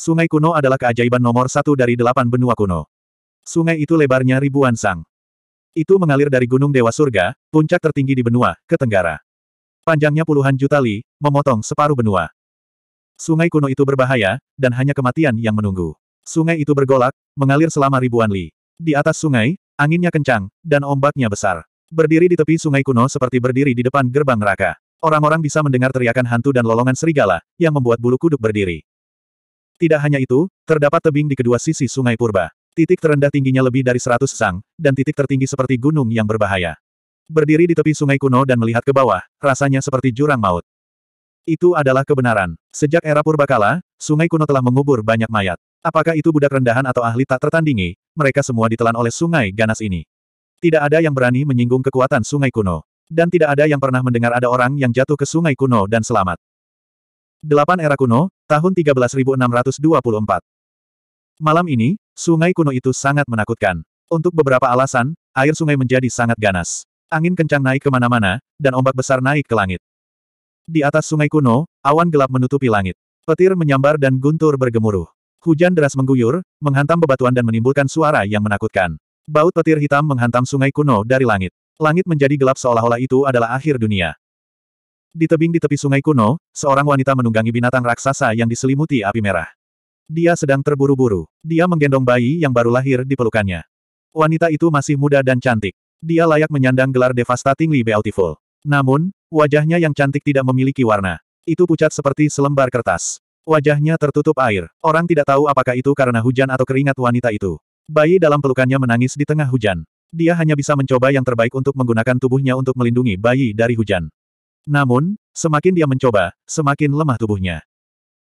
Sungai kuno adalah keajaiban nomor satu dari delapan benua kuno. Sungai itu lebarnya ribuan sang. Itu mengalir dari Gunung Dewa Surga, puncak tertinggi di benua, ke tenggara. Panjangnya puluhan juta li, memotong separuh benua. Sungai kuno itu berbahaya, dan hanya kematian yang menunggu. Sungai itu bergolak, mengalir selama ribuan li. Di atas sungai, anginnya kencang, dan ombaknya besar. Berdiri di tepi sungai kuno seperti berdiri di depan gerbang neraka. Orang-orang bisa mendengar teriakan hantu dan lolongan serigala, yang membuat bulu kuduk berdiri. Tidak hanya itu, terdapat tebing di kedua sisi sungai Purba. Titik terendah tingginya lebih dari 100 sang, dan titik tertinggi seperti gunung yang berbahaya. Berdiri di tepi sungai kuno dan melihat ke bawah, rasanya seperti jurang maut. Itu adalah kebenaran. Sejak era purbakala, sungai kuno telah mengubur banyak mayat. Apakah itu budak rendahan atau ahli tak tertandingi, mereka semua ditelan oleh sungai ganas ini. Tidak ada yang berani menyinggung kekuatan sungai kuno. Dan tidak ada yang pernah mendengar ada orang yang jatuh ke sungai kuno dan selamat. 8 Era Kuno, tahun 13624. Malam ini, sungai kuno itu sangat menakutkan. Untuk beberapa alasan, air sungai menjadi sangat ganas. Angin kencang naik kemana-mana, dan ombak besar naik ke langit. Di atas sungai kuno, awan gelap menutupi langit. Petir menyambar dan guntur bergemuruh. Hujan deras mengguyur, menghantam bebatuan dan menimbulkan suara yang menakutkan. Baut petir hitam menghantam sungai kuno dari langit. Langit menjadi gelap seolah-olah itu adalah akhir dunia. Di tebing di tepi sungai kuno, seorang wanita menunggangi binatang raksasa yang diselimuti api merah. Dia sedang terburu-buru. Dia menggendong bayi yang baru lahir di pelukannya. Wanita itu masih muda dan cantik. Dia layak menyandang gelar Devastatingly Beautiful. Namun, wajahnya yang cantik tidak memiliki warna. Itu pucat seperti selembar kertas. Wajahnya tertutup air. Orang tidak tahu apakah itu karena hujan atau keringat wanita itu. Bayi dalam pelukannya menangis di tengah hujan. Dia hanya bisa mencoba yang terbaik untuk menggunakan tubuhnya untuk melindungi bayi dari hujan. Namun, semakin dia mencoba, semakin lemah tubuhnya.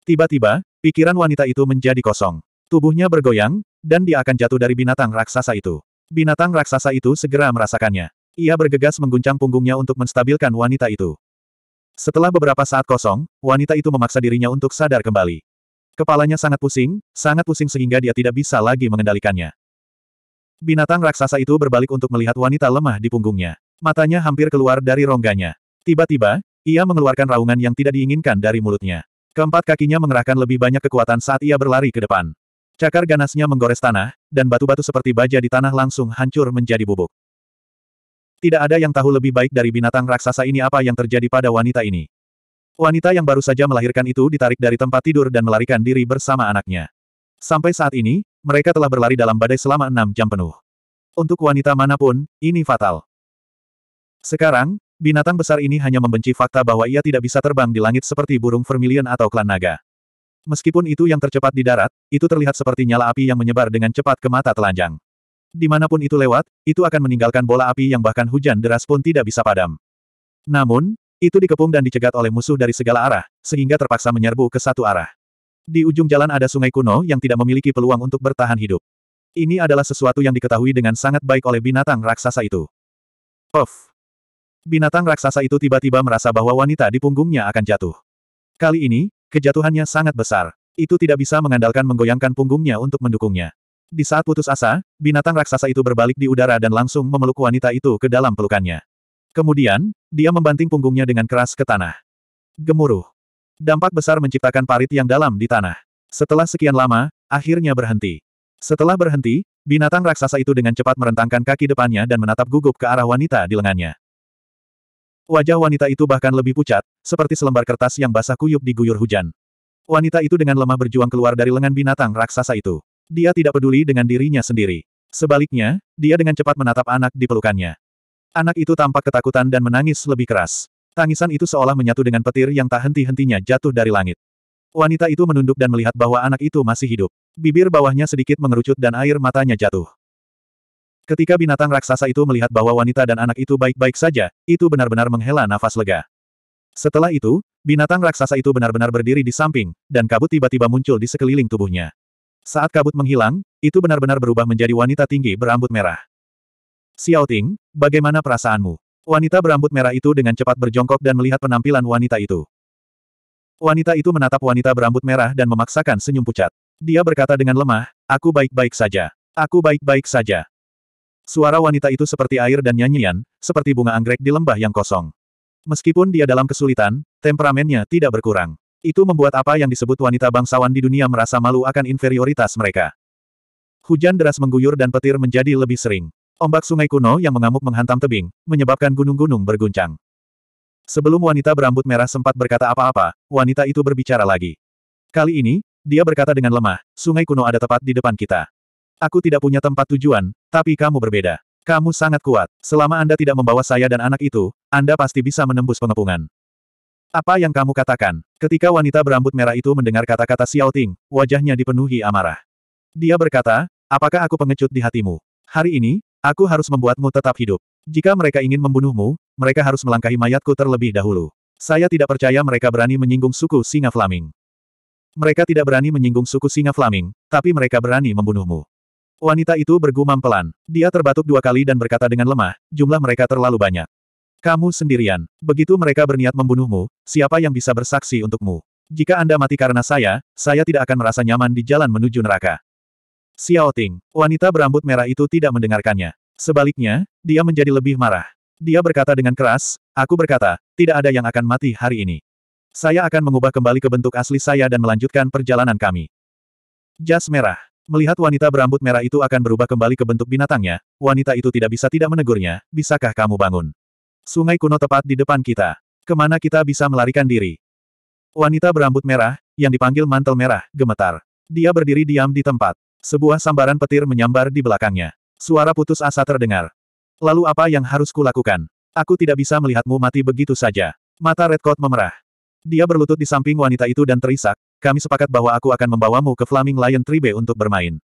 Tiba-tiba, pikiran wanita itu menjadi kosong. Tubuhnya bergoyang, dan dia akan jatuh dari binatang raksasa itu. Binatang raksasa itu segera merasakannya. Ia bergegas mengguncang punggungnya untuk menstabilkan wanita itu. Setelah beberapa saat kosong, wanita itu memaksa dirinya untuk sadar kembali. Kepalanya sangat pusing, sangat pusing sehingga dia tidak bisa lagi mengendalikannya. Binatang raksasa itu berbalik untuk melihat wanita lemah di punggungnya. Matanya hampir keluar dari rongganya. Tiba-tiba, ia mengeluarkan raungan yang tidak diinginkan dari mulutnya. Keempat kakinya mengerahkan lebih banyak kekuatan saat ia berlari ke depan. Cakar ganasnya menggores tanah, dan batu-batu seperti baja di tanah langsung hancur menjadi bubuk. Tidak ada yang tahu lebih baik dari binatang raksasa ini apa yang terjadi pada wanita ini. Wanita yang baru saja melahirkan itu ditarik dari tempat tidur dan melarikan diri bersama anaknya. Sampai saat ini, mereka telah berlari dalam badai selama enam jam penuh. Untuk wanita manapun, ini fatal. Sekarang, Binatang besar ini hanya membenci fakta bahwa ia tidak bisa terbang di langit seperti burung vermilion atau klan naga. Meskipun itu yang tercepat di darat, itu terlihat seperti nyala api yang menyebar dengan cepat ke mata telanjang. Dimanapun itu lewat, itu akan meninggalkan bola api yang bahkan hujan deras pun tidak bisa padam. Namun, itu dikepung dan dicegat oleh musuh dari segala arah, sehingga terpaksa menyerbu ke satu arah. Di ujung jalan ada sungai kuno yang tidak memiliki peluang untuk bertahan hidup. Ini adalah sesuatu yang diketahui dengan sangat baik oleh binatang raksasa itu. Puff! Binatang raksasa itu tiba-tiba merasa bahwa wanita di punggungnya akan jatuh. Kali ini, kejatuhannya sangat besar. Itu tidak bisa mengandalkan menggoyangkan punggungnya untuk mendukungnya. Di saat putus asa, binatang raksasa itu berbalik di udara dan langsung memeluk wanita itu ke dalam pelukannya. Kemudian, dia membanting punggungnya dengan keras ke tanah. Gemuruh. Dampak besar menciptakan parit yang dalam di tanah. Setelah sekian lama, akhirnya berhenti. Setelah berhenti, binatang raksasa itu dengan cepat merentangkan kaki depannya dan menatap gugup ke arah wanita di lengannya. Wajah wanita itu bahkan lebih pucat, seperti selembar kertas yang basah kuyup diguyur hujan. Wanita itu dengan lemah berjuang keluar dari lengan binatang raksasa itu. Dia tidak peduli dengan dirinya sendiri. Sebaliknya, dia dengan cepat menatap anak di pelukannya. Anak itu tampak ketakutan dan menangis lebih keras. Tangisan itu seolah menyatu dengan petir yang tak henti-hentinya jatuh dari langit. Wanita itu menunduk dan melihat bahwa anak itu masih hidup. Bibir bawahnya sedikit mengerucut dan air matanya jatuh. Ketika binatang raksasa itu melihat bahwa wanita dan anak itu baik-baik saja, itu benar-benar menghela nafas lega. Setelah itu, binatang raksasa itu benar-benar berdiri di samping, dan kabut tiba-tiba muncul di sekeliling tubuhnya. Saat kabut menghilang, itu benar-benar berubah menjadi wanita tinggi berambut merah. Xiao Ting, bagaimana perasaanmu? Wanita berambut merah itu dengan cepat berjongkok dan melihat penampilan wanita itu. Wanita itu menatap wanita berambut merah dan memaksakan senyum pucat. Dia berkata dengan lemah, aku baik-baik saja. Aku baik-baik saja. Suara wanita itu seperti air dan nyanyian, seperti bunga anggrek di lembah yang kosong. Meskipun dia dalam kesulitan, temperamennya tidak berkurang. Itu membuat apa yang disebut wanita bangsawan di dunia merasa malu akan inferioritas mereka. Hujan deras mengguyur dan petir menjadi lebih sering. Ombak sungai kuno yang mengamuk menghantam tebing, menyebabkan gunung-gunung berguncang. Sebelum wanita berambut merah sempat berkata apa-apa, wanita itu berbicara lagi. Kali ini, dia berkata dengan lemah, sungai kuno ada tepat di depan kita. Aku tidak punya tempat tujuan, tapi kamu berbeda. Kamu sangat kuat. Selama Anda tidak membawa saya dan anak itu, Anda pasti bisa menembus pengepungan. Apa yang kamu katakan? Ketika wanita berambut merah itu mendengar kata-kata Xiao Ting, wajahnya dipenuhi amarah. Dia berkata, apakah aku pengecut di hatimu? Hari ini, aku harus membuatmu tetap hidup. Jika mereka ingin membunuhmu, mereka harus melangkahi mayatku terlebih dahulu. Saya tidak percaya mereka berani menyinggung suku singa Flaming. Mereka tidak berani menyinggung suku singa Flaming, tapi mereka berani membunuhmu. Wanita itu bergumam pelan. Dia terbatuk dua kali dan berkata dengan lemah, jumlah mereka terlalu banyak. Kamu sendirian. Begitu mereka berniat membunuhmu, siapa yang bisa bersaksi untukmu? Jika Anda mati karena saya, saya tidak akan merasa nyaman di jalan menuju neraka. Xiao Ting, wanita berambut merah itu tidak mendengarkannya. Sebaliknya, dia menjadi lebih marah. Dia berkata dengan keras, aku berkata, tidak ada yang akan mati hari ini. Saya akan mengubah kembali ke bentuk asli saya dan melanjutkan perjalanan kami. Jas merah. Melihat wanita berambut merah itu akan berubah kembali ke bentuk binatangnya, wanita itu tidak bisa tidak menegurnya, bisakah kamu bangun? Sungai kuno tepat di depan kita. Kemana kita bisa melarikan diri? Wanita berambut merah, yang dipanggil mantel merah, gemetar. Dia berdiri diam di tempat. Sebuah sambaran petir menyambar di belakangnya. Suara putus asa terdengar. Lalu apa yang harus kulakukan? Aku tidak bisa melihatmu mati begitu saja. Mata Redcoat memerah. Dia berlutut di samping wanita itu dan terisak, kami sepakat bahwa aku akan membawamu ke Flaming Lion Tribe untuk bermain.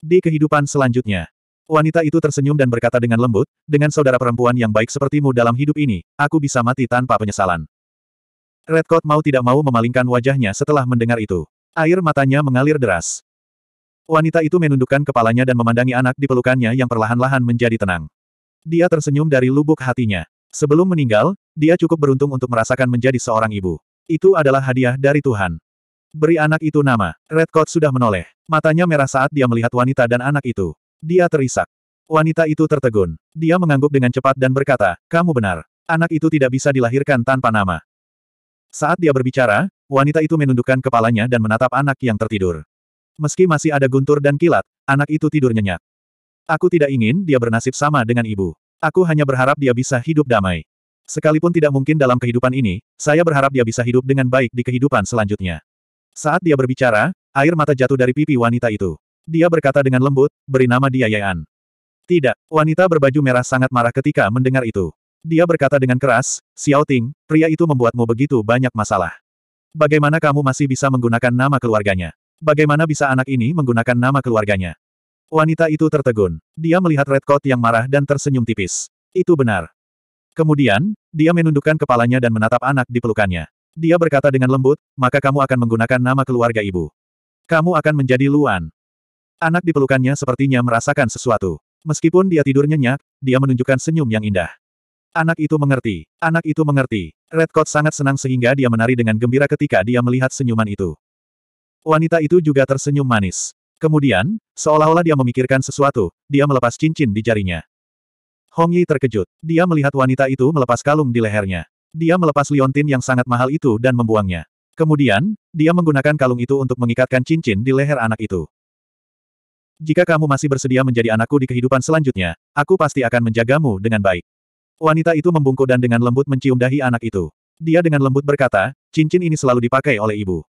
Di kehidupan selanjutnya, wanita itu tersenyum dan berkata dengan lembut, dengan saudara perempuan yang baik sepertimu dalam hidup ini, aku bisa mati tanpa penyesalan. Redcoat mau tidak mau memalingkan wajahnya setelah mendengar itu. Air matanya mengalir deras. Wanita itu menundukkan kepalanya dan memandangi anak di pelukannya yang perlahan-lahan menjadi tenang. Dia tersenyum dari lubuk hatinya. Sebelum meninggal, dia cukup beruntung untuk merasakan menjadi seorang ibu. Itu adalah hadiah dari Tuhan. Beri anak itu nama. Red Redcoat sudah menoleh. Matanya merah saat dia melihat wanita dan anak itu. Dia terisak. Wanita itu tertegun. Dia mengangguk dengan cepat dan berkata, kamu benar. Anak itu tidak bisa dilahirkan tanpa nama. Saat dia berbicara, wanita itu menundukkan kepalanya dan menatap anak yang tertidur. Meski masih ada guntur dan kilat, anak itu tidur nyenyak. Aku tidak ingin dia bernasib sama dengan ibu. Aku hanya berharap dia bisa hidup damai. Sekalipun tidak mungkin dalam kehidupan ini, saya berharap dia bisa hidup dengan baik di kehidupan selanjutnya. Saat dia berbicara, air mata jatuh dari pipi wanita itu. Dia berkata dengan lembut, beri nama dia Yayan. Tidak, wanita berbaju merah sangat marah ketika mendengar itu. Dia berkata dengan keras, Xiao Ting, pria itu membuatmu begitu banyak masalah. Bagaimana kamu masih bisa menggunakan nama keluarganya? Bagaimana bisa anak ini menggunakan nama keluarganya? Wanita itu tertegun. Dia melihat Red Coat yang marah dan tersenyum tipis. Itu benar. Kemudian, dia menundukkan kepalanya dan menatap anak di pelukannya. Dia berkata dengan lembut, maka kamu akan menggunakan nama keluarga ibu. Kamu akan menjadi Luan. Anak di pelukannya sepertinya merasakan sesuatu. Meskipun dia tidur nyenyak, dia menunjukkan senyum yang indah. Anak itu mengerti. Anak itu mengerti. Redcoat sangat senang sehingga dia menari dengan gembira ketika dia melihat senyuman itu. Wanita itu juga tersenyum manis. Kemudian, seolah-olah dia memikirkan sesuatu, dia melepas cincin di jarinya. Hong Yi terkejut. Dia melihat wanita itu melepas kalung di lehernya. Dia melepas liontin yang sangat mahal itu dan membuangnya. Kemudian, dia menggunakan kalung itu untuk mengikatkan cincin di leher anak itu. Jika kamu masih bersedia menjadi anakku di kehidupan selanjutnya, aku pasti akan menjagamu dengan baik. Wanita itu membungkuk dan dengan lembut mencium dahi anak itu. Dia dengan lembut berkata, cincin ini selalu dipakai oleh ibu.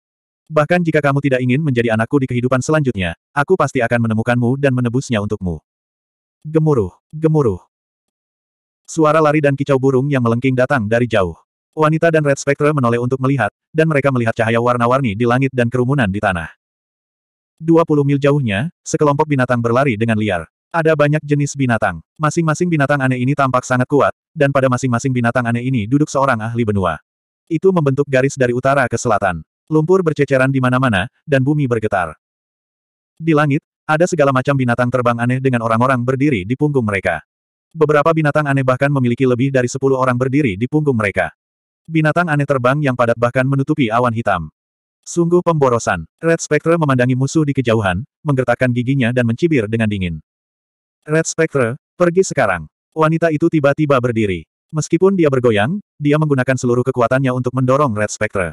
Bahkan jika kamu tidak ingin menjadi anakku di kehidupan selanjutnya, aku pasti akan menemukanmu dan menebusnya untukmu. Gemuruh, gemuruh. Suara lari dan kicau burung yang melengking datang dari jauh. Wanita dan Red Spectre menoleh untuk melihat, dan mereka melihat cahaya warna-warni di langit dan kerumunan di tanah. 20 mil jauhnya, sekelompok binatang berlari dengan liar. Ada banyak jenis binatang. Masing-masing binatang aneh ini tampak sangat kuat, dan pada masing-masing binatang aneh ini duduk seorang ahli benua. Itu membentuk garis dari utara ke selatan. Lumpur berceceran di mana-mana, dan bumi bergetar. Di langit, ada segala macam binatang terbang aneh dengan orang-orang berdiri di punggung mereka. Beberapa binatang aneh bahkan memiliki lebih dari sepuluh orang berdiri di punggung mereka. Binatang aneh terbang yang padat bahkan menutupi awan hitam. Sungguh pemborosan. Red Spectre memandangi musuh di kejauhan, menggertakkan giginya dan mencibir dengan dingin. Red Spectre, pergi sekarang. Wanita itu tiba-tiba berdiri. Meskipun dia bergoyang, dia menggunakan seluruh kekuatannya untuk mendorong Red Spectre.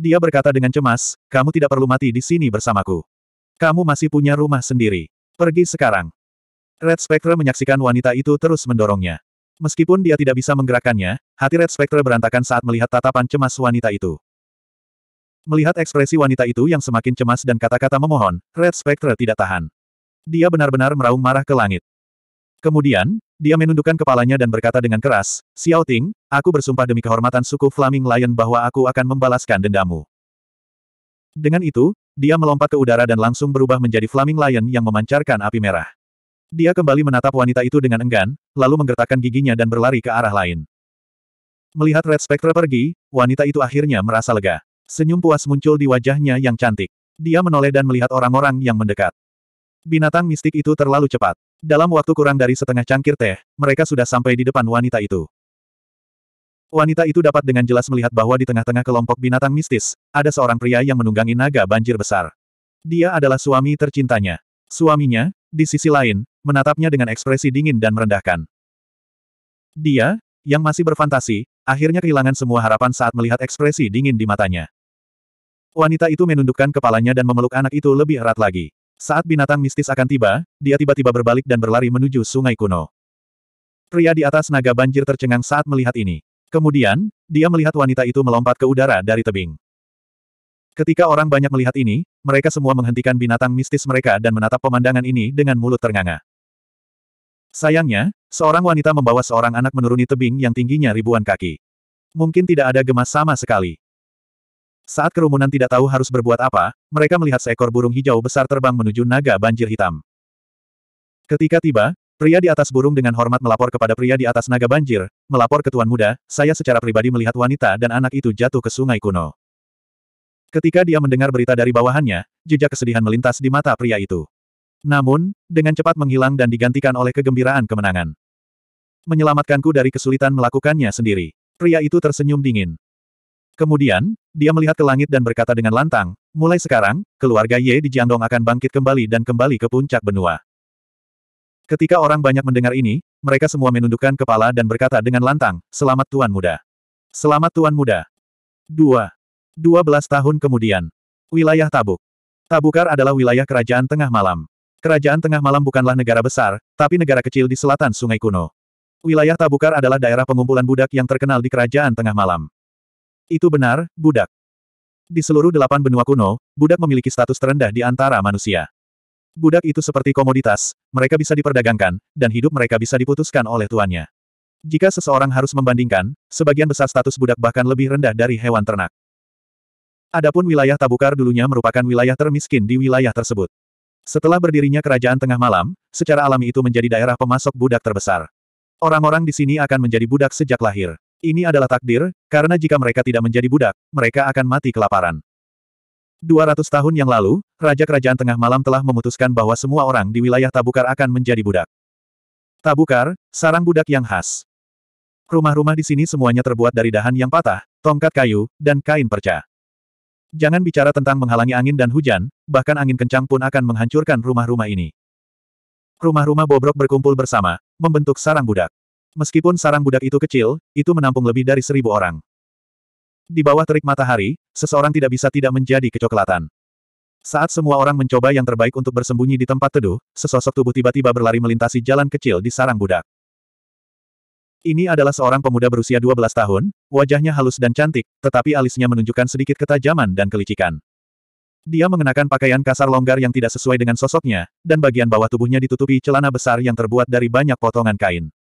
Dia berkata dengan cemas, kamu tidak perlu mati di sini bersamaku. Kamu masih punya rumah sendiri. Pergi sekarang. Red Spectre menyaksikan wanita itu terus mendorongnya. Meskipun dia tidak bisa menggerakkannya, hati Red Spectre berantakan saat melihat tatapan cemas wanita itu. Melihat ekspresi wanita itu yang semakin cemas dan kata-kata memohon, Red Spectre tidak tahan. Dia benar-benar meraung marah ke langit. Kemudian, dia menundukkan kepalanya dan berkata dengan keras, Xiao Ting, aku bersumpah demi kehormatan suku Flaming Lion bahwa aku akan membalaskan dendamu. Dengan itu, dia melompat ke udara dan langsung berubah menjadi Flaming Lion yang memancarkan api merah. Dia kembali menatap wanita itu dengan enggan, lalu menggertakkan giginya dan berlari ke arah lain. Melihat Red Spectre pergi, wanita itu akhirnya merasa lega. Senyum puas muncul di wajahnya yang cantik. Dia menoleh dan melihat orang-orang yang mendekat. Binatang mistik itu terlalu cepat. Dalam waktu kurang dari setengah cangkir teh, mereka sudah sampai di depan wanita itu. Wanita itu dapat dengan jelas melihat bahwa di tengah-tengah kelompok binatang mistis, ada seorang pria yang menunggangi naga banjir besar. Dia adalah suami tercintanya. Suaminya, di sisi lain, menatapnya dengan ekspresi dingin dan merendahkan. Dia, yang masih berfantasi, akhirnya kehilangan semua harapan saat melihat ekspresi dingin di matanya. Wanita itu menundukkan kepalanya dan memeluk anak itu lebih erat lagi. Saat binatang mistis akan tiba, dia tiba-tiba berbalik dan berlari menuju sungai kuno. Pria di atas naga banjir tercengang saat melihat ini. Kemudian, dia melihat wanita itu melompat ke udara dari tebing. Ketika orang banyak melihat ini, mereka semua menghentikan binatang mistis mereka dan menatap pemandangan ini dengan mulut ternganga. Sayangnya, seorang wanita membawa seorang anak menuruni tebing yang tingginya ribuan kaki. Mungkin tidak ada gemas sama sekali. Saat kerumunan tidak tahu harus berbuat apa, mereka melihat seekor burung hijau besar terbang menuju naga banjir hitam. Ketika tiba, pria di atas burung dengan hormat melapor kepada pria di atas naga banjir, melapor ke tuan muda, saya secara pribadi melihat wanita dan anak itu jatuh ke sungai kuno. Ketika dia mendengar berita dari bawahannya, jejak kesedihan melintas di mata pria itu. Namun, dengan cepat menghilang dan digantikan oleh kegembiraan kemenangan. Menyelamatkanku dari kesulitan melakukannya sendiri. Pria itu tersenyum dingin. Kemudian, dia melihat ke langit dan berkata dengan lantang, mulai sekarang, keluarga Ye di Jiangdong akan bangkit kembali dan kembali ke puncak benua. Ketika orang banyak mendengar ini, mereka semua menundukkan kepala dan berkata dengan lantang, Selamat Tuan Muda. Selamat Tuan Muda. dua belas tahun kemudian. Wilayah Tabuk. Tabukar adalah wilayah kerajaan tengah malam. Kerajaan Tengah Malam bukanlah negara besar, tapi negara kecil di selatan Sungai Kuno. Wilayah Tabukar adalah daerah pengumpulan budak yang terkenal di Kerajaan Tengah Malam. Itu benar, budak. Di seluruh delapan benua kuno, budak memiliki status terendah di antara manusia. Budak itu seperti komoditas, mereka bisa diperdagangkan, dan hidup mereka bisa diputuskan oleh tuannya. Jika seseorang harus membandingkan, sebagian besar status budak bahkan lebih rendah dari hewan ternak. Adapun wilayah Tabukar dulunya merupakan wilayah termiskin di wilayah tersebut. Setelah berdirinya kerajaan tengah malam, secara alami itu menjadi daerah pemasok budak terbesar. Orang-orang di sini akan menjadi budak sejak lahir. Ini adalah takdir, karena jika mereka tidak menjadi budak, mereka akan mati kelaparan. 200 tahun yang lalu, Raja Kerajaan Tengah Malam telah memutuskan bahwa semua orang di wilayah Tabukar akan menjadi budak. Tabukar, sarang budak yang khas. Rumah-rumah di sini semuanya terbuat dari dahan yang patah, tongkat kayu, dan kain perca. Jangan bicara tentang menghalangi angin dan hujan, bahkan angin kencang pun akan menghancurkan rumah-rumah ini. Rumah-rumah bobrok berkumpul bersama, membentuk sarang budak. Meskipun sarang budak itu kecil, itu menampung lebih dari seribu orang. Di bawah terik matahari, seseorang tidak bisa tidak menjadi kecoklatan. Saat semua orang mencoba yang terbaik untuk bersembunyi di tempat teduh, sesosok tubuh tiba-tiba berlari melintasi jalan kecil di sarang budak. Ini adalah seorang pemuda berusia 12 tahun, wajahnya halus dan cantik, tetapi alisnya menunjukkan sedikit ketajaman dan kelicikan. Dia mengenakan pakaian kasar longgar yang tidak sesuai dengan sosoknya, dan bagian bawah tubuhnya ditutupi celana besar yang terbuat dari banyak potongan kain.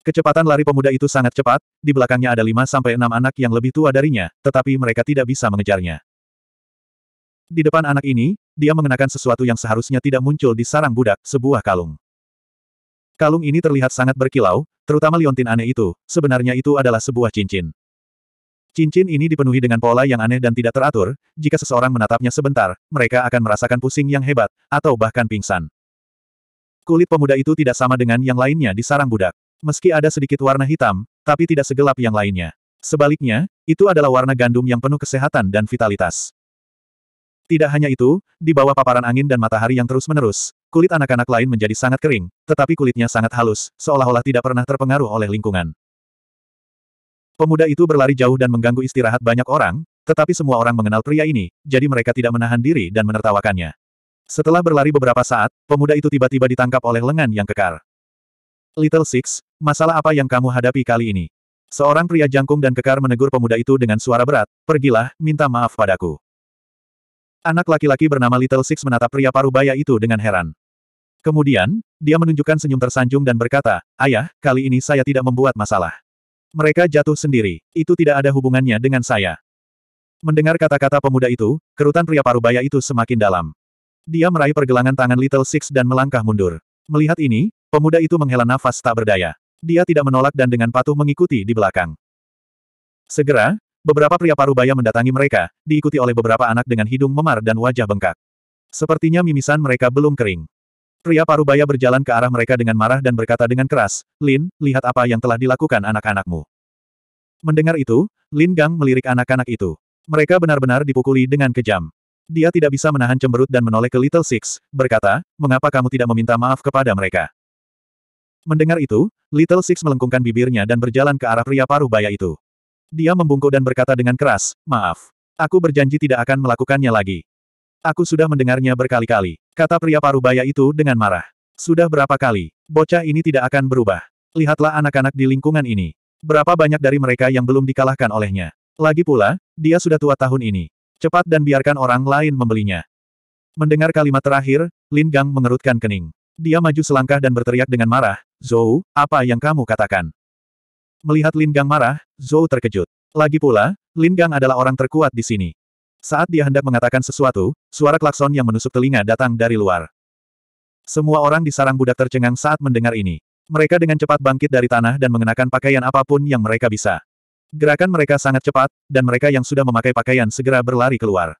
Kecepatan lari pemuda itu sangat cepat, di belakangnya ada 5-6 anak yang lebih tua darinya, tetapi mereka tidak bisa mengejarnya. Di depan anak ini, dia mengenakan sesuatu yang seharusnya tidak muncul di sarang budak, sebuah kalung. Kalung ini terlihat sangat berkilau, terutama liontin aneh itu, sebenarnya itu adalah sebuah cincin. Cincin ini dipenuhi dengan pola yang aneh dan tidak teratur, jika seseorang menatapnya sebentar, mereka akan merasakan pusing yang hebat, atau bahkan pingsan. Kulit pemuda itu tidak sama dengan yang lainnya di sarang budak. Meski ada sedikit warna hitam, tapi tidak segelap yang lainnya. Sebaliknya, itu adalah warna gandum yang penuh kesehatan dan vitalitas. Tidak hanya itu, di bawah paparan angin dan matahari yang terus-menerus, Kulit anak-anak lain menjadi sangat kering, tetapi kulitnya sangat halus, seolah-olah tidak pernah terpengaruh oleh lingkungan. Pemuda itu berlari jauh dan mengganggu istirahat banyak orang, tetapi semua orang mengenal pria ini, jadi mereka tidak menahan diri dan menertawakannya. Setelah berlari beberapa saat, pemuda itu tiba-tiba ditangkap oleh lengan yang kekar. Little Six, masalah apa yang kamu hadapi kali ini? Seorang pria jangkung dan kekar menegur pemuda itu dengan suara berat, pergilah, minta maaf padaku. Anak laki-laki bernama Little Six menatap pria parubaya itu dengan heran. Kemudian, dia menunjukkan senyum tersanjung dan berkata, Ayah, kali ini saya tidak membuat masalah. Mereka jatuh sendiri, itu tidak ada hubungannya dengan saya. Mendengar kata-kata pemuda itu, kerutan pria parubaya itu semakin dalam. Dia meraih pergelangan tangan Little Six dan melangkah mundur. Melihat ini, pemuda itu menghela nafas tak berdaya. Dia tidak menolak dan dengan patuh mengikuti di belakang. Segera, beberapa pria parubaya mendatangi mereka, diikuti oleh beberapa anak dengan hidung memar dan wajah bengkak. Sepertinya mimisan mereka belum kering. Pria parubaya berjalan ke arah mereka dengan marah dan berkata dengan keras, Lin, lihat apa yang telah dilakukan anak-anakmu. Mendengar itu, Lin Gang melirik anak-anak itu. Mereka benar-benar dipukuli dengan kejam. Dia tidak bisa menahan cemberut dan menoleh ke Little Six, berkata, mengapa kamu tidak meminta maaf kepada mereka? Mendengar itu, Little Six melengkungkan bibirnya dan berjalan ke arah pria paruh baya itu. Dia membungkuk dan berkata dengan keras, maaf. Aku berjanji tidak akan melakukannya lagi. Aku sudah mendengarnya berkali-kali, kata pria Parubaya itu dengan marah. Sudah berapa kali, bocah ini tidak akan berubah. Lihatlah anak-anak di lingkungan ini. Berapa banyak dari mereka yang belum dikalahkan olehnya. Lagi pula, dia sudah tua tahun ini. Cepat dan biarkan orang lain membelinya. Mendengar kalimat terakhir, Lin Gang mengerutkan kening. Dia maju selangkah dan berteriak dengan marah, Zhou, apa yang kamu katakan? Melihat Lin Gang marah, Zhou terkejut. Lagi pula, Lin Gang adalah orang terkuat di sini. Saat dia hendak mengatakan sesuatu, suara klakson yang menusuk telinga datang dari luar. Semua orang di sarang budak tercengang saat mendengar ini. Mereka dengan cepat bangkit dari tanah dan mengenakan pakaian apapun yang mereka bisa. Gerakan mereka sangat cepat, dan mereka yang sudah memakai pakaian segera berlari keluar.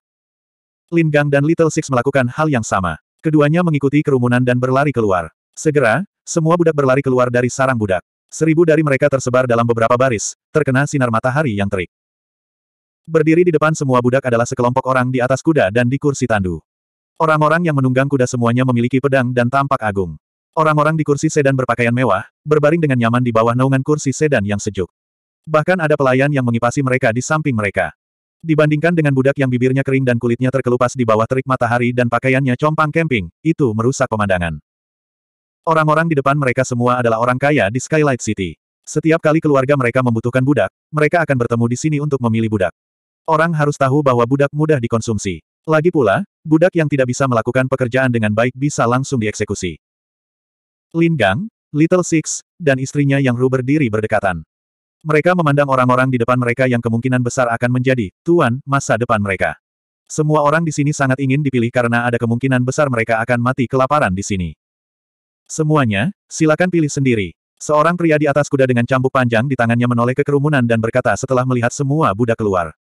Lin Gang dan Little Six melakukan hal yang sama. Keduanya mengikuti kerumunan dan berlari keluar. Segera, semua budak berlari keluar dari sarang budak. Seribu dari mereka tersebar dalam beberapa baris, terkena sinar matahari yang terik. Berdiri di depan semua budak adalah sekelompok orang di atas kuda dan di kursi tandu. Orang-orang yang menunggang kuda semuanya memiliki pedang dan tampak agung. Orang-orang di kursi sedan berpakaian mewah, berbaring dengan nyaman di bawah naungan kursi sedan yang sejuk. Bahkan ada pelayan yang mengipasi mereka di samping mereka. Dibandingkan dengan budak yang bibirnya kering dan kulitnya terkelupas di bawah terik matahari dan pakaiannya compang camping, itu merusak pemandangan. Orang-orang di depan mereka semua adalah orang kaya di Skylight City. Setiap kali keluarga mereka membutuhkan budak, mereka akan bertemu di sini untuk memilih budak. Orang harus tahu bahwa budak mudah dikonsumsi. Lagi pula, budak yang tidak bisa melakukan pekerjaan dengan baik bisa langsung dieksekusi. Lin Gang, Little Six, dan istrinya yang Ru berdiri berdekatan. Mereka memandang orang-orang di depan mereka yang kemungkinan besar akan menjadi tuan masa depan mereka. Semua orang di sini sangat ingin dipilih karena ada kemungkinan besar mereka akan mati kelaparan di sini. Semuanya, silakan pilih sendiri. Seorang pria di atas kuda dengan cambuk panjang di tangannya menoleh ke kerumunan dan berkata setelah melihat semua budak keluar.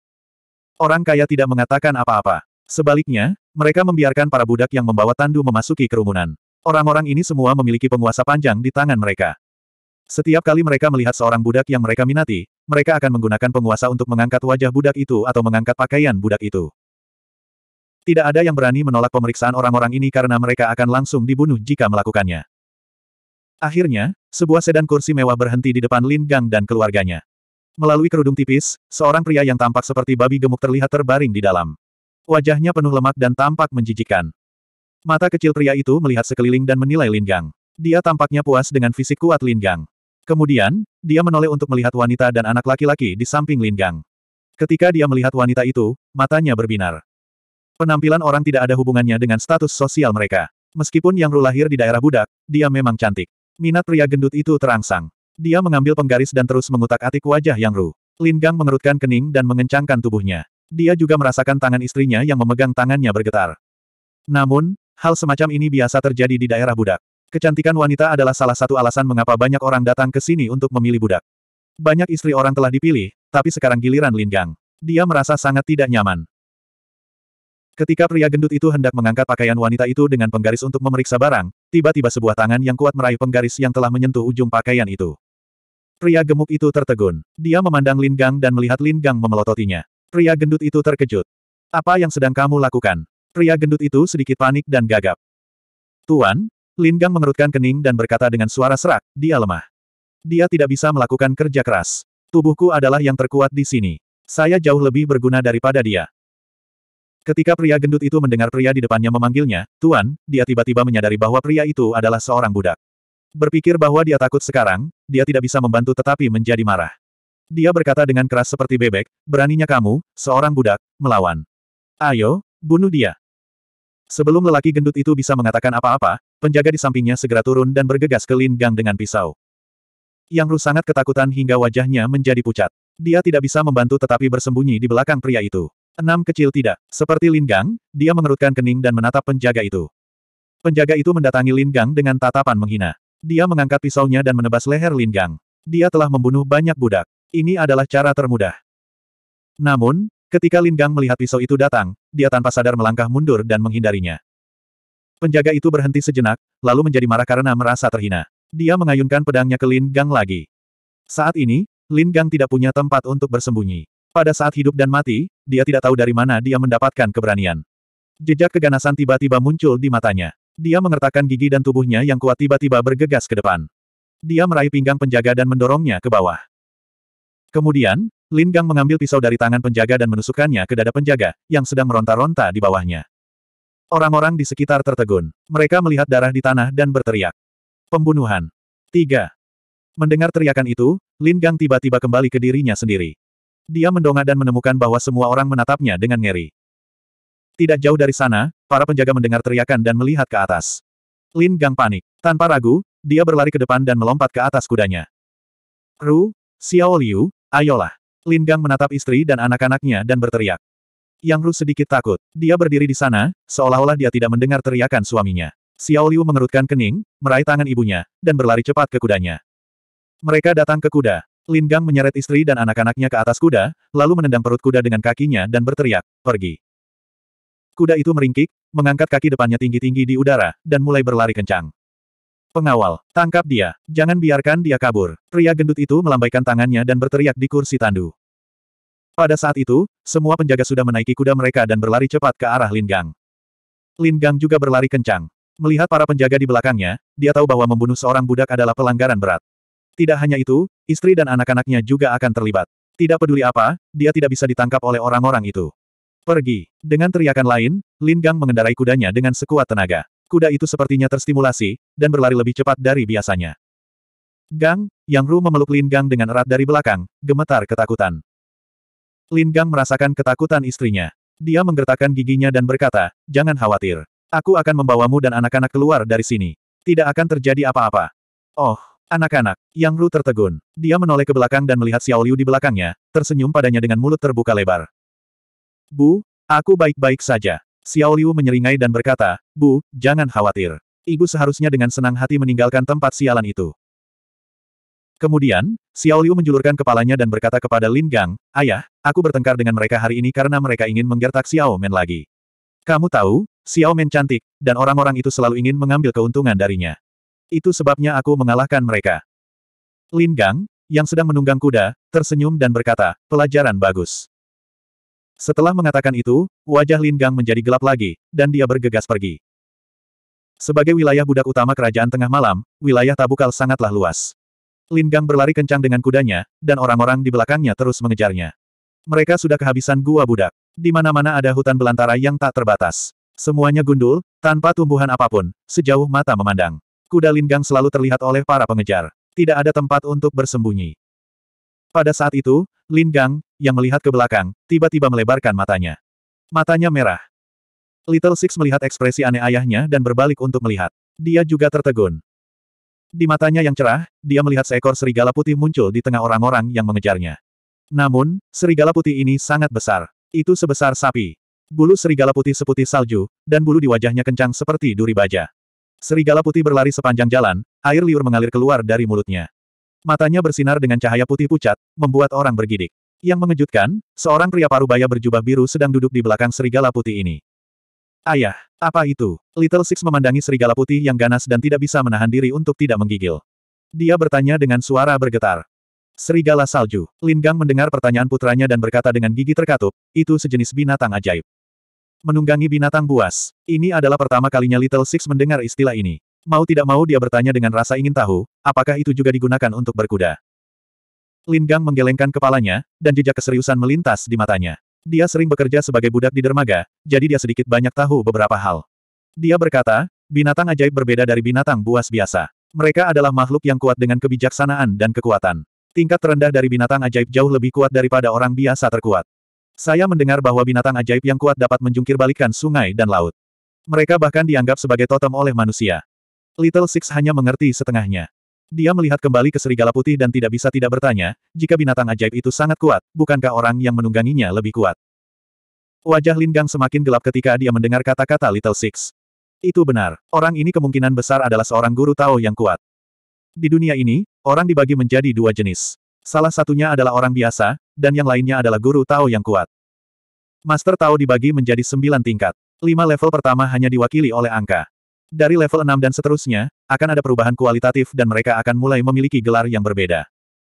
Orang kaya tidak mengatakan apa-apa. Sebaliknya, mereka membiarkan para budak yang membawa tandu memasuki kerumunan. Orang-orang ini semua memiliki penguasa panjang di tangan mereka. Setiap kali mereka melihat seorang budak yang mereka minati, mereka akan menggunakan penguasa untuk mengangkat wajah budak itu atau mengangkat pakaian budak itu. Tidak ada yang berani menolak pemeriksaan orang-orang ini karena mereka akan langsung dibunuh jika melakukannya. Akhirnya, sebuah sedan kursi mewah berhenti di depan Lin Gang dan keluarganya. Melalui kerudung tipis, seorang pria yang tampak seperti babi gemuk terlihat terbaring di dalam. Wajahnya penuh lemak dan tampak menjijikan. Mata kecil pria itu melihat sekeliling dan menilai Linggang. Dia tampaknya puas dengan fisik kuat Linggang. Kemudian, dia menoleh untuk melihat wanita dan anak laki-laki di samping Linggang. Ketika dia melihat wanita itu, matanya berbinar. Penampilan orang tidak ada hubungannya dengan status sosial mereka. Meskipun Yang Ru lahir di daerah budak, dia memang cantik. Minat pria gendut itu terangsang. Dia mengambil penggaris dan terus mengutak-atik wajah Yang Ru. Lin Gang mengerutkan kening dan mengencangkan tubuhnya. Dia juga merasakan tangan istrinya yang memegang tangannya bergetar. Namun, hal semacam ini biasa terjadi di daerah budak. Kecantikan wanita adalah salah satu alasan mengapa banyak orang datang ke sini untuk memilih budak. Banyak istri orang telah dipilih, tapi sekarang giliran Lin Gang. Dia merasa sangat tidak nyaman. Ketika pria gendut itu hendak mengangkat pakaian wanita itu dengan penggaris untuk memeriksa barang, tiba-tiba sebuah tangan yang kuat meraih penggaris yang telah menyentuh ujung pakaian itu. Pria gemuk itu tertegun. Dia memandang Lin Gang dan melihat Lin Gang memelototinya. Pria gendut itu terkejut. Apa yang sedang kamu lakukan? Pria gendut itu sedikit panik dan gagap. Tuan, Lin Gang mengerutkan kening dan berkata dengan suara serak, dia lemah. Dia tidak bisa melakukan kerja keras. Tubuhku adalah yang terkuat di sini. Saya jauh lebih berguna daripada dia. Ketika pria gendut itu mendengar pria di depannya memanggilnya, Tuan, dia tiba-tiba menyadari bahwa pria itu adalah seorang budak. Berpikir bahwa dia takut sekarang, dia tidak bisa membantu tetapi menjadi marah. Dia berkata dengan keras seperti bebek, beraninya kamu, seorang budak, melawan. Ayo, bunuh dia. Sebelum lelaki gendut itu bisa mengatakan apa-apa, penjaga di sampingnya segera turun dan bergegas ke Lin Gang dengan pisau. Yang Ru sangat ketakutan hingga wajahnya menjadi pucat. Dia tidak bisa membantu tetapi bersembunyi di belakang pria itu. Enam kecil tidak. Seperti Lin Gang, dia mengerutkan kening dan menatap penjaga itu. Penjaga itu mendatangi Lin Gang dengan tatapan menghina. Dia mengangkat pisaunya dan menebas leher Linggang. Dia telah membunuh banyak budak. Ini adalah cara termudah. Namun, ketika Linggang melihat pisau itu datang, dia tanpa sadar melangkah mundur dan menghindarinya. Penjaga itu berhenti sejenak, lalu menjadi marah karena merasa terhina. Dia mengayunkan pedangnya ke Lin Gang lagi. Saat ini, Lin Gang tidak punya tempat untuk bersembunyi. Pada saat hidup dan mati, dia tidak tahu dari mana dia mendapatkan keberanian. Jejak keganasan tiba-tiba muncul di matanya. Dia mengertakkan gigi dan tubuhnya yang kuat tiba-tiba bergegas ke depan. Dia meraih pinggang penjaga dan mendorongnya ke bawah. Kemudian, Lin Gang mengambil pisau dari tangan penjaga dan menusukkannya ke dada penjaga, yang sedang meronta-ronta di bawahnya. Orang-orang di sekitar tertegun. Mereka melihat darah di tanah dan berteriak. Pembunuhan. 3. Mendengar teriakan itu, Lin Gang tiba-tiba kembali ke dirinya sendiri. Dia mendongak dan menemukan bahwa semua orang menatapnya dengan ngeri. Tidak jauh dari sana, para penjaga mendengar teriakan dan melihat ke atas. Lin Gang panik. Tanpa ragu, dia berlari ke depan dan melompat ke atas kudanya. Ru, Xiao Liu, ayolah. Lin Gang menatap istri dan anak-anaknya dan berteriak. Yang Ru sedikit takut. Dia berdiri di sana, seolah-olah dia tidak mendengar teriakan suaminya. Xiao Liu mengerutkan kening, meraih tangan ibunya, dan berlari cepat ke kudanya. Mereka datang ke kuda. Lin Gang menyeret istri dan anak-anaknya ke atas kuda, lalu menendang perut kuda dengan kakinya dan berteriak, pergi. Kuda itu meringkik, mengangkat kaki depannya tinggi-tinggi di udara, dan mulai berlari kencang. Pengawal, tangkap dia, jangan biarkan dia kabur. Pria gendut itu melambaikan tangannya dan berteriak di kursi tandu. Pada saat itu, semua penjaga sudah menaiki kuda mereka dan berlari cepat ke arah Linggang. Linggang juga berlari kencang. Melihat para penjaga di belakangnya, dia tahu bahwa membunuh seorang budak adalah pelanggaran berat. Tidak hanya itu, istri dan anak-anaknya juga akan terlibat. Tidak peduli apa, dia tidak bisa ditangkap oleh orang-orang itu. Pergi. Dengan teriakan lain, Lin Gang mengendarai kudanya dengan sekuat tenaga. Kuda itu sepertinya terstimulasi, dan berlari lebih cepat dari biasanya. Gang, Yang Ru memeluk Lin Gang dengan erat dari belakang, gemetar ketakutan. Lin Gang merasakan ketakutan istrinya. Dia menggertakkan giginya dan berkata, jangan khawatir. Aku akan membawamu dan anak-anak keluar dari sini. Tidak akan terjadi apa-apa. Oh, anak-anak. Yang Ru tertegun. Dia menoleh ke belakang dan melihat Xiao Liu di belakangnya, tersenyum padanya dengan mulut terbuka lebar. Bu, aku baik-baik saja. Xiao Liu menyeringai dan berkata, Bu, jangan khawatir. Ibu seharusnya dengan senang hati meninggalkan tempat sialan itu. Kemudian, Xiao Liu menjulurkan kepalanya dan berkata kepada Lin Gang, Ayah, aku bertengkar dengan mereka hari ini karena mereka ingin menggertak Xiao Men lagi. Kamu tahu, Xiao Men cantik, dan orang-orang itu selalu ingin mengambil keuntungan darinya. Itu sebabnya aku mengalahkan mereka. Lin Gang, yang sedang menunggang kuda, tersenyum dan berkata, pelajaran bagus. Setelah mengatakan itu, wajah Lin Gang menjadi gelap lagi, dan dia bergegas pergi. Sebagai wilayah budak utama kerajaan tengah malam, wilayah Tabukal sangatlah luas. Lin Gang berlari kencang dengan kudanya, dan orang-orang di belakangnya terus mengejarnya. Mereka sudah kehabisan gua budak. Di mana-mana ada hutan belantara yang tak terbatas. Semuanya gundul, tanpa tumbuhan apapun, sejauh mata memandang. Kuda Lin Gang selalu terlihat oleh para pengejar. Tidak ada tempat untuk bersembunyi. Pada saat itu, Lin Gang, yang melihat ke belakang, tiba-tiba melebarkan matanya. Matanya merah. Little Six melihat ekspresi aneh ayahnya dan berbalik untuk melihat. Dia juga tertegun. Di matanya yang cerah, dia melihat seekor serigala putih muncul di tengah orang-orang yang mengejarnya. Namun, serigala putih ini sangat besar. Itu sebesar sapi. Bulu serigala putih seputih salju, dan bulu di wajahnya kencang seperti duri baja. Serigala putih berlari sepanjang jalan, air liur mengalir keluar dari mulutnya. Matanya bersinar dengan cahaya putih pucat, membuat orang bergidik. Yang mengejutkan, seorang pria parubaya berjubah biru sedang duduk di belakang serigala putih ini. Ayah, apa itu? Little Six memandangi serigala putih yang ganas dan tidak bisa menahan diri untuk tidak menggigil. Dia bertanya dengan suara bergetar. Serigala salju, Lin mendengar pertanyaan putranya dan berkata dengan gigi terkatup, itu sejenis binatang ajaib. Menunggangi binatang buas, ini adalah pertama kalinya Little Six mendengar istilah ini. Mau tidak mau dia bertanya dengan rasa ingin tahu, apakah itu juga digunakan untuk berkuda. Lin Gang menggelengkan kepalanya, dan jejak keseriusan melintas di matanya. Dia sering bekerja sebagai budak di dermaga, jadi dia sedikit banyak tahu beberapa hal. Dia berkata, binatang ajaib berbeda dari binatang buas biasa. Mereka adalah makhluk yang kuat dengan kebijaksanaan dan kekuatan. Tingkat terendah dari binatang ajaib jauh lebih kuat daripada orang biasa terkuat. Saya mendengar bahwa binatang ajaib yang kuat dapat menjungkir balikan sungai dan laut. Mereka bahkan dianggap sebagai totem oleh manusia. Little Six hanya mengerti setengahnya. Dia melihat kembali ke serigala putih dan tidak bisa tidak bertanya, jika binatang ajaib itu sangat kuat, bukankah orang yang menungganginya lebih kuat? Wajah Lin Gang semakin gelap ketika dia mendengar kata-kata Little Six. Itu benar, orang ini kemungkinan besar adalah seorang guru Tao yang kuat. Di dunia ini, orang dibagi menjadi dua jenis. Salah satunya adalah orang biasa, dan yang lainnya adalah guru Tao yang kuat. Master Tao dibagi menjadi sembilan tingkat. Lima level pertama hanya diwakili oleh angka. Dari level 6 dan seterusnya, akan ada perubahan kualitatif dan mereka akan mulai memiliki gelar yang berbeda.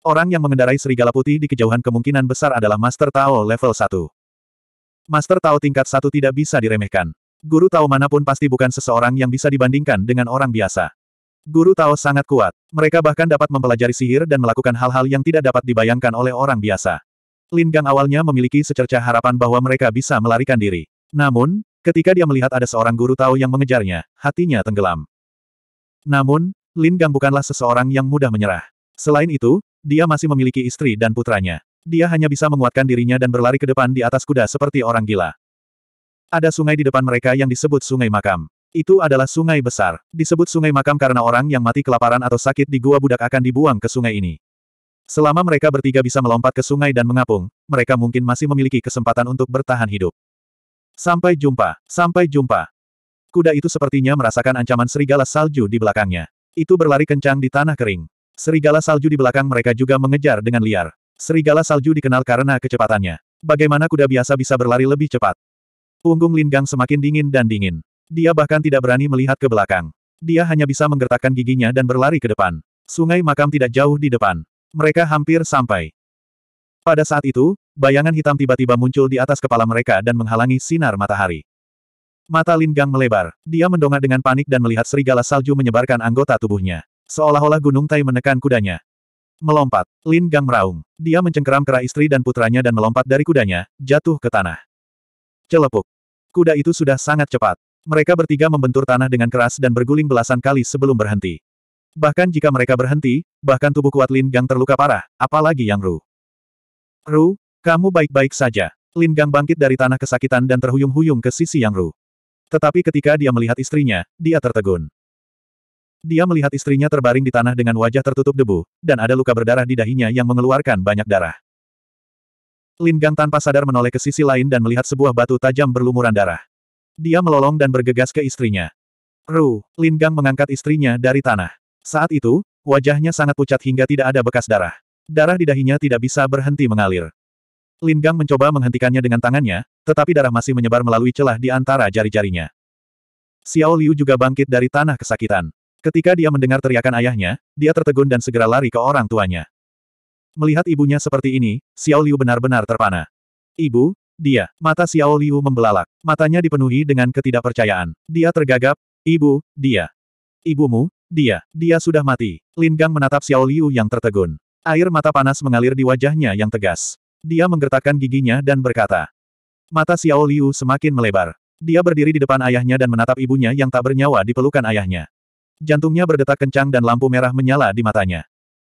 Orang yang mengendarai serigala putih di kejauhan kemungkinan besar adalah Master Tao level 1. Master Tao tingkat 1 tidak bisa diremehkan. Guru Tao manapun pasti bukan seseorang yang bisa dibandingkan dengan orang biasa. Guru Tao sangat kuat. Mereka bahkan dapat mempelajari sihir dan melakukan hal-hal yang tidak dapat dibayangkan oleh orang biasa. Lin Gang awalnya memiliki secerca harapan bahwa mereka bisa melarikan diri. Namun, Ketika dia melihat ada seorang guru Tao yang mengejarnya, hatinya tenggelam. Namun, Lin Gang bukanlah seseorang yang mudah menyerah. Selain itu, dia masih memiliki istri dan putranya. Dia hanya bisa menguatkan dirinya dan berlari ke depan di atas kuda seperti orang gila. Ada sungai di depan mereka yang disebut Sungai Makam. Itu adalah sungai besar. Disebut Sungai Makam karena orang yang mati kelaparan atau sakit di gua budak akan dibuang ke sungai ini. Selama mereka bertiga bisa melompat ke sungai dan mengapung, mereka mungkin masih memiliki kesempatan untuk bertahan hidup. Sampai jumpa, sampai jumpa. Kuda itu sepertinya merasakan ancaman serigala salju di belakangnya. Itu berlari kencang di tanah kering. Serigala salju di belakang mereka juga mengejar dengan liar. Serigala salju dikenal karena kecepatannya. Bagaimana kuda biasa bisa berlari lebih cepat? Punggung Linggang semakin dingin dan dingin. Dia bahkan tidak berani melihat ke belakang. Dia hanya bisa menggertakkan giginya dan berlari ke depan. Sungai makam tidak jauh di depan. Mereka hampir sampai. Pada saat itu, bayangan hitam tiba-tiba muncul di atas kepala mereka dan menghalangi sinar matahari. Mata Lin Gang melebar. Dia mendongak dengan panik dan melihat serigala salju menyebarkan anggota tubuhnya. Seolah-olah Gunung Tai menekan kudanya. Melompat. Lin Gang meraung. Dia mencengkeram kera istri dan putranya dan melompat dari kudanya, jatuh ke tanah. Celepuk. Kuda itu sudah sangat cepat. Mereka bertiga membentur tanah dengan keras dan berguling belasan kali sebelum berhenti. Bahkan jika mereka berhenti, bahkan tubuh kuat Lin Gang terluka parah, apalagi Yang Ru. Ru, kamu baik-baik saja. Lin Gang bangkit dari tanah kesakitan dan terhuyung-huyung ke sisi Yang Ru. Tetapi ketika dia melihat istrinya, dia tertegun. Dia melihat istrinya terbaring di tanah dengan wajah tertutup debu, dan ada luka berdarah di dahinya yang mengeluarkan banyak darah. Lin Gang tanpa sadar menoleh ke sisi lain dan melihat sebuah batu tajam berlumuran darah. Dia melolong dan bergegas ke istrinya. Ru, Lin Gang mengangkat istrinya dari tanah. Saat itu, wajahnya sangat pucat hingga tidak ada bekas darah. Darah di dahinya tidak bisa berhenti mengalir. Lin Gang mencoba menghentikannya dengan tangannya, tetapi darah masih menyebar melalui celah di antara jari-jarinya. Xiao Liu juga bangkit dari tanah kesakitan. Ketika dia mendengar teriakan ayahnya, dia tertegun dan segera lari ke orang tuanya. Melihat ibunya seperti ini, Xiao Liu benar-benar terpana. Ibu, dia, mata Xiao Liu membelalak. Matanya dipenuhi dengan ketidakpercayaan. Dia tergagap, ibu, dia. Ibumu, dia, dia sudah mati. Lin Gang menatap Xiao Liu yang tertegun. Air mata panas mengalir di wajahnya yang tegas. Dia menggertakkan giginya dan berkata. Mata Xiao Liu semakin melebar. Dia berdiri di depan ayahnya dan menatap ibunya yang tak bernyawa di pelukan ayahnya. Jantungnya berdetak kencang dan lampu merah menyala di matanya.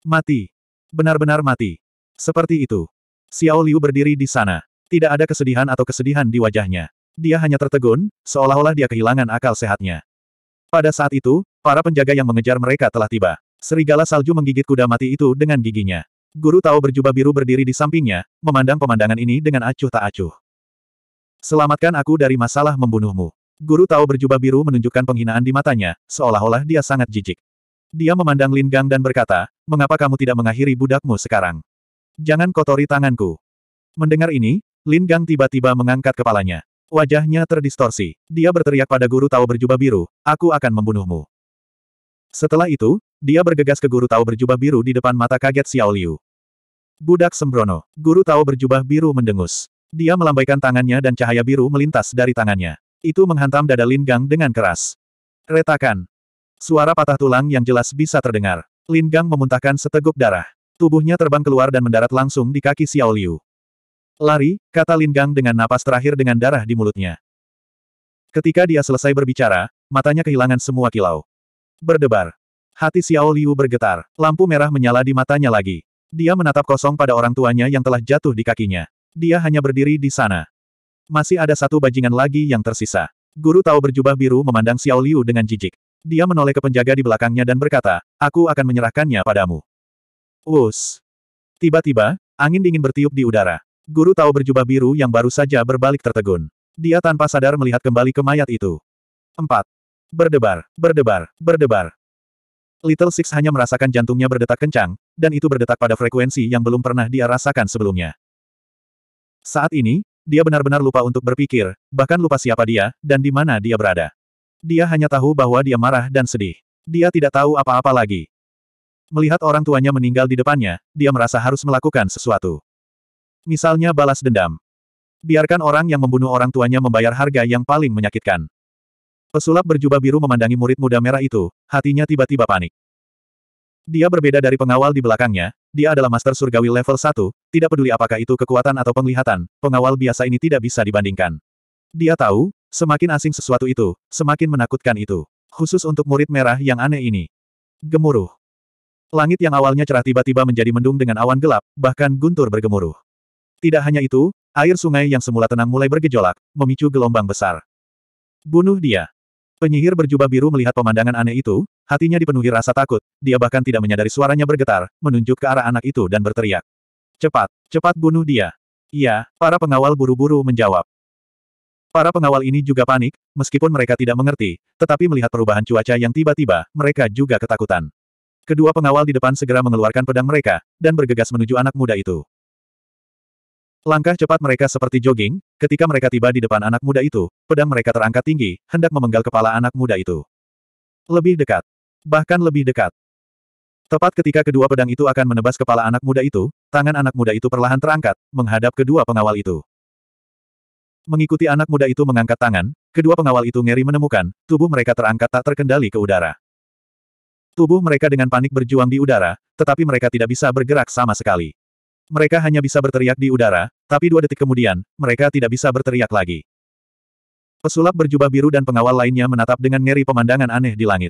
Mati. Benar-benar mati. Seperti itu. Xiao Liu berdiri di sana. Tidak ada kesedihan atau kesedihan di wajahnya. Dia hanya tertegun, seolah-olah dia kehilangan akal sehatnya. Pada saat itu, para penjaga yang mengejar mereka telah tiba. Serigala salju menggigit kuda mati itu dengan giginya. Guru Tao berjubah biru berdiri di sampingnya, memandang pemandangan ini dengan acuh tak acuh. Selamatkan aku dari masalah membunuhmu. Guru Tao berjubah biru menunjukkan penghinaan di matanya, seolah-olah dia sangat jijik. Dia memandang Lin Gang dan berkata, mengapa kamu tidak mengakhiri budakmu sekarang? Jangan kotori tanganku. Mendengar ini, Lin Gang tiba-tiba mengangkat kepalanya. Wajahnya terdistorsi. Dia berteriak pada guru Tao berjubah biru, aku akan membunuhmu. Setelah itu, dia bergegas ke guru Tao berjubah biru di depan mata kaget Xiao Liu. Budak sembrono. Guru Tao berjubah biru mendengus. Dia melambaikan tangannya dan cahaya biru melintas dari tangannya. Itu menghantam dada Lin Gang dengan keras. Retakan. Suara patah tulang yang jelas bisa terdengar. Lin Gang memuntahkan seteguk darah. Tubuhnya terbang keluar dan mendarat langsung di kaki Xiao Liu. Lari, kata Lin Gang dengan napas terakhir dengan darah di mulutnya. Ketika dia selesai berbicara, matanya kehilangan semua kilau. Berdebar. Hati Xiao Liu bergetar, lampu merah menyala di matanya lagi. Dia menatap kosong pada orang tuanya yang telah jatuh di kakinya. Dia hanya berdiri di sana. Masih ada satu bajingan lagi yang tersisa. Guru Tao berjubah biru memandang Xiao Liu dengan jijik. Dia menoleh ke penjaga di belakangnya dan berkata, aku akan menyerahkannya padamu. Us. Tiba-tiba, angin dingin bertiup di udara. Guru Tao berjubah biru yang baru saja berbalik tertegun. Dia tanpa sadar melihat kembali ke mayat itu. 4. Berdebar, berdebar, berdebar. Little Six hanya merasakan jantungnya berdetak kencang, dan itu berdetak pada frekuensi yang belum pernah dia rasakan sebelumnya. Saat ini, dia benar-benar lupa untuk berpikir, bahkan lupa siapa dia, dan di mana dia berada. Dia hanya tahu bahwa dia marah dan sedih. Dia tidak tahu apa-apa lagi. Melihat orang tuanya meninggal di depannya, dia merasa harus melakukan sesuatu. Misalnya balas dendam. Biarkan orang yang membunuh orang tuanya membayar harga yang paling menyakitkan. Pesulap berjubah biru memandangi murid muda merah itu, hatinya tiba-tiba panik. Dia berbeda dari pengawal di belakangnya, dia adalah master surgawi level 1, tidak peduli apakah itu kekuatan atau penglihatan, pengawal biasa ini tidak bisa dibandingkan. Dia tahu, semakin asing sesuatu itu, semakin menakutkan itu. Khusus untuk murid merah yang aneh ini. Gemuruh. Langit yang awalnya cerah tiba-tiba menjadi mendung dengan awan gelap, bahkan guntur bergemuruh. Tidak hanya itu, air sungai yang semula tenang mulai bergejolak, memicu gelombang besar. Bunuh dia. Penyihir berjubah biru melihat pemandangan aneh itu, hatinya dipenuhi rasa takut, dia bahkan tidak menyadari suaranya bergetar, menunjuk ke arah anak itu dan berteriak. Cepat, cepat bunuh dia. Iya, para pengawal buru-buru menjawab. Para pengawal ini juga panik, meskipun mereka tidak mengerti, tetapi melihat perubahan cuaca yang tiba-tiba, mereka juga ketakutan. Kedua pengawal di depan segera mengeluarkan pedang mereka, dan bergegas menuju anak muda itu. Langkah cepat mereka seperti jogging, ketika mereka tiba di depan anak muda itu, pedang mereka terangkat tinggi, hendak memenggal kepala anak muda itu. Lebih dekat. Bahkan lebih dekat. Tepat ketika kedua pedang itu akan menebas kepala anak muda itu, tangan anak muda itu perlahan terangkat, menghadap kedua pengawal itu. Mengikuti anak muda itu mengangkat tangan, kedua pengawal itu ngeri menemukan, tubuh mereka terangkat tak terkendali ke udara. Tubuh mereka dengan panik berjuang di udara, tetapi mereka tidak bisa bergerak sama sekali. Mereka hanya bisa berteriak di udara, tapi dua detik kemudian, mereka tidak bisa berteriak lagi. Pesulap berjubah biru dan pengawal lainnya menatap dengan ngeri pemandangan aneh di langit.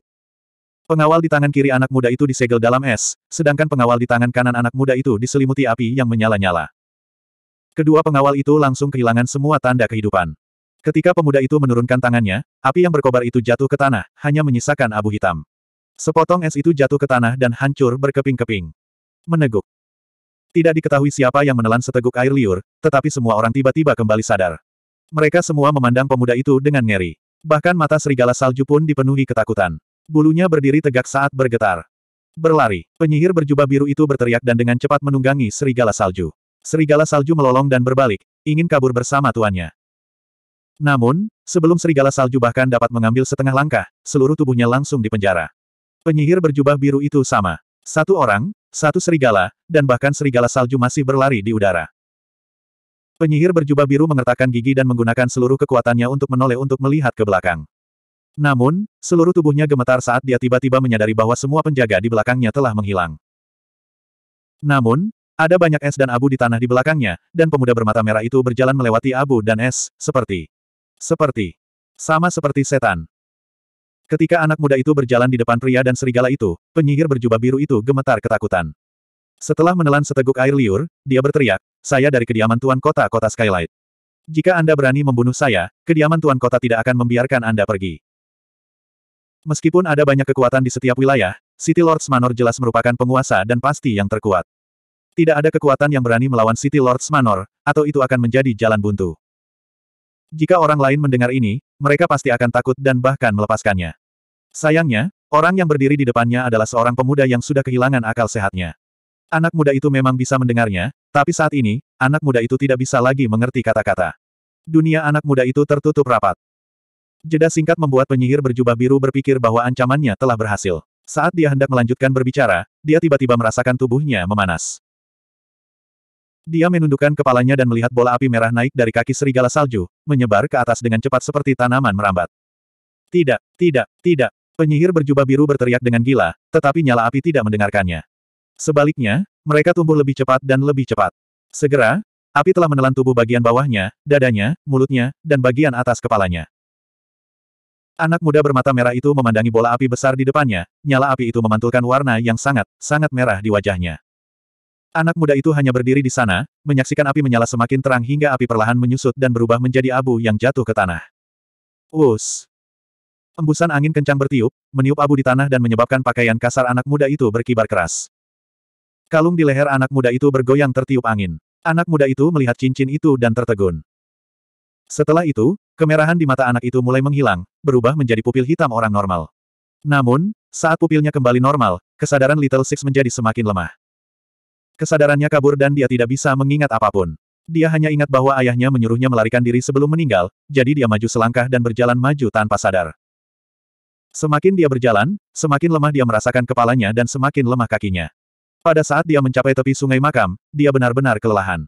Pengawal di tangan kiri anak muda itu disegel dalam es, sedangkan pengawal di tangan kanan anak muda itu diselimuti api yang menyala-nyala. Kedua pengawal itu langsung kehilangan semua tanda kehidupan. Ketika pemuda itu menurunkan tangannya, api yang berkobar itu jatuh ke tanah, hanya menyisakan abu hitam. Sepotong es itu jatuh ke tanah dan hancur berkeping-keping. Meneguk. Tidak diketahui siapa yang menelan seteguk air liur, tetapi semua orang tiba-tiba kembali sadar. Mereka semua memandang pemuda itu dengan ngeri. Bahkan mata serigala salju pun dipenuhi ketakutan. Bulunya berdiri tegak saat bergetar. Berlari, penyihir berjubah biru itu berteriak dan dengan cepat menunggangi serigala salju. Serigala salju melolong dan berbalik, ingin kabur bersama tuannya. Namun, sebelum serigala salju bahkan dapat mengambil setengah langkah, seluruh tubuhnya langsung dipenjara. Penyihir berjubah biru itu sama. Satu orang, satu serigala, dan bahkan serigala salju masih berlari di udara. Penyihir berjubah biru mengertakkan gigi dan menggunakan seluruh kekuatannya untuk menoleh untuk melihat ke belakang. Namun, seluruh tubuhnya gemetar saat dia tiba-tiba menyadari bahwa semua penjaga di belakangnya telah menghilang. Namun, ada banyak es dan abu di tanah di belakangnya, dan pemuda bermata merah itu berjalan melewati abu dan es, seperti... Seperti... Sama seperti setan. Ketika anak muda itu berjalan di depan pria dan serigala itu, penyihir berjubah biru itu gemetar ketakutan. Setelah menelan seteguk air liur, dia berteriak, saya dari kediaman Tuan Kota Kota Skylight. Jika Anda berani membunuh saya, kediaman Tuan Kota tidak akan membiarkan Anda pergi. Meskipun ada banyak kekuatan di setiap wilayah, City Lords Manor jelas merupakan penguasa dan pasti yang terkuat. Tidak ada kekuatan yang berani melawan City Lords Manor, atau itu akan menjadi jalan buntu. Jika orang lain mendengar ini, mereka pasti akan takut dan bahkan melepaskannya. Sayangnya, orang yang berdiri di depannya adalah seorang pemuda yang sudah kehilangan akal sehatnya. Anak muda itu memang bisa mendengarnya, tapi saat ini, anak muda itu tidak bisa lagi mengerti kata-kata. Dunia anak muda itu tertutup rapat. Jeda singkat membuat penyihir berjubah biru berpikir bahwa ancamannya telah berhasil. Saat dia hendak melanjutkan berbicara, dia tiba-tiba merasakan tubuhnya memanas. Dia menundukkan kepalanya dan melihat bola api merah naik dari kaki serigala salju, menyebar ke atas dengan cepat seperti tanaman merambat. Tidak, tidak, tidak. Penyihir berjubah biru berteriak dengan gila, tetapi nyala api tidak mendengarkannya. Sebaliknya, mereka tumbuh lebih cepat dan lebih cepat. Segera, api telah menelan tubuh bagian bawahnya, dadanya, mulutnya, dan bagian atas kepalanya. Anak muda bermata merah itu memandangi bola api besar di depannya, nyala api itu memantulkan warna yang sangat, sangat merah di wajahnya. Anak muda itu hanya berdiri di sana, menyaksikan api menyala semakin terang hingga api perlahan menyusut dan berubah menjadi abu yang jatuh ke tanah. Us. Embusan angin kencang bertiup, meniup abu di tanah dan menyebabkan pakaian kasar anak muda itu berkibar keras. Kalung di leher anak muda itu bergoyang tertiup angin. Anak muda itu melihat cincin itu dan tertegun. Setelah itu, kemerahan di mata anak itu mulai menghilang, berubah menjadi pupil hitam orang normal. Namun, saat pupilnya kembali normal, kesadaran Little Six menjadi semakin lemah. Kesadarannya kabur dan dia tidak bisa mengingat apapun. Dia hanya ingat bahwa ayahnya menyuruhnya melarikan diri sebelum meninggal, jadi dia maju selangkah dan berjalan maju tanpa sadar. Semakin dia berjalan, semakin lemah dia merasakan kepalanya dan semakin lemah kakinya. Pada saat dia mencapai tepi sungai makam, dia benar-benar kelelahan.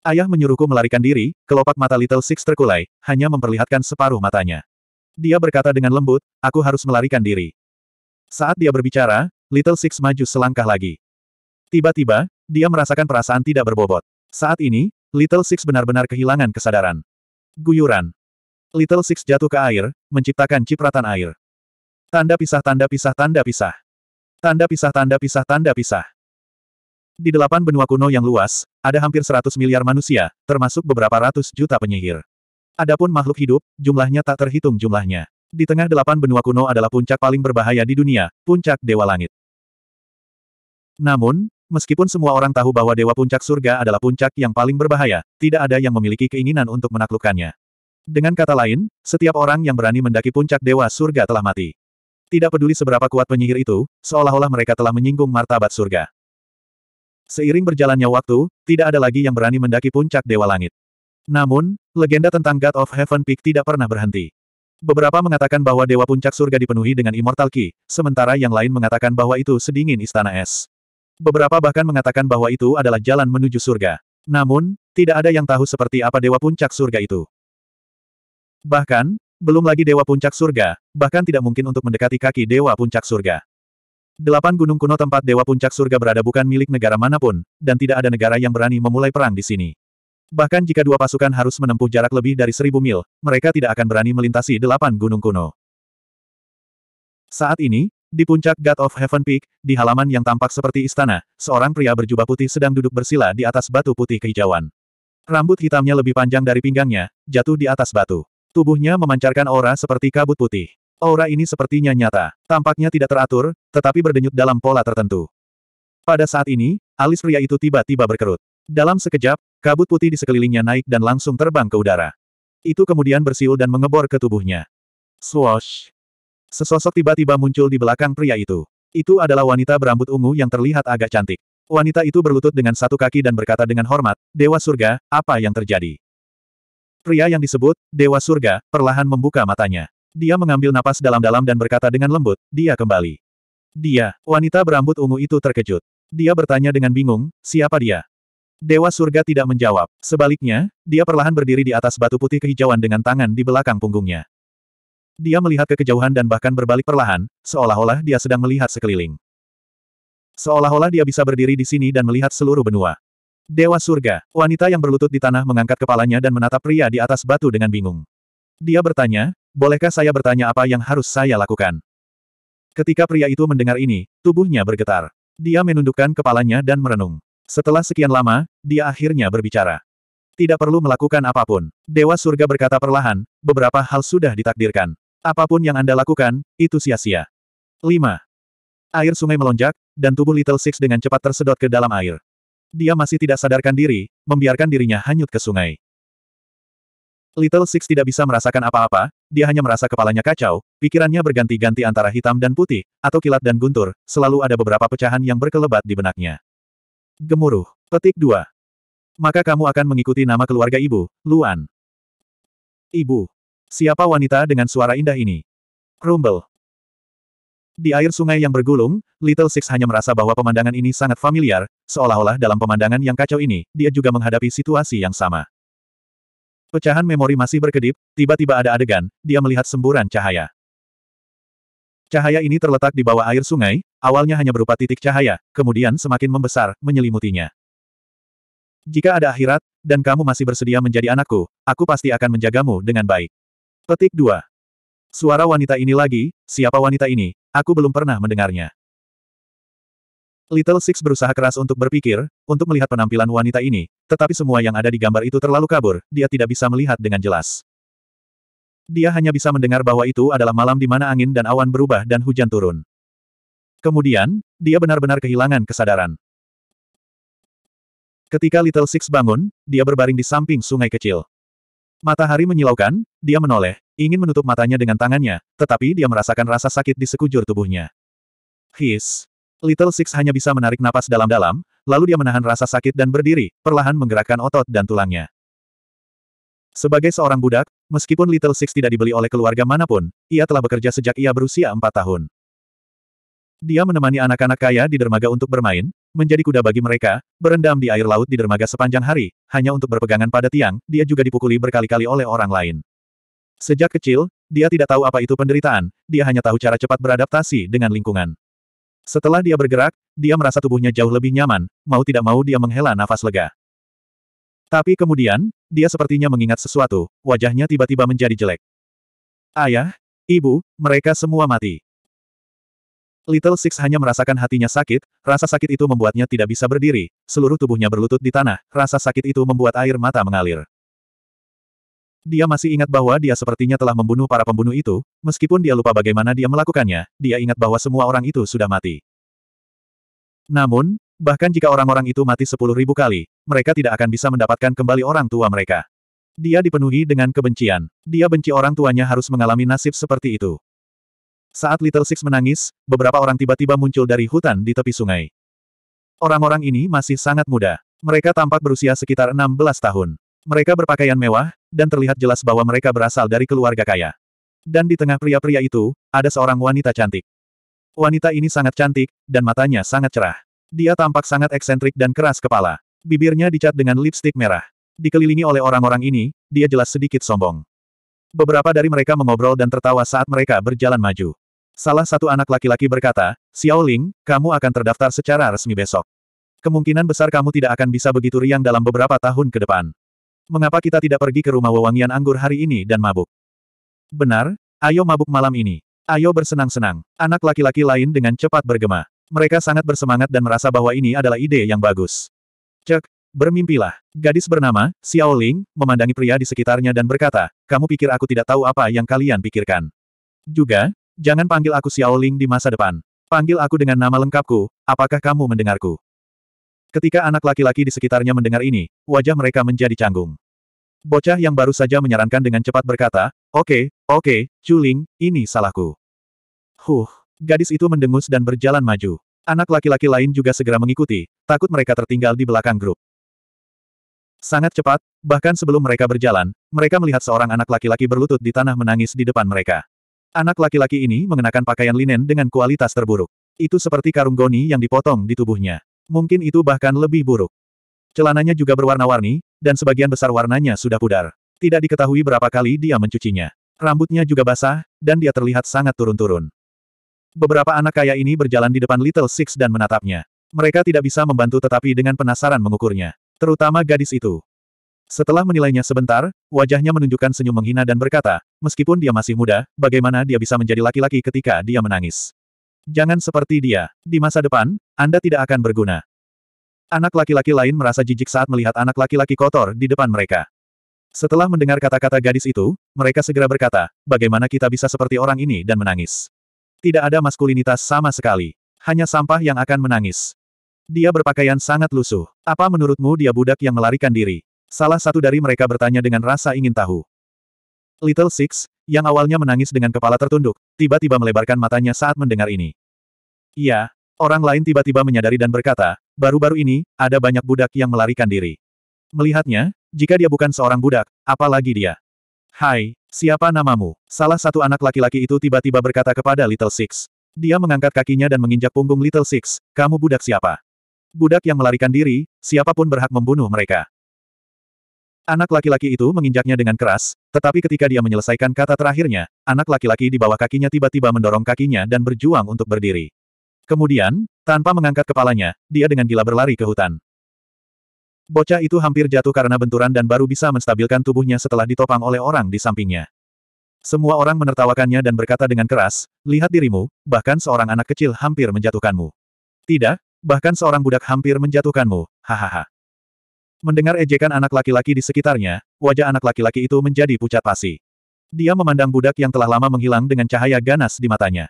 Ayah menyuruhku melarikan diri, kelopak mata Little Six terkulai, hanya memperlihatkan separuh matanya. Dia berkata dengan lembut, aku harus melarikan diri. Saat dia berbicara, Little Six maju selangkah lagi. Tiba-tiba, dia merasakan perasaan tidak berbobot. Saat ini, Little Six benar-benar kehilangan kesadaran. Guyuran. Little Six jatuh ke air, menciptakan cipratan air. Tanda pisah tanda pisah tanda pisah. Tanda pisah tanda pisah tanda pisah. Di delapan benua kuno yang luas, ada hampir seratus miliar manusia, termasuk beberapa ratus juta penyihir. Adapun makhluk hidup, jumlahnya tak terhitung jumlahnya. Di tengah delapan benua kuno adalah puncak paling berbahaya di dunia, puncak Dewa Langit. Namun, Meskipun semua orang tahu bahwa Dewa Puncak Surga adalah puncak yang paling berbahaya, tidak ada yang memiliki keinginan untuk menaklukkannya. Dengan kata lain, setiap orang yang berani mendaki puncak Dewa Surga telah mati. Tidak peduli seberapa kuat penyihir itu, seolah-olah mereka telah menyinggung martabat surga. Seiring berjalannya waktu, tidak ada lagi yang berani mendaki puncak Dewa Langit. Namun, legenda tentang God of Heaven Peak tidak pernah berhenti. Beberapa mengatakan bahwa Dewa Puncak Surga dipenuhi dengan Immortal Ki, sementara yang lain mengatakan bahwa itu sedingin istana es. Beberapa bahkan mengatakan bahwa itu adalah jalan menuju surga. Namun, tidak ada yang tahu seperti apa Dewa Puncak Surga itu. Bahkan, belum lagi Dewa Puncak Surga, bahkan tidak mungkin untuk mendekati kaki Dewa Puncak Surga. Delapan gunung kuno tempat Dewa Puncak Surga berada bukan milik negara manapun, dan tidak ada negara yang berani memulai perang di sini. Bahkan jika dua pasukan harus menempuh jarak lebih dari seribu mil, mereka tidak akan berani melintasi delapan gunung kuno. Saat ini, di puncak God of Heaven Peak, di halaman yang tampak seperti istana, seorang pria berjubah putih sedang duduk bersila di atas batu putih kehijauan. Rambut hitamnya lebih panjang dari pinggangnya, jatuh di atas batu. Tubuhnya memancarkan aura seperti kabut putih. Aura ini sepertinya nyata, tampaknya tidak teratur, tetapi berdenyut dalam pola tertentu. Pada saat ini, alis pria itu tiba-tiba berkerut. Dalam sekejap, kabut putih di sekelilingnya naik dan langsung terbang ke udara. Itu kemudian bersiul dan mengebor ke tubuhnya. Swoosh! Sesosok tiba-tiba muncul di belakang pria itu. Itu adalah wanita berambut ungu yang terlihat agak cantik. Wanita itu berlutut dengan satu kaki dan berkata dengan hormat, Dewa Surga, apa yang terjadi? Pria yang disebut, Dewa Surga, perlahan membuka matanya. Dia mengambil napas dalam-dalam dan berkata dengan lembut, dia kembali. Dia, wanita berambut ungu itu terkejut. Dia bertanya dengan bingung, siapa dia? Dewa Surga tidak menjawab. Sebaliknya, dia perlahan berdiri di atas batu putih kehijauan dengan tangan di belakang punggungnya. Dia melihat ke kejauhan dan bahkan berbalik perlahan, seolah-olah dia sedang melihat sekeliling. Seolah-olah dia bisa berdiri di sini dan melihat seluruh benua. Dewa surga, wanita yang berlutut di tanah mengangkat kepalanya dan menatap pria di atas batu dengan bingung. Dia bertanya, bolehkah saya bertanya apa yang harus saya lakukan? Ketika pria itu mendengar ini, tubuhnya bergetar. Dia menundukkan kepalanya dan merenung. Setelah sekian lama, dia akhirnya berbicara. Tidak perlu melakukan apapun. Dewa surga berkata perlahan, beberapa hal sudah ditakdirkan. Apapun yang Anda lakukan, itu sia-sia. 5. Air sungai melonjak, dan tubuh Little Six dengan cepat tersedot ke dalam air. Dia masih tidak sadarkan diri, membiarkan dirinya hanyut ke sungai. Little Six tidak bisa merasakan apa-apa, dia hanya merasa kepalanya kacau, pikirannya berganti-ganti antara hitam dan putih, atau kilat dan guntur, selalu ada beberapa pecahan yang berkelebat di benaknya. Gemuruh. Petik 2. Maka kamu akan mengikuti nama keluarga ibu, Luan. Ibu. Siapa wanita dengan suara indah ini? Rumble. Di air sungai yang bergulung, Little Six hanya merasa bahwa pemandangan ini sangat familiar, seolah-olah dalam pemandangan yang kacau ini, dia juga menghadapi situasi yang sama. Pecahan memori masih berkedip, tiba-tiba ada adegan, dia melihat semburan cahaya. Cahaya ini terletak di bawah air sungai, awalnya hanya berupa titik cahaya, kemudian semakin membesar, menyelimutinya. Jika ada akhirat, dan kamu masih bersedia menjadi anakku, aku pasti akan menjagamu dengan baik. Petik 2. Suara wanita ini lagi, siapa wanita ini, Aku belum pernah mendengarnya. Little Six berusaha keras untuk berpikir, untuk melihat penampilan wanita ini, tetapi semua yang ada di gambar itu terlalu kabur, dia tidak bisa melihat dengan jelas. Dia hanya bisa mendengar bahwa itu adalah malam di mana angin dan awan berubah dan hujan turun. Kemudian, dia benar-benar kehilangan kesadaran. Ketika Little Six bangun, dia berbaring di samping sungai kecil. Matahari menyilaukan, dia menoleh, ingin menutup matanya dengan tangannya, tetapi dia merasakan rasa sakit di sekujur tubuhnya. His. Little Six hanya bisa menarik napas dalam-dalam, lalu dia menahan rasa sakit dan berdiri, perlahan menggerakkan otot dan tulangnya. Sebagai seorang budak, meskipun Little Six tidak dibeli oleh keluarga manapun, ia telah bekerja sejak ia berusia empat tahun. Dia menemani anak-anak kaya di dermaga untuk bermain, menjadi kuda bagi mereka, berendam di air laut di dermaga sepanjang hari, hanya untuk berpegangan pada tiang, dia juga dipukuli berkali-kali oleh orang lain. Sejak kecil, dia tidak tahu apa itu penderitaan, dia hanya tahu cara cepat beradaptasi dengan lingkungan. Setelah dia bergerak, dia merasa tubuhnya jauh lebih nyaman, mau tidak mau dia menghela nafas lega. Tapi kemudian, dia sepertinya mengingat sesuatu, wajahnya tiba-tiba menjadi jelek. Ayah, ibu, mereka semua mati. Little Six hanya merasakan hatinya sakit, rasa sakit itu membuatnya tidak bisa berdiri, seluruh tubuhnya berlutut di tanah, rasa sakit itu membuat air mata mengalir. Dia masih ingat bahwa dia sepertinya telah membunuh para pembunuh itu, meskipun dia lupa bagaimana dia melakukannya, dia ingat bahwa semua orang itu sudah mati. Namun, bahkan jika orang-orang itu mati sepuluh ribu kali, mereka tidak akan bisa mendapatkan kembali orang tua mereka. Dia dipenuhi dengan kebencian. Dia benci orang tuanya harus mengalami nasib seperti itu. Saat Little Six menangis, beberapa orang tiba-tiba muncul dari hutan di tepi sungai. Orang-orang ini masih sangat muda. Mereka tampak berusia sekitar 16 tahun. Mereka berpakaian mewah, dan terlihat jelas bahwa mereka berasal dari keluarga kaya. Dan di tengah pria-pria itu, ada seorang wanita cantik. Wanita ini sangat cantik, dan matanya sangat cerah. Dia tampak sangat eksentrik dan keras kepala. Bibirnya dicat dengan lipstik merah. Dikelilingi oleh orang-orang ini, dia jelas sedikit sombong. Beberapa dari mereka mengobrol dan tertawa saat mereka berjalan maju. Salah satu anak laki-laki berkata, Xiao Ling, kamu akan terdaftar secara resmi besok. Kemungkinan besar kamu tidak akan bisa begitu riang dalam beberapa tahun ke depan. Mengapa kita tidak pergi ke rumah wewangian anggur hari ini dan mabuk? Benar, ayo mabuk malam ini. Ayo bersenang-senang. Anak laki-laki lain dengan cepat bergema. Mereka sangat bersemangat dan merasa bahwa ini adalah ide yang bagus. Cek, bermimpilah. Gadis bernama, Xiao Ling, memandangi pria di sekitarnya dan berkata, kamu pikir aku tidak tahu apa yang kalian pikirkan. Juga, Jangan panggil aku Xiao Ling di masa depan. Panggil aku dengan nama lengkapku, apakah kamu mendengarku? Ketika anak laki-laki di sekitarnya mendengar ini, wajah mereka menjadi canggung. Bocah yang baru saja menyarankan dengan cepat berkata, Oke, okay, oke, okay, Chuling, ini salahku. Huh, gadis itu mendengus dan berjalan maju. Anak laki-laki lain juga segera mengikuti, takut mereka tertinggal di belakang grup. Sangat cepat, bahkan sebelum mereka berjalan, mereka melihat seorang anak laki-laki berlutut di tanah menangis di depan mereka. Anak laki-laki ini mengenakan pakaian linen dengan kualitas terburuk. Itu seperti karung goni yang dipotong di tubuhnya. Mungkin itu bahkan lebih buruk. Celananya juga berwarna-warni, dan sebagian besar warnanya sudah pudar. Tidak diketahui berapa kali dia mencucinya. Rambutnya juga basah, dan dia terlihat sangat turun-turun. Beberapa anak kaya ini berjalan di depan Little Six dan menatapnya. Mereka tidak bisa membantu tetapi dengan penasaran mengukurnya. Terutama gadis itu. Setelah menilainya sebentar, wajahnya menunjukkan senyum menghina dan berkata, meskipun dia masih muda, bagaimana dia bisa menjadi laki-laki ketika dia menangis? Jangan seperti dia. Di masa depan, Anda tidak akan berguna. Anak laki-laki lain merasa jijik saat melihat anak laki-laki kotor di depan mereka. Setelah mendengar kata-kata gadis itu, mereka segera berkata, bagaimana kita bisa seperti orang ini dan menangis? Tidak ada maskulinitas sama sekali. Hanya sampah yang akan menangis. Dia berpakaian sangat lusuh. Apa menurutmu dia budak yang melarikan diri? Salah satu dari mereka bertanya dengan rasa ingin tahu. Little Six, yang awalnya menangis dengan kepala tertunduk, tiba-tiba melebarkan matanya saat mendengar ini. Iya, orang lain tiba-tiba menyadari dan berkata, baru-baru ini, ada banyak budak yang melarikan diri. Melihatnya, jika dia bukan seorang budak, apalagi dia. Hai, siapa namamu? Salah satu anak laki-laki itu tiba-tiba berkata kepada Little Six. Dia mengangkat kakinya dan menginjak punggung Little Six, kamu budak siapa? Budak yang melarikan diri, siapapun berhak membunuh mereka. Anak laki-laki itu menginjaknya dengan keras, tetapi ketika dia menyelesaikan kata terakhirnya, anak laki-laki di bawah kakinya tiba-tiba mendorong kakinya dan berjuang untuk berdiri. Kemudian, tanpa mengangkat kepalanya, dia dengan gila berlari ke hutan. Bocah itu hampir jatuh karena benturan dan baru bisa menstabilkan tubuhnya setelah ditopang oleh orang di sampingnya. Semua orang menertawakannya dan berkata dengan keras, lihat dirimu, bahkan seorang anak kecil hampir menjatuhkanmu. Tidak, bahkan seorang budak hampir menjatuhkanmu, hahaha. Mendengar ejekan anak laki-laki di sekitarnya, wajah anak laki-laki itu menjadi pucat pasi. Dia memandang budak yang telah lama menghilang dengan cahaya ganas di matanya.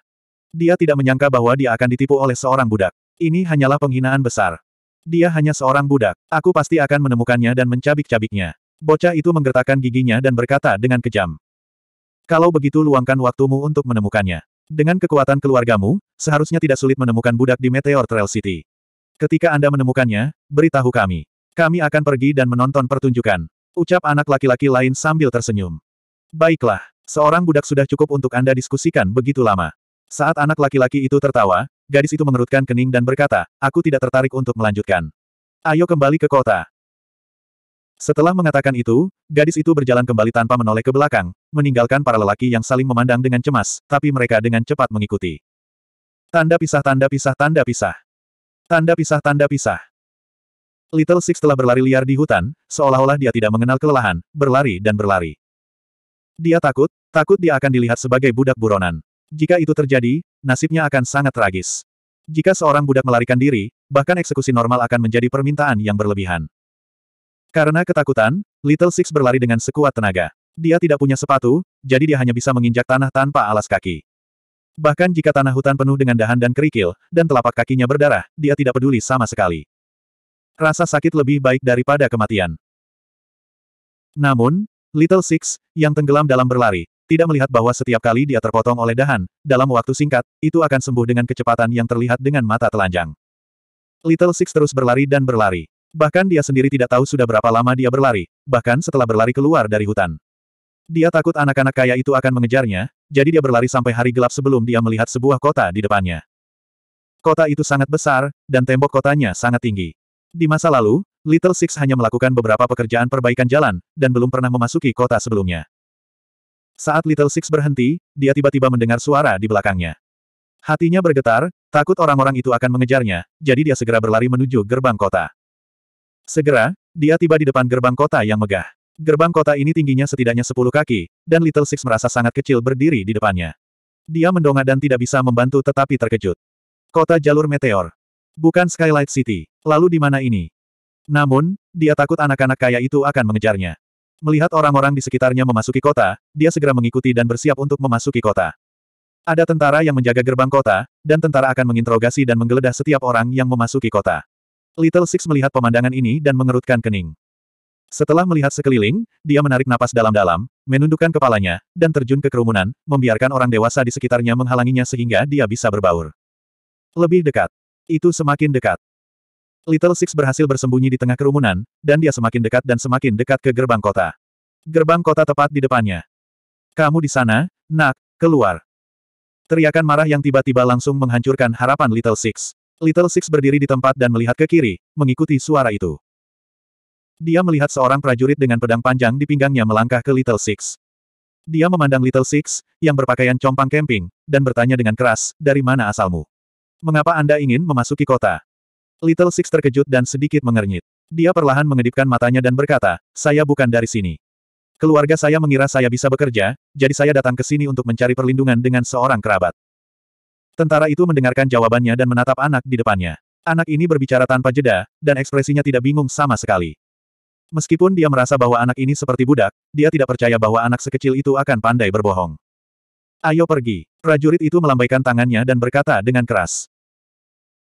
Dia tidak menyangka bahwa dia akan ditipu oleh seorang budak. Ini hanyalah penghinaan besar. Dia hanya seorang budak. Aku pasti akan menemukannya dan mencabik-cabiknya. Bocah itu menggertakkan giginya dan berkata dengan kejam. Kalau begitu luangkan waktumu untuk menemukannya. Dengan kekuatan keluargamu, seharusnya tidak sulit menemukan budak di Meteor Trail City. Ketika Anda menemukannya, beritahu kami. Kami akan pergi dan menonton pertunjukan. Ucap anak laki-laki lain sambil tersenyum. Baiklah, seorang budak sudah cukup untuk Anda diskusikan begitu lama. Saat anak laki-laki itu tertawa, gadis itu mengerutkan kening dan berkata, aku tidak tertarik untuk melanjutkan. Ayo kembali ke kota. Setelah mengatakan itu, gadis itu berjalan kembali tanpa menoleh ke belakang, meninggalkan para lelaki yang saling memandang dengan cemas, tapi mereka dengan cepat mengikuti. Tanda pisah tanda pisah tanda pisah. Tanda pisah tanda pisah. Little Six telah berlari liar di hutan, seolah-olah dia tidak mengenal kelelahan, berlari dan berlari. Dia takut, takut dia akan dilihat sebagai budak buronan. Jika itu terjadi, nasibnya akan sangat tragis. Jika seorang budak melarikan diri, bahkan eksekusi normal akan menjadi permintaan yang berlebihan. Karena ketakutan, Little Six berlari dengan sekuat tenaga. Dia tidak punya sepatu, jadi dia hanya bisa menginjak tanah tanpa alas kaki. Bahkan jika tanah hutan penuh dengan dahan dan kerikil, dan telapak kakinya berdarah, dia tidak peduli sama sekali. Rasa sakit lebih baik daripada kematian. Namun, Little Six, yang tenggelam dalam berlari, tidak melihat bahwa setiap kali dia terpotong oleh dahan, dalam waktu singkat, itu akan sembuh dengan kecepatan yang terlihat dengan mata telanjang. Little Six terus berlari dan berlari. Bahkan dia sendiri tidak tahu sudah berapa lama dia berlari, bahkan setelah berlari keluar dari hutan. Dia takut anak-anak kaya itu akan mengejarnya, jadi dia berlari sampai hari gelap sebelum dia melihat sebuah kota di depannya. Kota itu sangat besar, dan tembok kotanya sangat tinggi. Di masa lalu, Little Six hanya melakukan beberapa pekerjaan perbaikan jalan, dan belum pernah memasuki kota sebelumnya. Saat Little Six berhenti, dia tiba-tiba mendengar suara di belakangnya. Hatinya bergetar, takut orang-orang itu akan mengejarnya, jadi dia segera berlari menuju gerbang kota. Segera, dia tiba di depan gerbang kota yang megah. Gerbang kota ini tingginya setidaknya 10 kaki, dan Little Six merasa sangat kecil berdiri di depannya. Dia mendongak dan tidak bisa membantu tetapi terkejut. Kota Jalur Meteor Bukan Skylight City. Lalu di mana ini? Namun, dia takut anak-anak kaya itu akan mengejarnya. Melihat orang-orang di sekitarnya memasuki kota, dia segera mengikuti dan bersiap untuk memasuki kota. Ada tentara yang menjaga gerbang kota, dan tentara akan menginterogasi dan menggeledah setiap orang yang memasuki kota. Little Six melihat pemandangan ini dan mengerutkan kening. Setelah melihat sekeliling, dia menarik napas dalam-dalam, menundukkan kepalanya, dan terjun ke kerumunan, membiarkan orang dewasa di sekitarnya menghalanginya sehingga dia bisa berbaur. Lebih dekat, itu semakin dekat. Little Six berhasil bersembunyi di tengah kerumunan, dan dia semakin dekat dan semakin dekat ke gerbang kota. Gerbang kota tepat di depannya. Kamu di sana, nak, keluar. Teriakan marah yang tiba-tiba langsung menghancurkan harapan Little Six. Little Six berdiri di tempat dan melihat ke kiri, mengikuti suara itu. Dia melihat seorang prajurit dengan pedang panjang di pinggangnya melangkah ke Little Six. Dia memandang Little Six, yang berpakaian compang camping, dan bertanya dengan keras, dari mana asalmu? Mengapa Anda ingin memasuki kota? Little Six terkejut dan sedikit mengernyit. Dia perlahan mengedipkan matanya dan berkata, saya bukan dari sini. Keluarga saya mengira saya bisa bekerja, jadi saya datang ke sini untuk mencari perlindungan dengan seorang kerabat. Tentara itu mendengarkan jawabannya dan menatap anak di depannya. Anak ini berbicara tanpa jeda, dan ekspresinya tidak bingung sama sekali. Meskipun dia merasa bahwa anak ini seperti budak, dia tidak percaya bahwa anak sekecil itu akan pandai berbohong. Ayo pergi. Prajurit itu melambaikan tangannya dan berkata dengan keras.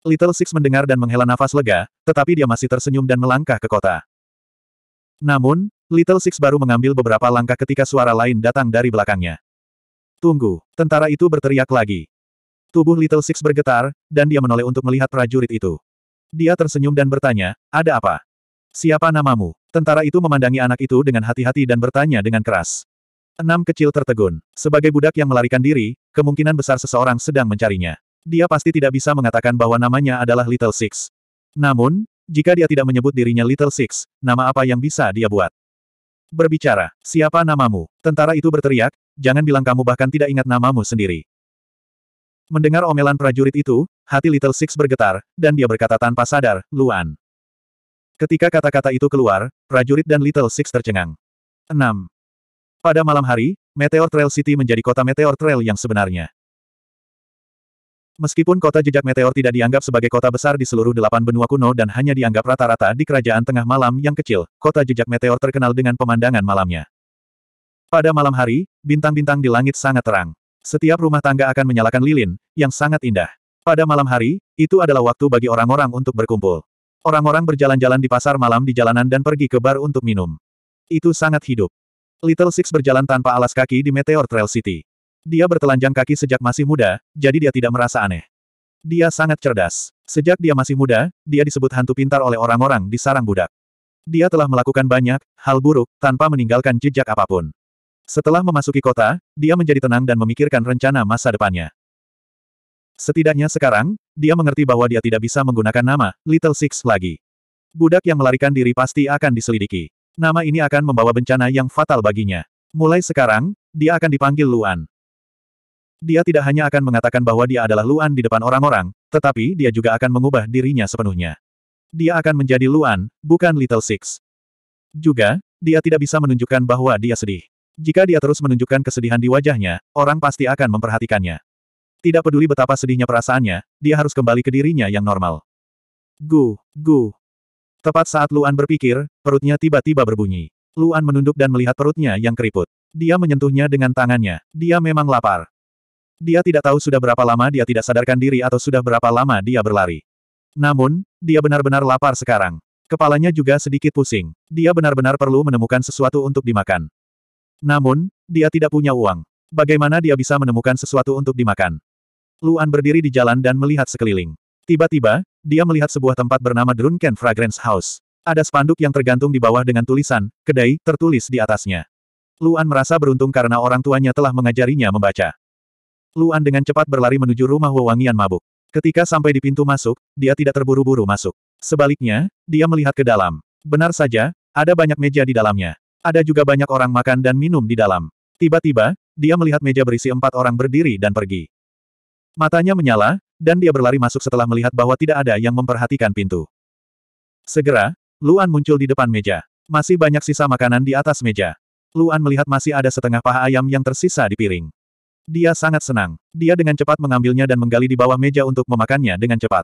Little Six mendengar dan menghela nafas lega, tetapi dia masih tersenyum dan melangkah ke kota. Namun, Little Six baru mengambil beberapa langkah ketika suara lain datang dari belakangnya. Tunggu, tentara itu berteriak lagi. Tubuh Little Six bergetar, dan dia menoleh untuk melihat prajurit itu. Dia tersenyum dan bertanya, ada apa? Siapa namamu? Tentara itu memandangi anak itu dengan hati-hati dan bertanya dengan keras. Enam kecil tertegun. Sebagai budak yang melarikan diri, kemungkinan besar seseorang sedang mencarinya. Dia pasti tidak bisa mengatakan bahwa namanya adalah Little Six. Namun, jika dia tidak menyebut dirinya Little Six, nama apa yang bisa dia buat? Berbicara, siapa namamu? Tentara itu berteriak, jangan bilang kamu bahkan tidak ingat namamu sendiri. Mendengar omelan prajurit itu, hati Little Six bergetar, dan dia berkata tanpa sadar, Luan. Ketika kata-kata itu keluar, prajurit dan Little Six tercengang. 6. Pada malam hari, Meteor Trail City menjadi kota Meteor Trail yang sebenarnya. Meskipun kota jejak meteor tidak dianggap sebagai kota besar di seluruh delapan benua kuno dan hanya dianggap rata-rata di kerajaan tengah malam yang kecil, kota jejak meteor terkenal dengan pemandangan malamnya. Pada malam hari, bintang-bintang di langit sangat terang. Setiap rumah tangga akan menyalakan lilin, yang sangat indah. Pada malam hari, itu adalah waktu bagi orang-orang untuk berkumpul. Orang-orang berjalan-jalan di pasar malam di jalanan dan pergi ke bar untuk minum. Itu sangat hidup. Little Six berjalan tanpa alas kaki di Meteor Trail City. Dia bertelanjang kaki sejak masih muda, jadi dia tidak merasa aneh. Dia sangat cerdas. Sejak dia masih muda, dia disebut hantu pintar oleh orang-orang di sarang budak. Dia telah melakukan banyak hal buruk tanpa meninggalkan jejak apapun. Setelah memasuki kota, dia menjadi tenang dan memikirkan rencana masa depannya. Setidaknya sekarang, dia mengerti bahwa dia tidak bisa menggunakan nama Little Six lagi. Budak yang melarikan diri pasti akan diselidiki. Nama ini akan membawa bencana yang fatal baginya. Mulai sekarang, dia akan dipanggil Luan. Dia tidak hanya akan mengatakan bahwa dia adalah Luan di depan orang-orang, tetapi dia juga akan mengubah dirinya sepenuhnya. Dia akan menjadi Luan, bukan Little Six. Juga, dia tidak bisa menunjukkan bahwa dia sedih. Jika dia terus menunjukkan kesedihan di wajahnya, orang pasti akan memperhatikannya. Tidak peduli betapa sedihnya perasaannya, dia harus kembali ke dirinya yang normal. Gu, gu. Tepat saat Luan berpikir, perutnya tiba-tiba berbunyi. Luan menunduk dan melihat perutnya yang keriput. Dia menyentuhnya dengan tangannya. Dia memang lapar. Dia tidak tahu sudah berapa lama dia tidak sadarkan diri atau sudah berapa lama dia berlari. Namun, dia benar-benar lapar sekarang. Kepalanya juga sedikit pusing. Dia benar-benar perlu menemukan sesuatu untuk dimakan. Namun, dia tidak punya uang. Bagaimana dia bisa menemukan sesuatu untuk dimakan? Luan berdiri di jalan dan melihat sekeliling. Tiba-tiba, dia melihat sebuah tempat bernama Drunken Fragrance House. Ada spanduk yang tergantung di bawah dengan tulisan, kedai, tertulis di atasnya. Luan merasa beruntung karena orang tuanya telah mengajarinya membaca. Luan dengan cepat berlari menuju rumah wewangian mabuk. Ketika sampai di pintu masuk, dia tidak terburu-buru masuk. Sebaliknya, dia melihat ke dalam. Benar saja, ada banyak meja di dalamnya. Ada juga banyak orang makan dan minum di dalam. Tiba-tiba, dia melihat meja berisi empat orang berdiri dan pergi. Matanya menyala, dan dia berlari masuk setelah melihat bahwa tidak ada yang memperhatikan pintu. Segera, Luan muncul di depan meja. Masih banyak sisa makanan di atas meja. Luan melihat masih ada setengah paha ayam yang tersisa di piring. Dia sangat senang. Dia dengan cepat mengambilnya dan menggali di bawah meja untuk memakannya dengan cepat.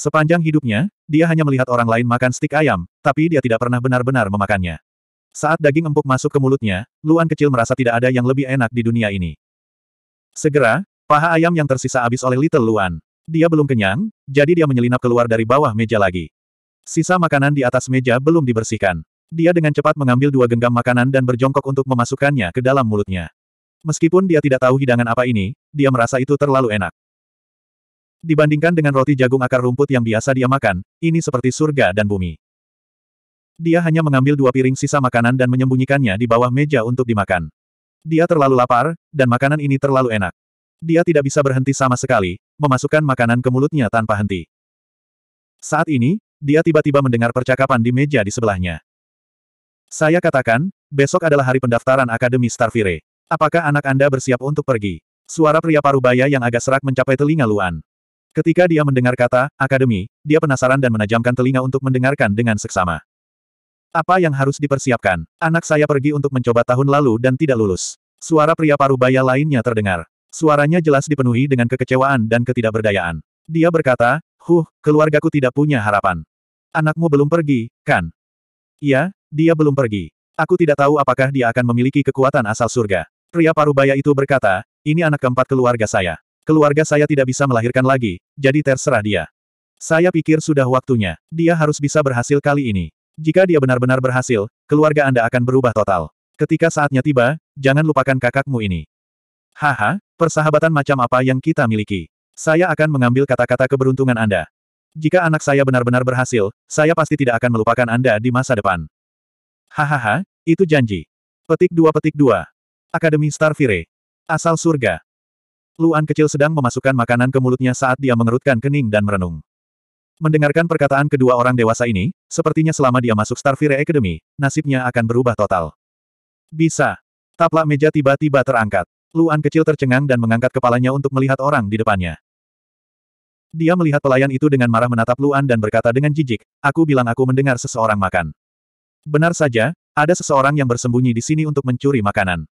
Sepanjang hidupnya, dia hanya melihat orang lain makan stik ayam, tapi dia tidak pernah benar-benar memakannya. Saat daging empuk masuk ke mulutnya, Luan kecil merasa tidak ada yang lebih enak di dunia ini. Segera, paha ayam yang tersisa habis oleh Little Luan. Dia belum kenyang, jadi dia menyelinap keluar dari bawah meja lagi. Sisa makanan di atas meja belum dibersihkan. Dia dengan cepat mengambil dua genggam makanan dan berjongkok untuk memasukkannya ke dalam mulutnya. Meskipun dia tidak tahu hidangan apa ini, dia merasa itu terlalu enak. Dibandingkan dengan roti jagung akar rumput yang biasa dia makan, ini seperti surga dan bumi. Dia hanya mengambil dua piring sisa makanan dan menyembunyikannya di bawah meja untuk dimakan. Dia terlalu lapar, dan makanan ini terlalu enak. Dia tidak bisa berhenti sama sekali, memasukkan makanan ke mulutnya tanpa henti. Saat ini, dia tiba-tiba mendengar percakapan di meja di sebelahnya. Saya katakan, besok adalah hari pendaftaran Akademi Starfire. Apakah anak Anda bersiap untuk pergi? Suara pria parubaya yang agak serak mencapai telinga Luan. Ketika dia mendengar kata, akademi, dia penasaran dan menajamkan telinga untuk mendengarkan dengan seksama. Apa yang harus dipersiapkan? Anak saya pergi untuk mencoba tahun lalu dan tidak lulus. Suara pria parubaya lainnya terdengar. Suaranya jelas dipenuhi dengan kekecewaan dan ketidakberdayaan. Dia berkata, Huh, keluargaku tidak punya harapan. Anakmu belum pergi, kan? Iya, dia belum pergi. Aku tidak tahu apakah dia akan memiliki kekuatan asal surga. Pria parubaya itu berkata, ini anak keempat keluarga saya. Keluarga saya tidak bisa melahirkan lagi, jadi terserah dia. Saya pikir sudah waktunya. Dia harus bisa berhasil kali ini. Jika dia benar-benar berhasil, keluarga Anda akan berubah total. Ketika saatnya tiba, jangan lupakan kakakmu ini. Haha, persahabatan macam apa yang kita miliki? Saya akan mengambil kata-kata keberuntungan Anda. Jika anak saya benar-benar berhasil, saya pasti tidak akan melupakan Anda di masa depan. Hahaha, itu janji. Petik dua petik dua. Akademi Starfire. Asal surga. Luan kecil sedang memasukkan makanan ke mulutnya saat dia mengerutkan kening dan merenung. Mendengarkan perkataan kedua orang dewasa ini, sepertinya selama dia masuk Starfire Academy, nasibnya akan berubah total. Bisa. Taplak meja tiba-tiba terangkat. Luan kecil tercengang dan mengangkat kepalanya untuk melihat orang di depannya. Dia melihat pelayan itu dengan marah menatap Luan dan berkata dengan jijik, aku bilang aku mendengar seseorang makan. Benar saja, ada seseorang yang bersembunyi di sini untuk mencuri makanan.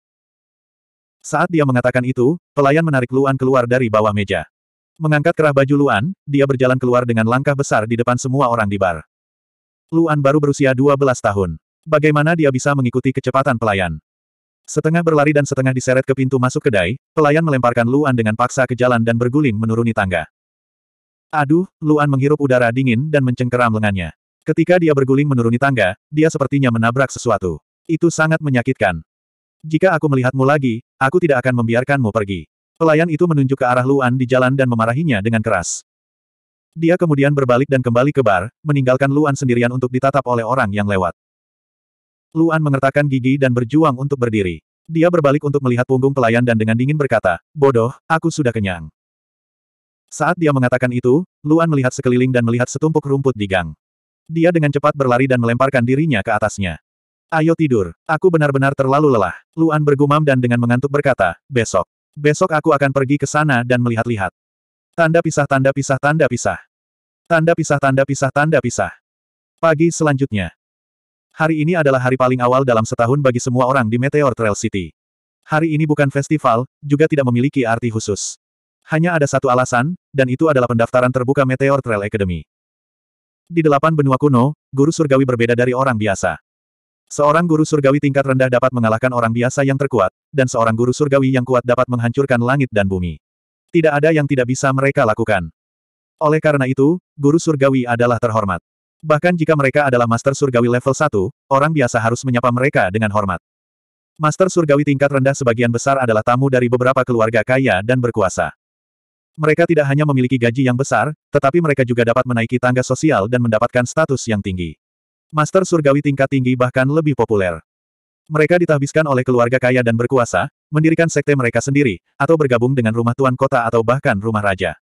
Saat dia mengatakan itu, pelayan menarik Luan keluar dari bawah meja. Mengangkat kerah baju Luan, dia berjalan keluar dengan langkah besar di depan semua orang di bar. Luan baru berusia 12 tahun. Bagaimana dia bisa mengikuti kecepatan pelayan? Setengah berlari dan setengah diseret ke pintu masuk kedai, pelayan melemparkan Luan dengan paksa ke jalan dan berguling menuruni tangga. Aduh, Luan menghirup udara dingin dan mencengkeram lengannya. Ketika dia berguling menuruni tangga, dia sepertinya menabrak sesuatu. Itu sangat menyakitkan. Jika aku melihatmu lagi, aku tidak akan membiarkanmu pergi. Pelayan itu menunjuk ke arah Luan di jalan dan memarahinya dengan keras. Dia kemudian berbalik dan kembali ke bar, meninggalkan Luan sendirian untuk ditatap oleh orang yang lewat. Luan mengertakkan gigi dan berjuang untuk berdiri. Dia berbalik untuk melihat punggung pelayan dan dengan dingin berkata, bodoh, aku sudah kenyang. Saat dia mengatakan itu, Luan melihat sekeliling dan melihat setumpuk rumput di gang. Dia dengan cepat berlari dan melemparkan dirinya ke atasnya. Ayo tidur, aku benar-benar terlalu lelah. Luan bergumam dan dengan mengantuk berkata, besok. Besok aku akan pergi ke sana dan melihat-lihat. Tanda pisah tanda pisah tanda pisah. Tanda pisah tanda pisah tanda pisah. Pagi selanjutnya. Hari ini adalah hari paling awal dalam setahun bagi semua orang di Meteor Trail City. Hari ini bukan festival, juga tidak memiliki arti khusus. Hanya ada satu alasan, dan itu adalah pendaftaran terbuka Meteor Trail Academy. Di delapan benua kuno, guru surgawi berbeda dari orang biasa. Seorang guru surgawi tingkat rendah dapat mengalahkan orang biasa yang terkuat, dan seorang guru surgawi yang kuat dapat menghancurkan langit dan bumi. Tidak ada yang tidak bisa mereka lakukan. Oleh karena itu, guru surgawi adalah terhormat. Bahkan jika mereka adalah master surgawi level 1, orang biasa harus menyapa mereka dengan hormat. Master surgawi tingkat rendah sebagian besar adalah tamu dari beberapa keluarga kaya dan berkuasa. Mereka tidak hanya memiliki gaji yang besar, tetapi mereka juga dapat menaiki tangga sosial dan mendapatkan status yang tinggi. Master surgawi tingkat tinggi bahkan lebih populer. Mereka ditahbiskan oleh keluarga kaya dan berkuasa, mendirikan sekte mereka sendiri, atau bergabung dengan rumah tuan kota atau bahkan rumah raja.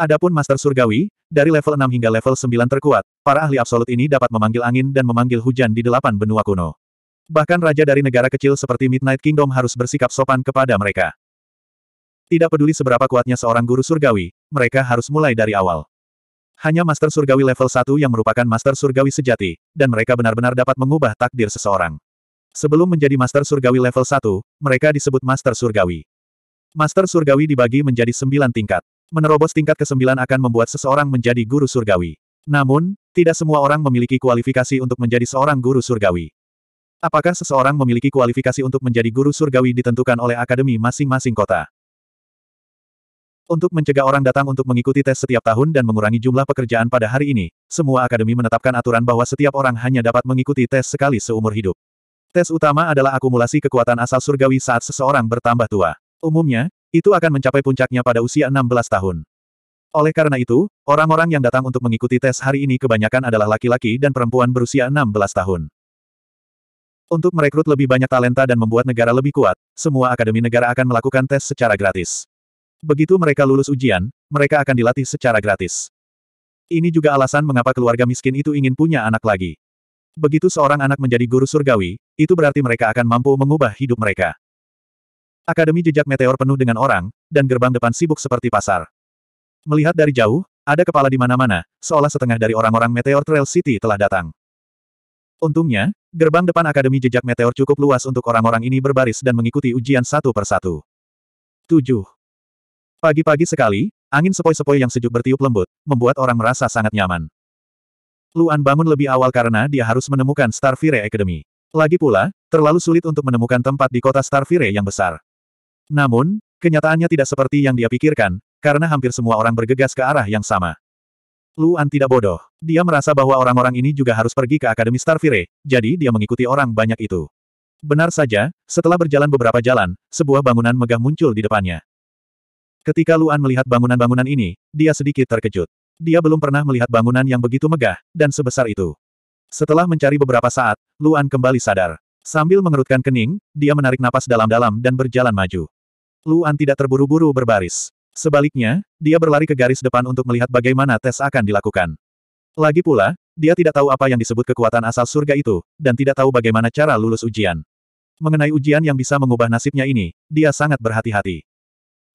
Adapun Master Surgawi, dari level 6 hingga level 9 terkuat, para ahli absolut ini dapat memanggil angin dan memanggil hujan di delapan benua kuno. Bahkan raja dari negara kecil seperti Midnight Kingdom harus bersikap sopan kepada mereka. Tidak peduli seberapa kuatnya seorang guru surgawi, mereka harus mulai dari awal. Hanya Master Surgawi level 1 yang merupakan Master Surgawi sejati, dan mereka benar-benar dapat mengubah takdir seseorang. Sebelum menjadi Master Surgawi level 1, mereka disebut Master Surgawi. Master Surgawi dibagi menjadi sembilan tingkat. Menerobos tingkat ke-9 akan membuat seseorang menjadi Guru Surgawi. Namun, tidak semua orang memiliki kualifikasi untuk menjadi seorang Guru Surgawi. Apakah seseorang memiliki kualifikasi untuk menjadi Guru Surgawi ditentukan oleh akademi masing-masing kota? Untuk mencegah orang datang untuk mengikuti tes setiap tahun dan mengurangi jumlah pekerjaan pada hari ini, semua akademi menetapkan aturan bahwa setiap orang hanya dapat mengikuti tes sekali seumur hidup. Tes utama adalah akumulasi kekuatan asal surgawi saat seseorang bertambah tua. Umumnya, itu akan mencapai puncaknya pada usia 16 tahun. Oleh karena itu, orang-orang yang datang untuk mengikuti tes hari ini kebanyakan adalah laki-laki dan perempuan berusia 16 tahun. Untuk merekrut lebih banyak talenta dan membuat negara lebih kuat, semua akademi negara akan melakukan tes secara gratis. Begitu mereka lulus ujian, mereka akan dilatih secara gratis. Ini juga alasan mengapa keluarga miskin itu ingin punya anak lagi. Begitu seorang anak menjadi guru surgawi, itu berarti mereka akan mampu mengubah hidup mereka. Akademi jejak meteor penuh dengan orang, dan gerbang depan sibuk seperti pasar. Melihat dari jauh, ada kepala di mana-mana, seolah setengah dari orang-orang Meteor Trail City telah datang. Untungnya, gerbang depan Akademi Jejak Meteor cukup luas untuk orang-orang ini berbaris dan mengikuti ujian satu persatu. 7. Pagi-pagi sekali, angin sepoi-sepoi yang sejuk bertiup lembut, membuat orang merasa sangat nyaman. Luan bangun lebih awal karena dia harus menemukan Starfire Academy. Lagi pula, terlalu sulit untuk menemukan tempat di kota Starfire yang besar. Namun, kenyataannya tidak seperti yang dia pikirkan, karena hampir semua orang bergegas ke arah yang sama. Luan tidak bodoh. Dia merasa bahwa orang-orang ini juga harus pergi ke Akademi Starfire, jadi dia mengikuti orang banyak itu. Benar saja, setelah berjalan beberapa jalan, sebuah bangunan megah muncul di depannya. Ketika Luan melihat bangunan-bangunan ini, dia sedikit terkejut. Dia belum pernah melihat bangunan yang begitu megah, dan sebesar itu. Setelah mencari beberapa saat, Luan kembali sadar. Sambil mengerutkan kening, dia menarik napas dalam-dalam dan berjalan maju. Luan tidak terburu-buru berbaris. Sebaliknya, dia berlari ke garis depan untuk melihat bagaimana tes akan dilakukan. Lagi pula, dia tidak tahu apa yang disebut kekuatan asal surga itu, dan tidak tahu bagaimana cara lulus ujian. Mengenai ujian yang bisa mengubah nasibnya ini, dia sangat berhati-hati.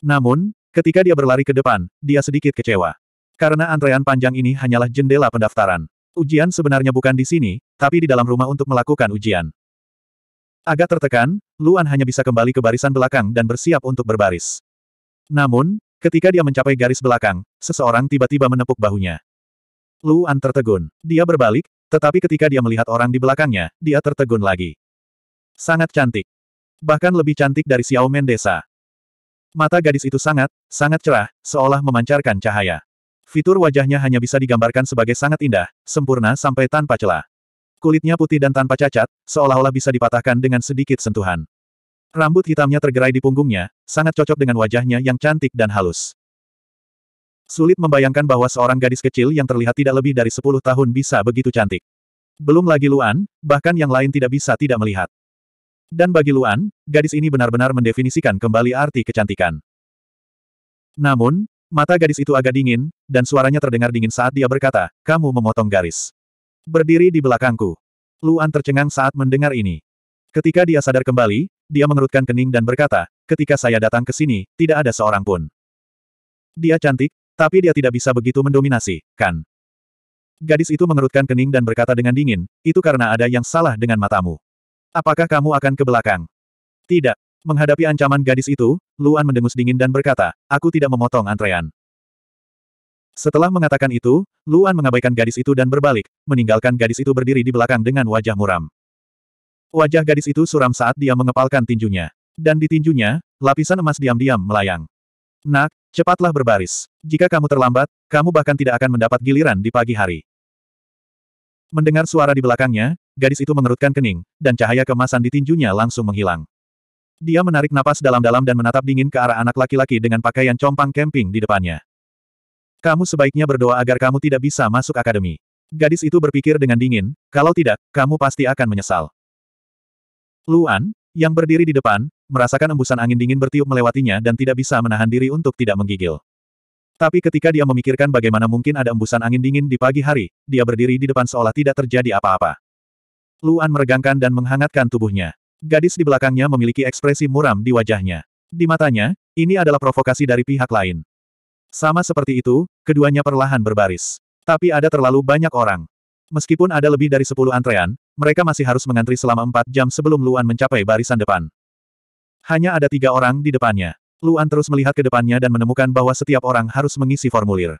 Namun, Ketika dia berlari ke depan, dia sedikit kecewa. Karena antrean panjang ini hanyalah jendela pendaftaran. Ujian sebenarnya bukan di sini, tapi di dalam rumah untuk melakukan ujian. Agak tertekan, Luan hanya bisa kembali ke barisan belakang dan bersiap untuk berbaris. Namun, ketika dia mencapai garis belakang, seseorang tiba-tiba menepuk bahunya. Luan tertegun. Dia berbalik, tetapi ketika dia melihat orang di belakangnya, dia tertegun lagi. Sangat cantik. Bahkan lebih cantik dari Xiao Mendesa. Mata gadis itu sangat, sangat cerah, seolah memancarkan cahaya. Fitur wajahnya hanya bisa digambarkan sebagai sangat indah, sempurna sampai tanpa celah. Kulitnya putih dan tanpa cacat, seolah-olah bisa dipatahkan dengan sedikit sentuhan. Rambut hitamnya tergerai di punggungnya, sangat cocok dengan wajahnya yang cantik dan halus. Sulit membayangkan bahwa seorang gadis kecil yang terlihat tidak lebih dari 10 tahun bisa begitu cantik. Belum lagi Luan, bahkan yang lain tidak bisa tidak melihat. Dan bagi Luan, gadis ini benar-benar mendefinisikan kembali arti kecantikan. Namun, mata gadis itu agak dingin, dan suaranya terdengar dingin saat dia berkata, kamu memotong garis. Berdiri di belakangku. Luan tercengang saat mendengar ini. Ketika dia sadar kembali, dia mengerutkan kening dan berkata, ketika saya datang ke sini, tidak ada seorang pun. Dia cantik, tapi dia tidak bisa begitu mendominasi, kan? Gadis itu mengerutkan kening dan berkata dengan dingin, itu karena ada yang salah dengan matamu. Apakah kamu akan ke belakang? Tidak. Menghadapi ancaman gadis itu, Luan mendengus dingin dan berkata, aku tidak memotong antrean. Setelah mengatakan itu, Luan mengabaikan gadis itu dan berbalik, meninggalkan gadis itu berdiri di belakang dengan wajah muram. Wajah gadis itu suram saat dia mengepalkan tinjunya. Dan di tinjunya, lapisan emas diam-diam melayang. Nak, cepatlah berbaris. Jika kamu terlambat, kamu bahkan tidak akan mendapat giliran di pagi hari. Mendengar suara di belakangnya, Gadis itu mengerutkan kening, dan cahaya kemasan di tinjunya langsung menghilang. Dia menarik napas dalam-dalam dan menatap dingin ke arah anak laki-laki dengan pakaian compang camping di depannya. Kamu sebaiknya berdoa agar kamu tidak bisa masuk akademi. Gadis itu berpikir dengan dingin, kalau tidak, kamu pasti akan menyesal. Luan, yang berdiri di depan, merasakan embusan angin dingin bertiup melewatinya dan tidak bisa menahan diri untuk tidak menggigil. Tapi ketika dia memikirkan bagaimana mungkin ada embusan angin dingin di pagi hari, dia berdiri di depan seolah tidak terjadi apa-apa. Luan meregangkan dan menghangatkan tubuhnya. Gadis di belakangnya memiliki ekspresi muram di wajahnya. Di matanya, ini adalah provokasi dari pihak lain. Sama seperti itu, keduanya perlahan berbaris. Tapi ada terlalu banyak orang. Meskipun ada lebih dari 10 antrean, mereka masih harus mengantri selama 4 jam sebelum Luan mencapai barisan depan. Hanya ada tiga orang di depannya. Luan terus melihat ke depannya dan menemukan bahwa setiap orang harus mengisi formulir.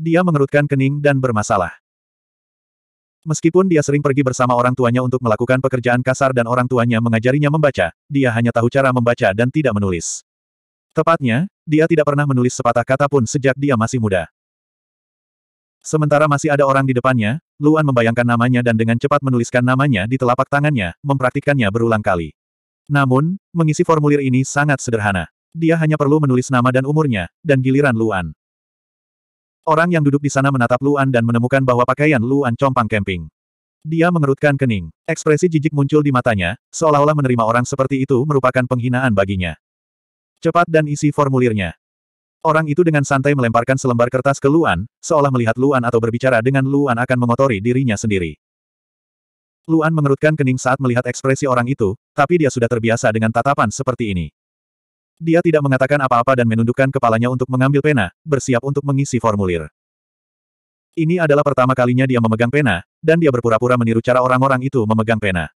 Dia mengerutkan kening dan bermasalah. Meskipun dia sering pergi bersama orang tuanya untuk melakukan pekerjaan kasar dan orang tuanya mengajarinya membaca, dia hanya tahu cara membaca dan tidak menulis. Tepatnya, dia tidak pernah menulis sepatah kata pun sejak dia masih muda. Sementara masih ada orang di depannya, Luan membayangkan namanya dan dengan cepat menuliskan namanya di telapak tangannya, mempraktikkannya berulang kali. Namun, mengisi formulir ini sangat sederhana. Dia hanya perlu menulis nama dan umurnya, dan giliran Luan. Orang yang duduk di sana menatap Luan dan menemukan bahwa pakaian Luan compang camping. Dia mengerutkan kening. Ekspresi jijik muncul di matanya, seolah-olah menerima orang seperti itu merupakan penghinaan baginya. Cepat dan isi formulirnya. Orang itu dengan santai melemparkan selembar kertas ke Luan, seolah melihat Luan atau berbicara dengan Luan akan mengotori dirinya sendiri. Luan mengerutkan kening saat melihat ekspresi orang itu, tapi dia sudah terbiasa dengan tatapan seperti ini. Dia tidak mengatakan apa-apa dan menundukkan kepalanya untuk mengambil pena, bersiap untuk mengisi formulir. Ini adalah pertama kalinya dia memegang pena, dan dia berpura-pura meniru cara orang-orang itu memegang pena.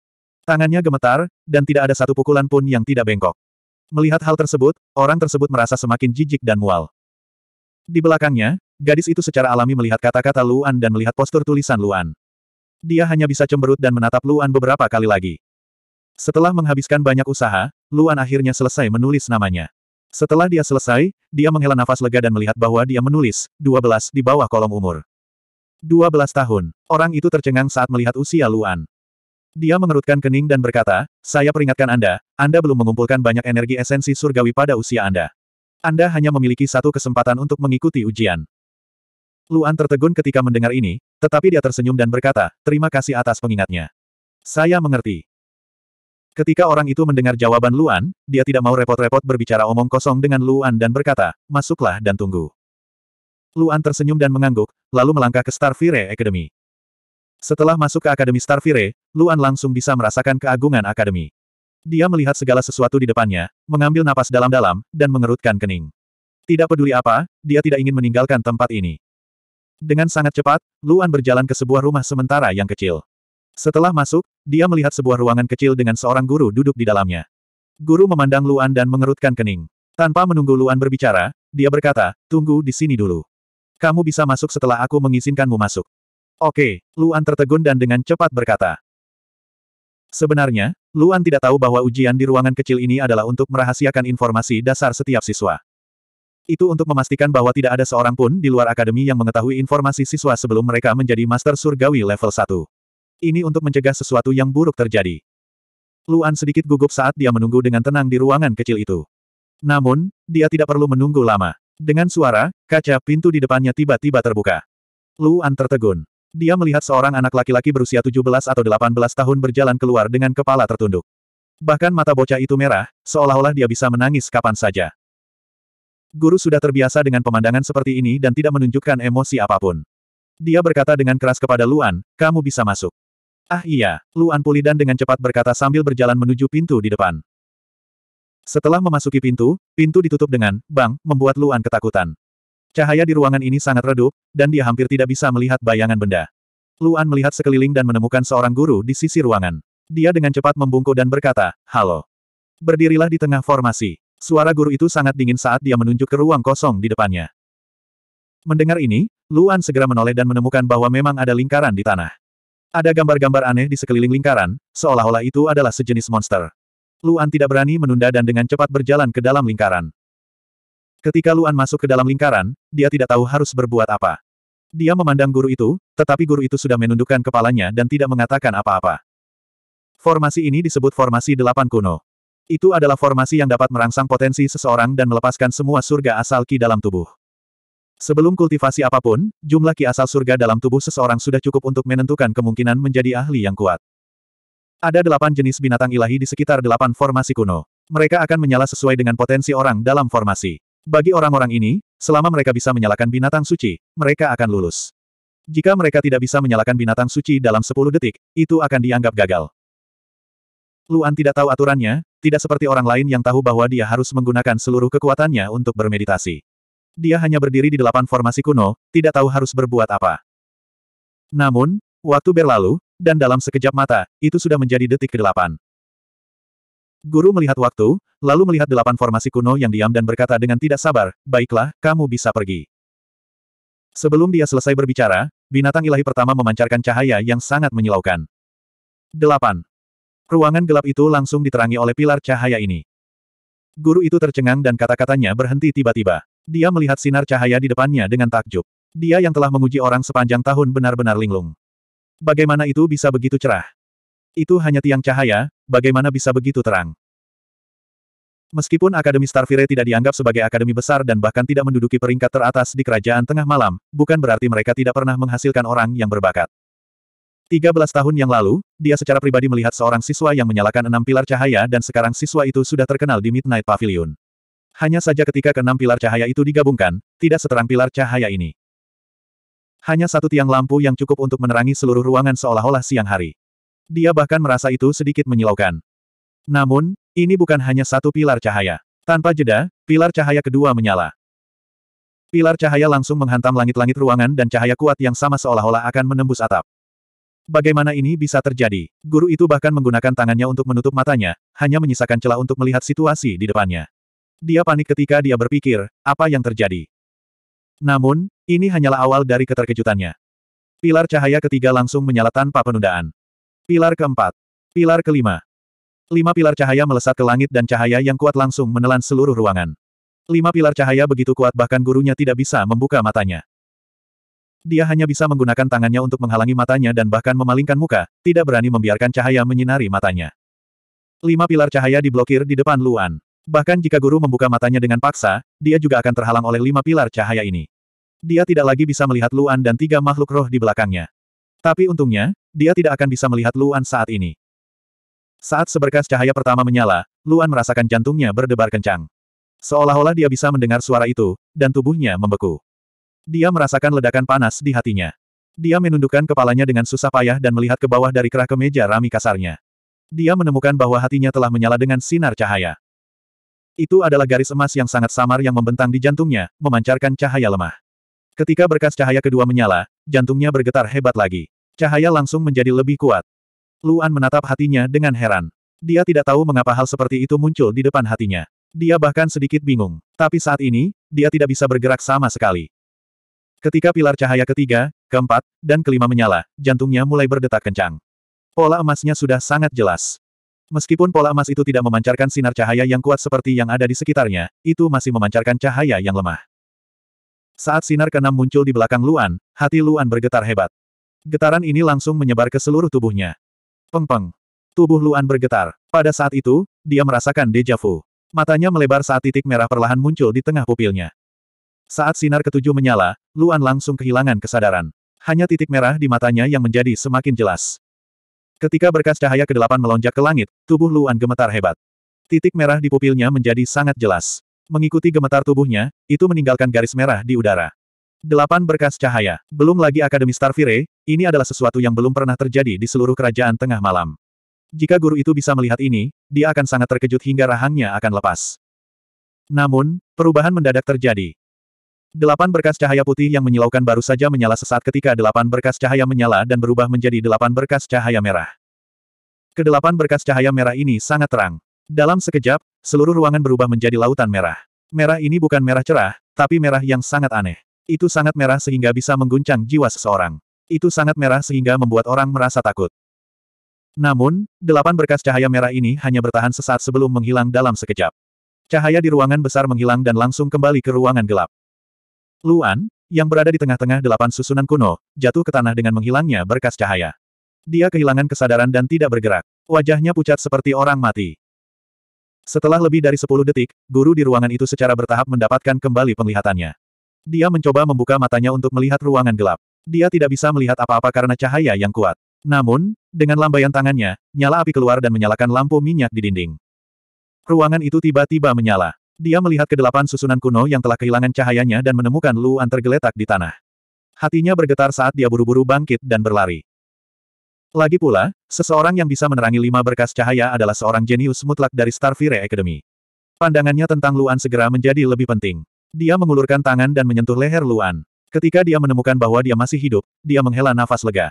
Tangannya gemetar, dan tidak ada satu pukulan pun yang tidak bengkok. Melihat hal tersebut, orang tersebut merasa semakin jijik dan mual. Di belakangnya, gadis itu secara alami melihat kata-kata Luan dan melihat postur tulisan Luan. Dia hanya bisa cemberut dan menatap Luan beberapa kali lagi. Setelah menghabiskan banyak usaha, Luan akhirnya selesai menulis namanya. Setelah dia selesai, dia menghela nafas lega dan melihat bahwa dia menulis 12 di bawah kolom umur. 12 tahun. Orang itu tercengang saat melihat usia Luan. Dia mengerutkan kening dan berkata, saya peringatkan Anda, Anda belum mengumpulkan banyak energi esensi surgawi pada usia Anda. Anda hanya memiliki satu kesempatan untuk mengikuti ujian. Luan tertegun ketika mendengar ini, tetapi dia tersenyum dan berkata, terima kasih atas pengingatnya. Saya mengerti. Ketika orang itu mendengar jawaban Luan, dia tidak mau repot-repot berbicara omong kosong dengan Luan dan berkata, masuklah dan tunggu. Luan tersenyum dan mengangguk, lalu melangkah ke Starfire Academy. Setelah masuk ke Akademi Starfire, Luan langsung bisa merasakan keagungan Akademi. Dia melihat segala sesuatu di depannya, mengambil napas dalam-dalam, dan mengerutkan kening. Tidak peduli apa, dia tidak ingin meninggalkan tempat ini. Dengan sangat cepat, Luan berjalan ke sebuah rumah sementara yang kecil. Setelah masuk, dia melihat sebuah ruangan kecil dengan seorang guru duduk di dalamnya. Guru memandang Luan dan mengerutkan kening. Tanpa menunggu Luan berbicara, dia berkata, tunggu di sini dulu. Kamu bisa masuk setelah aku mengizinkanmu masuk. Oke, Luan tertegun dan dengan cepat berkata. Sebenarnya, Luan tidak tahu bahwa ujian di ruangan kecil ini adalah untuk merahasiakan informasi dasar setiap siswa. Itu untuk memastikan bahwa tidak ada seorang pun di luar akademi yang mengetahui informasi siswa sebelum mereka menjadi Master Surgawi level 1. Ini untuk mencegah sesuatu yang buruk terjadi. Luan sedikit gugup saat dia menunggu dengan tenang di ruangan kecil itu. Namun, dia tidak perlu menunggu lama. Dengan suara, kaca pintu di depannya tiba-tiba terbuka. Luan tertegun. Dia melihat seorang anak laki-laki berusia 17 atau 18 tahun berjalan keluar dengan kepala tertunduk. Bahkan mata bocah itu merah, seolah-olah dia bisa menangis kapan saja. Guru sudah terbiasa dengan pemandangan seperti ini dan tidak menunjukkan emosi apapun. Dia berkata dengan keras kepada Luan, kamu bisa masuk. Ah iya, Luan Pulidan dengan cepat berkata sambil berjalan menuju pintu di depan. Setelah memasuki pintu, pintu ditutup dengan, bang, membuat Luan ketakutan. Cahaya di ruangan ini sangat redup, dan dia hampir tidak bisa melihat bayangan benda. Luan melihat sekeliling dan menemukan seorang guru di sisi ruangan. Dia dengan cepat membungkuk dan berkata, halo. Berdirilah di tengah formasi. Suara guru itu sangat dingin saat dia menunjuk ke ruang kosong di depannya. Mendengar ini, Luan segera menoleh dan menemukan bahwa memang ada lingkaran di tanah. Ada gambar-gambar aneh di sekeliling lingkaran, seolah-olah itu adalah sejenis monster. Luan tidak berani menunda dan dengan cepat berjalan ke dalam lingkaran. Ketika Luan masuk ke dalam lingkaran, dia tidak tahu harus berbuat apa. Dia memandang guru itu, tetapi guru itu sudah menundukkan kepalanya dan tidak mengatakan apa-apa. Formasi ini disebut formasi delapan kuno. Itu adalah formasi yang dapat merangsang potensi seseorang dan melepaskan semua surga asal ki dalam tubuh. Sebelum kultivasi apapun, jumlah ki asal surga dalam tubuh seseorang sudah cukup untuk menentukan kemungkinan menjadi ahli yang kuat. Ada delapan jenis binatang ilahi di sekitar delapan formasi kuno. Mereka akan menyala sesuai dengan potensi orang dalam formasi. Bagi orang-orang ini, selama mereka bisa menyalakan binatang suci, mereka akan lulus. Jika mereka tidak bisa menyalakan binatang suci dalam sepuluh detik, itu akan dianggap gagal. Luan tidak tahu aturannya, tidak seperti orang lain yang tahu bahwa dia harus menggunakan seluruh kekuatannya untuk bermeditasi. Dia hanya berdiri di delapan formasi kuno, tidak tahu harus berbuat apa. Namun, waktu berlalu, dan dalam sekejap mata, itu sudah menjadi detik ke-8. Guru melihat waktu, lalu melihat delapan formasi kuno yang diam dan berkata dengan tidak sabar, baiklah, kamu bisa pergi. Sebelum dia selesai berbicara, binatang ilahi pertama memancarkan cahaya yang sangat menyilaukan. 8. Ruangan gelap itu langsung diterangi oleh pilar cahaya ini. Guru itu tercengang dan kata-katanya berhenti tiba-tiba. Dia melihat sinar cahaya di depannya dengan takjub. Dia yang telah menguji orang sepanjang tahun benar-benar linglung. Bagaimana itu bisa begitu cerah? Itu hanya tiang cahaya, bagaimana bisa begitu terang? Meskipun Akademi Starfire tidak dianggap sebagai akademi besar dan bahkan tidak menduduki peringkat teratas di kerajaan tengah malam, bukan berarti mereka tidak pernah menghasilkan orang yang berbakat. 13 tahun yang lalu, dia secara pribadi melihat seorang siswa yang menyalakan enam pilar cahaya dan sekarang siswa itu sudah terkenal di Midnight Pavilion. Hanya saja ketika keenam pilar cahaya itu digabungkan, tidak seterang pilar cahaya ini. Hanya satu tiang lampu yang cukup untuk menerangi seluruh ruangan seolah-olah siang hari. Dia bahkan merasa itu sedikit menyilaukan. Namun, ini bukan hanya satu pilar cahaya. Tanpa jeda, pilar cahaya kedua menyala. Pilar cahaya langsung menghantam langit-langit ruangan dan cahaya kuat yang sama seolah-olah akan menembus atap. Bagaimana ini bisa terjadi? Guru itu bahkan menggunakan tangannya untuk menutup matanya, hanya menyisakan celah untuk melihat situasi di depannya. Dia panik ketika dia berpikir, apa yang terjadi. Namun, ini hanyalah awal dari keterkejutannya. Pilar cahaya ketiga langsung menyala tanpa penundaan. Pilar keempat. Pilar kelima. Lima pilar cahaya melesat ke langit dan cahaya yang kuat langsung menelan seluruh ruangan. Lima pilar cahaya begitu kuat bahkan gurunya tidak bisa membuka matanya. Dia hanya bisa menggunakan tangannya untuk menghalangi matanya dan bahkan memalingkan muka, tidak berani membiarkan cahaya menyinari matanya. Lima pilar cahaya diblokir di depan Luan. Bahkan jika guru membuka matanya dengan paksa, dia juga akan terhalang oleh lima pilar cahaya ini. Dia tidak lagi bisa melihat Luan dan tiga makhluk roh di belakangnya. Tapi untungnya, dia tidak akan bisa melihat Luan saat ini. Saat seberkas cahaya pertama menyala, Luan merasakan jantungnya berdebar kencang. Seolah-olah dia bisa mendengar suara itu, dan tubuhnya membeku. Dia merasakan ledakan panas di hatinya. Dia menundukkan kepalanya dengan susah payah dan melihat ke bawah dari kerah meja rami kasarnya. Dia menemukan bahwa hatinya telah menyala dengan sinar cahaya. Itu adalah garis emas yang sangat samar yang membentang di jantungnya, memancarkan cahaya lemah. Ketika berkas cahaya kedua menyala, jantungnya bergetar hebat lagi. Cahaya langsung menjadi lebih kuat. Luan menatap hatinya dengan heran. Dia tidak tahu mengapa hal seperti itu muncul di depan hatinya. Dia bahkan sedikit bingung. Tapi saat ini, dia tidak bisa bergerak sama sekali. Ketika pilar cahaya ketiga, keempat, dan kelima menyala, jantungnya mulai berdetak kencang. Pola emasnya sudah sangat jelas. Meskipun pola emas itu tidak memancarkan sinar cahaya yang kuat seperti yang ada di sekitarnya, itu masih memancarkan cahaya yang lemah. Saat sinar keenam muncul di belakang Luan, hati Luan bergetar hebat. Getaran ini langsung menyebar ke seluruh tubuhnya. Peng-peng. Tubuh Luan bergetar. Pada saat itu, dia merasakan deja vu. Matanya melebar saat titik merah perlahan muncul di tengah pupilnya. Saat sinar ketujuh menyala, Luan langsung kehilangan kesadaran. Hanya titik merah di matanya yang menjadi semakin jelas. Ketika berkas cahaya ke kedelapan melonjak ke langit, tubuh Luan gemetar hebat. Titik merah di pupilnya menjadi sangat jelas. Mengikuti gemetar tubuhnya, itu meninggalkan garis merah di udara. Delapan berkas cahaya. Belum lagi Akademi Starfire, ini adalah sesuatu yang belum pernah terjadi di seluruh kerajaan tengah malam. Jika guru itu bisa melihat ini, dia akan sangat terkejut hingga rahangnya akan lepas. Namun, perubahan mendadak terjadi. Delapan berkas cahaya putih yang menyilaukan baru saja menyala sesaat ketika delapan berkas cahaya menyala dan berubah menjadi delapan berkas cahaya merah. Kedelapan berkas cahaya merah ini sangat terang. Dalam sekejap, seluruh ruangan berubah menjadi lautan merah. Merah ini bukan merah cerah, tapi merah yang sangat aneh. Itu sangat merah sehingga bisa mengguncang jiwa seseorang. Itu sangat merah sehingga membuat orang merasa takut. Namun, delapan berkas cahaya merah ini hanya bertahan sesaat sebelum menghilang dalam sekejap. Cahaya di ruangan besar menghilang dan langsung kembali ke ruangan gelap. Luan, yang berada di tengah-tengah delapan susunan kuno, jatuh ke tanah dengan menghilangnya berkas cahaya. Dia kehilangan kesadaran dan tidak bergerak. Wajahnya pucat seperti orang mati. Setelah lebih dari sepuluh detik, guru di ruangan itu secara bertahap mendapatkan kembali penglihatannya. Dia mencoba membuka matanya untuk melihat ruangan gelap. Dia tidak bisa melihat apa-apa karena cahaya yang kuat. Namun, dengan lambaian tangannya, nyala api keluar dan menyalakan lampu minyak di dinding. Ruangan itu tiba-tiba menyala. Dia melihat kedelapan susunan kuno yang telah kehilangan cahayanya dan menemukan Luan tergeletak di tanah. Hatinya bergetar saat dia buru-buru bangkit dan berlari. Lagi pula, seseorang yang bisa menerangi lima berkas cahaya adalah seorang jenius mutlak dari Starfire Academy. Pandangannya tentang Luan segera menjadi lebih penting. Dia mengulurkan tangan dan menyentuh leher Luan. Ketika dia menemukan bahwa dia masih hidup, dia menghela nafas lega.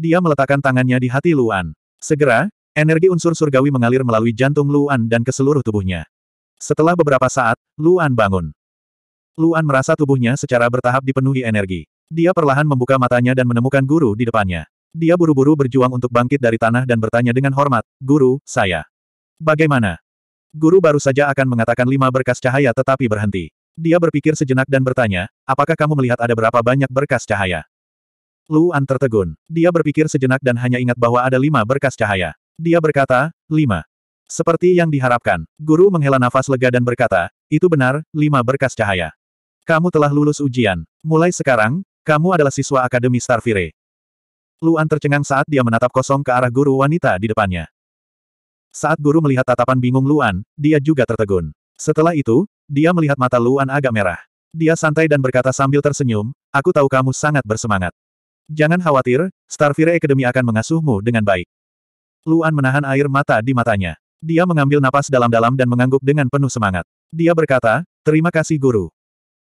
Dia meletakkan tangannya di hati Luan. Segera, energi unsur surgawi mengalir melalui jantung Luan dan ke seluruh tubuhnya. Setelah beberapa saat, Luan bangun. Luan merasa tubuhnya secara bertahap dipenuhi energi. Dia perlahan membuka matanya dan menemukan guru di depannya. Dia buru-buru berjuang untuk bangkit dari tanah dan bertanya dengan hormat, Guru, saya. Bagaimana? Guru baru saja akan mengatakan lima berkas cahaya tetapi berhenti. Dia berpikir sejenak dan bertanya, apakah kamu melihat ada berapa banyak berkas cahaya? Luan tertegun. Dia berpikir sejenak dan hanya ingat bahwa ada lima berkas cahaya. Dia berkata, lima. Seperti yang diharapkan, guru menghela nafas lega dan berkata, itu benar, lima berkas cahaya. Kamu telah lulus ujian. Mulai sekarang, kamu adalah siswa Akademi Starfire. Luan tercengang saat dia menatap kosong ke arah guru wanita di depannya. Saat guru melihat tatapan bingung Luan, dia juga tertegun. Setelah itu, dia melihat mata Luan agak merah. Dia santai dan berkata sambil tersenyum, aku tahu kamu sangat bersemangat. Jangan khawatir, Starfire Academy akan mengasuhmu dengan baik. Luan menahan air mata di matanya. Dia mengambil napas dalam-dalam dan mengangguk dengan penuh semangat. Dia berkata, terima kasih guru.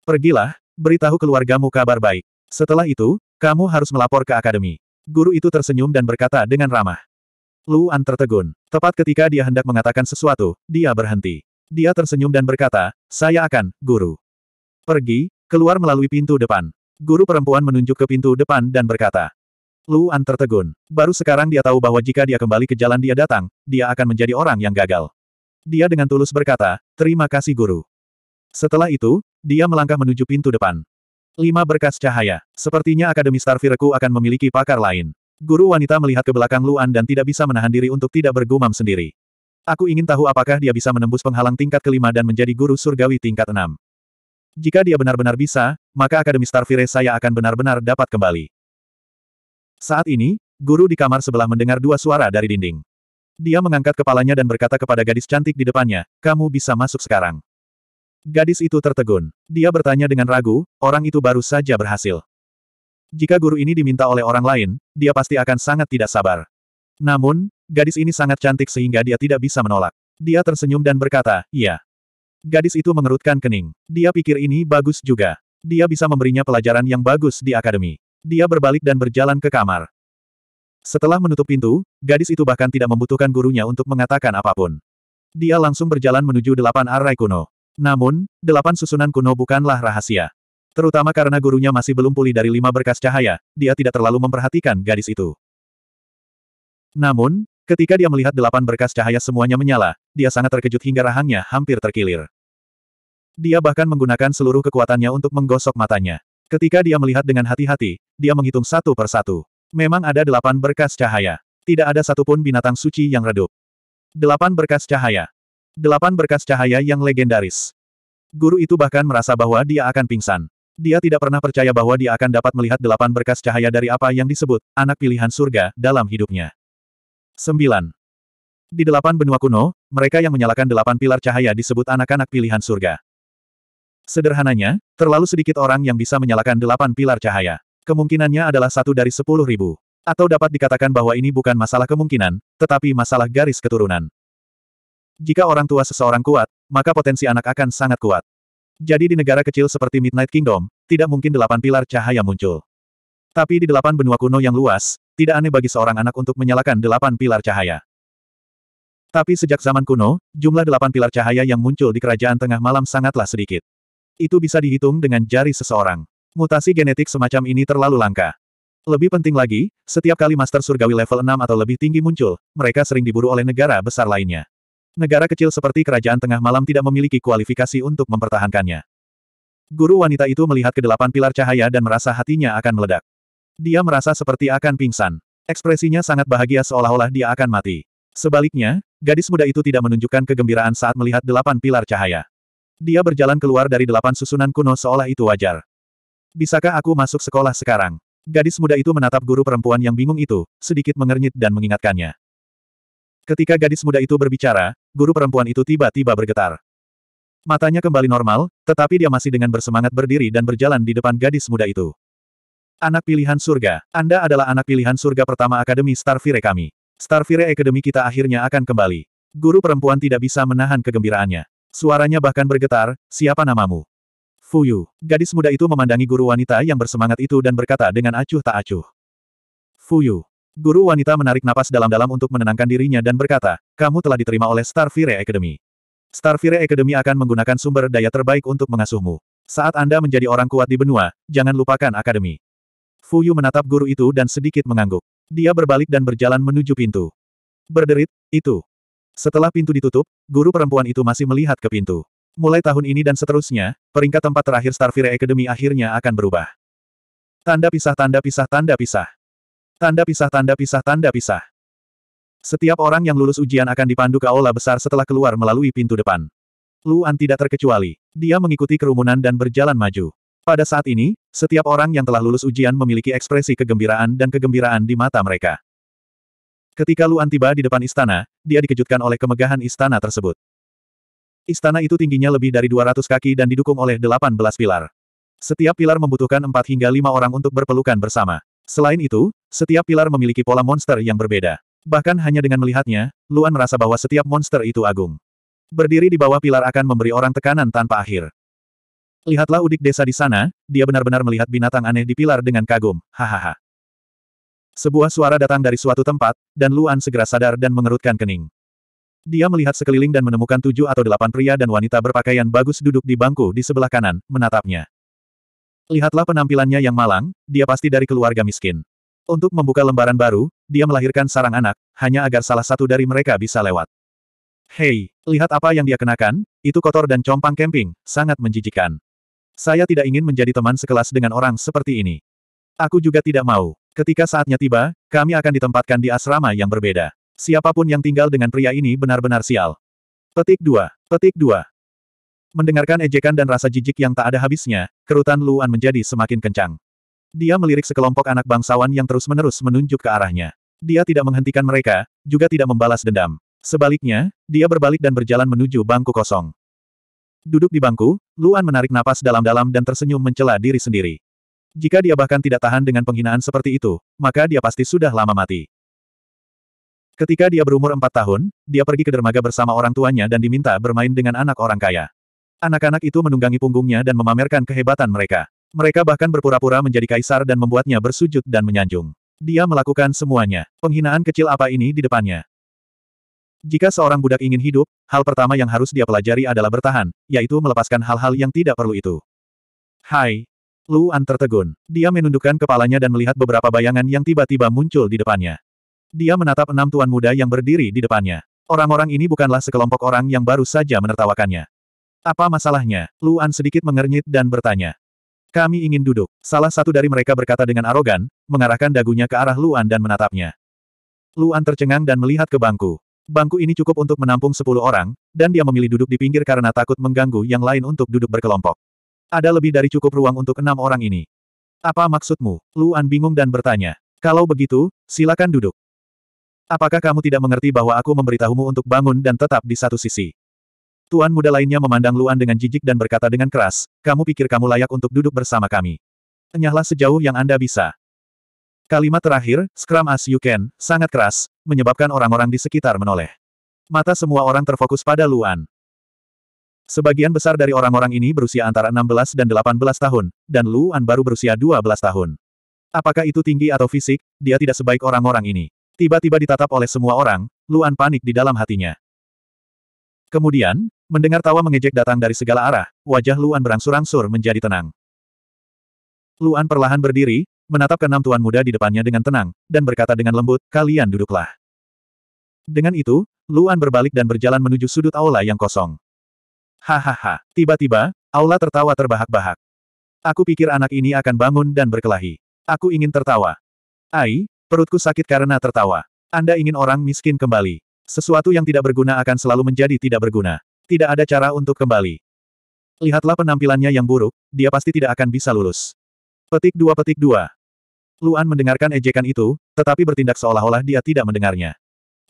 Pergilah, beritahu keluargamu kabar baik. Setelah itu, kamu harus melapor ke akademi. Guru itu tersenyum dan berkata dengan ramah. Luan tertegun. Tepat ketika dia hendak mengatakan sesuatu, dia berhenti. Dia tersenyum dan berkata, saya akan, guru. Pergi, keluar melalui pintu depan. Guru perempuan menunjuk ke pintu depan dan berkata, Luan tertegun. Baru sekarang dia tahu bahwa jika dia kembali ke jalan dia datang, dia akan menjadi orang yang gagal. Dia dengan tulus berkata, terima kasih guru. Setelah itu, dia melangkah menuju pintu depan. Lima berkas cahaya. Sepertinya Akademi Starfireku akan memiliki pakar lain. Guru wanita melihat ke belakang Luan dan tidak bisa menahan diri untuk tidak bergumam sendiri. Aku ingin tahu apakah dia bisa menembus penghalang tingkat kelima dan menjadi guru surgawi tingkat enam. Jika dia benar-benar bisa, maka Akademi Starfire saya akan benar-benar dapat kembali. Saat ini, guru di kamar sebelah mendengar dua suara dari dinding. Dia mengangkat kepalanya dan berkata kepada gadis cantik di depannya, kamu bisa masuk sekarang. Gadis itu tertegun. Dia bertanya dengan ragu, orang itu baru saja berhasil. Jika guru ini diminta oleh orang lain, dia pasti akan sangat tidak sabar. Namun, gadis ini sangat cantik sehingga dia tidak bisa menolak. Dia tersenyum dan berkata, iya. Gadis itu mengerutkan kening. Dia pikir ini bagus juga. Dia bisa memberinya pelajaran yang bagus di akademi dia berbalik dan berjalan ke kamar. Setelah menutup pintu, gadis itu bahkan tidak membutuhkan gurunya untuk mengatakan apapun. Dia langsung berjalan menuju delapan arai kuno. Namun, delapan susunan kuno bukanlah rahasia. Terutama karena gurunya masih belum pulih dari lima berkas cahaya, dia tidak terlalu memperhatikan gadis itu. Namun, ketika dia melihat delapan berkas cahaya semuanya menyala, dia sangat terkejut hingga rahangnya hampir terkilir. Dia bahkan menggunakan seluruh kekuatannya untuk menggosok matanya. Ketika dia melihat dengan hati-hati, dia menghitung satu per satu. Memang ada delapan berkas cahaya. Tidak ada satupun binatang suci yang redup. Delapan berkas cahaya. Delapan berkas cahaya yang legendaris. Guru itu bahkan merasa bahwa dia akan pingsan. Dia tidak pernah percaya bahwa dia akan dapat melihat delapan berkas cahaya dari apa yang disebut anak pilihan surga dalam hidupnya. 9. Di delapan benua kuno, mereka yang menyalakan delapan pilar cahaya disebut anak-anak pilihan surga. Sederhananya, terlalu sedikit orang yang bisa menyalakan delapan pilar cahaya. Kemungkinannya adalah satu dari sepuluh ribu. Atau dapat dikatakan bahwa ini bukan masalah kemungkinan, tetapi masalah garis keturunan. Jika orang tua seseorang kuat, maka potensi anak akan sangat kuat. Jadi di negara kecil seperti Midnight Kingdom, tidak mungkin delapan pilar cahaya muncul. Tapi di delapan benua kuno yang luas, tidak aneh bagi seorang anak untuk menyalakan delapan pilar cahaya. Tapi sejak zaman kuno, jumlah delapan pilar cahaya yang muncul di kerajaan tengah malam sangatlah sedikit. Itu bisa dihitung dengan jari seseorang. Mutasi genetik semacam ini terlalu langka. Lebih penting lagi, setiap kali Master Surgawi level 6 atau lebih tinggi muncul, mereka sering diburu oleh negara besar lainnya. Negara kecil seperti Kerajaan Tengah Malam tidak memiliki kualifikasi untuk mempertahankannya. Guru wanita itu melihat ke delapan pilar cahaya dan merasa hatinya akan meledak. Dia merasa seperti akan pingsan. Ekspresinya sangat bahagia seolah-olah dia akan mati. Sebaliknya, gadis muda itu tidak menunjukkan kegembiraan saat melihat delapan pilar cahaya. Dia berjalan keluar dari delapan susunan kuno seolah itu wajar. Bisakah aku masuk sekolah sekarang? Gadis muda itu menatap guru perempuan yang bingung itu, sedikit mengernyit dan mengingatkannya. Ketika gadis muda itu berbicara, guru perempuan itu tiba-tiba bergetar. Matanya kembali normal, tetapi dia masih dengan bersemangat berdiri dan berjalan di depan gadis muda itu. Anak pilihan surga, Anda adalah anak pilihan surga pertama Akademi Starfire kami. Starfire Akademi kita akhirnya akan kembali. Guru perempuan tidak bisa menahan kegembiraannya. Suaranya bahkan bergetar, siapa namamu? Fuyu. Gadis muda itu memandangi guru wanita yang bersemangat itu dan berkata dengan acuh tak acuh. Fuyu. Guru wanita menarik napas dalam-dalam untuk menenangkan dirinya dan berkata, kamu telah diterima oleh Starfire Academy. Starfire Academy akan menggunakan sumber daya terbaik untuk mengasuhmu. Saat Anda menjadi orang kuat di benua, jangan lupakan akademi. Fuyu menatap guru itu dan sedikit mengangguk. Dia berbalik dan berjalan menuju pintu. Berderit, itu. Setelah pintu ditutup, guru perempuan itu masih melihat ke pintu. Mulai tahun ini dan seterusnya, peringkat tempat terakhir Starfire Academy akhirnya akan berubah. Tanda pisah tanda pisah tanda pisah. Tanda pisah tanda pisah tanda pisah. Setiap orang yang lulus ujian akan dipandu ke aula besar setelah keluar melalui pintu depan. Luan tidak terkecuali. Dia mengikuti kerumunan dan berjalan maju. Pada saat ini, setiap orang yang telah lulus ujian memiliki ekspresi kegembiraan dan kegembiraan di mata mereka. Ketika Luan tiba di depan istana, dia dikejutkan oleh kemegahan istana tersebut. Istana itu tingginya lebih dari 200 kaki dan didukung oleh 18 pilar. Setiap pilar membutuhkan 4 hingga 5 orang untuk berpelukan bersama. Selain itu, setiap pilar memiliki pola monster yang berbeda. Bahkan hanya dengan melihatnya, Luan merasa bahwa setiap monster itu agung. Berdiri di bawah pilar akan memberi orang tekanan tanpa akhir. Lihatlah udik desa di sana, dia benar-benar melihat binatang aneh di pilar dengan kagum, hahaha. Sebuah suara datang dari suatu tempat, dan Luan segera sadar dan mengerutkan kening. Dia melihat sekeliling dan menemukan tujuh atau delapan pria dan wanita berpakaian bagus duduk di bangku di sebelah kanan, menatapnya. Lihatlah penampilannya yang malang, dia pasti dari keluarga miskin. Untuk membuka lembaran baru, dia melahirkan sarang anak, hanya agar salah satu dari mereka bisa lewat. Hei, lihat apa yang dia kenakan, itu kotor dan compang camping, sangat menjijikan. Saya tidak ingin menjadi teman sekelas dengan orang seperti ini. Aku juga tidak mau. Ketika saatnya tiba, kami akan ditempatkan di asrama yang berbeda. Siapapun yang tinggal dengan pria ini benar-benar sial. Petik 2. Petik 2. Mendengarkan ejekan dan rasa jijik yang tak ada habisnya, kerutan Luan menjadi semakin kencang. Dia melirik sekelompok anak bangsawan yang terus-menerus menunjuk ke arahnya. Dia tidak menghentikan mereka, juga tidak membalas dendam. Sebaliknya, dia berbalik dan berjalan menuju bangku kosong. Duduk di bangku, Luan menarik napas dalam-dalam dan tersenyum mencela diri sendiri. Jika dia bahkan tidak tahan dengan penghinaan seperti itu, maka dia pasti sudah lama mati. Ketika dia berumur empat tahun, dia pergi ke dermaga bersama orang tuanya dan diminta bermain dengan anak orang kaya. Anak-anak itu menunggangi punggungnya dan memamerkan kehebatan mereka. Mereka bahkan berpura-pura menjadi kaisar dan membuatnya bersujud dan menyanjung. Dia melakukan semuanya. Penghinaan kecil apa ini di depannya? Jika seorang budak ingin hidup, hal pertama yang harus dia pelajari adalah bertahan, yaitu melepaskan hal-hal yang tidak perlu itu. Hai, Luan tertegun. Dia menundukkan kepalanya dan melihat beberapa bayangan yang tiba-tiba muncul di depannya. Dia menatap enam tuan muda yang berdiri di depannya. Orang-orang ini bukanlah sekelompok orang yang baru saja menertawakannya. Apa masalahnya? Luan sedikit mengernyit dan bertanya. Kami ingin duduk. Salah satu dari mereka berkata dengan arogan, mengarahkan dagunya ke arah Luan dan menatapnya. Luan tercengang dan melihat ke bangku. Bangku ini cukup untuk menampung sepuluh orang, dan dia memilih duduk di pinggir karena takut mengganggu yang lain untuk duduk berkelompok. Ada lebih dari cukup ruang untuk enam orang ini. Apa maksudmu? Luan bingung dan bertanya. Kalau begitu, silakan duduk. Apakah kamu tidak mengerti bahwa aku memberitahumu untuk bangun dan tetap di satu sisi? Tuan muda lainnya memandang Luan dengan jijik dan berkata dengan keras, kamu pikir kamu layak untuk duduk bersama kami. Enyahlah sejauh yang Anda bisa. Kalimat terakhir, scrum as you can, sangat keras, menyebabkan orang-orang di sekitar menoleh. Mata semua orang terfokus pada Luan. Sebagian besar dari orang-orang ini berusia antara 16 dan 18 tahun, dan Luan baru berusia 12 tahun. Apakah itu tinggi atau fisik, dia tidak sebaik orang-orang ini. Tiba-tiba ditatap oleh semua orang, Luan panik di dalam hatinya. Kemudian, mendengar tawa mengejek datang dari segala arah, wajah Luan berangsur-angsur menjadi tenang. Luan perlahan berdiri, menatap enam tuan muda di depannya dengan tenang, dan berkata dengan lembut, kalian duduklah. Dengan itu, Luan berbalik dan berjalan menuju sudut aula yang kosong. Hahaha. Tiba-tiba, Aula tertawa terbahak-bahak. Aku pikir anak ini akan bangun dan berkelahi. Aku ingin tertawa. Ai, perutku sakit karena tertawa. Anda ingin orang miskin kembali. Sesuatu yang tidak berguna akan selalu menjadi tidak berguna. Tidak ada cara untuk kembali. Lihatlah penampilannya yang buruk, dia pasti tidak akan bisa lulus. Petik dua petik dua. Luan mendengarkan ejekan itu, tetapi bertindak seolah-olah dia tidak mendengarnya.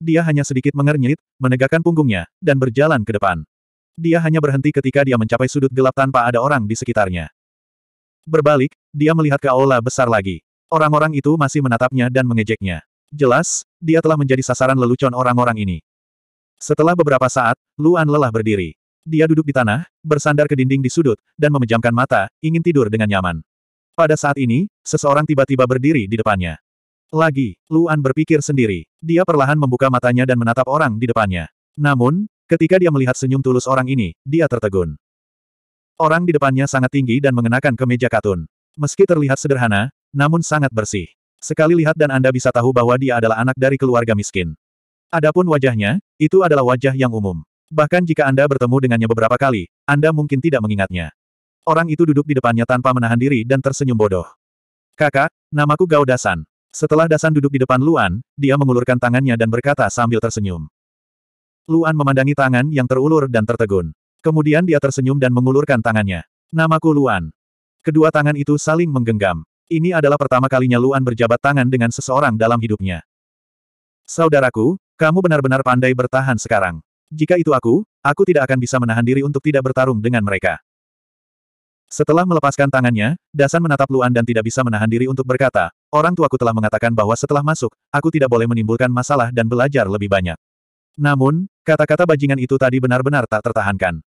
Dia hanya sedikit mengernyit, menegakkan punggungnya, dan berjalan ke depan. Dia hanya berhenti ketika dia mencapai sudut gelap tanpa ada orang di sekitarnya. Berbalik, dia melihat ke aula besar lagi. Orang-orang itu masih menatapnya dan mengejeknya. Jelas, dia telah menjadi sasaran lelucon orang-orang ini. Setelah beberapa saat, Luan lelah berdiri. Dia duduk di tanah, bersandar ke dinding di sudut, dan memejamkan mata, ingin tidur dengan nyaman. Pada saat ini, seseorang tiba-tiba berdiri di depannya. Lagi, Luan berpikir sendiri. Dia perlahan membuka matanya dan menatap orang di depannya. Namun, Ketika dia melihat senyum tulus orang ini, dia tertegun. Orang di depannya sangat tinggi dan mengenakan kemeja katun. Meski terlihat sederhana, namun sangat bersih. Sekali lihat dan Anda bisa tahu bahwa dia adalah anak dari keluarga miskin. Adapun wajahnya, itu adalah wajah yang umum. Bahkan jika Anda bertemu dengannya beberapa kali, Anda mungkin tidak mengingatnya. Orang itu duduk di depannya tanpa menahan diri dan tersenyum bodoh. Kakak, namaku Gaudasan. Setelah Dasan duduk di depan Luan, dia mengulurkan tangannya dan berkata sambil tersenyum. Luan memandangi tangan yang terulur dan tertegun. Kemudian dia tersenyum dan mengulurkan tangannya. Namaku Luan. Kedua tangan itu saling menggenggam. Ini adalah pertama kalinya Luan berjabat tangan dengan seseorang dalam hidupnya. Saudaraku, kamu benar-benar pandai bertahan sekarang. Jika itu aku, aku tidak akan bisa menahan diri untuk tidak bertarung dengan mereka. Setelah melepaskan tangannya, Dasan menatap Luan dan tidak bisa menahan diri untuk berkata, orang tuaku telah mengatakan bahwa setelah masuk, aku tidak boleh menimbulkan masalah dan belajar lebih banyak. Namun, kata-kata bajingan itu tadi benar-benar tak tertahankan.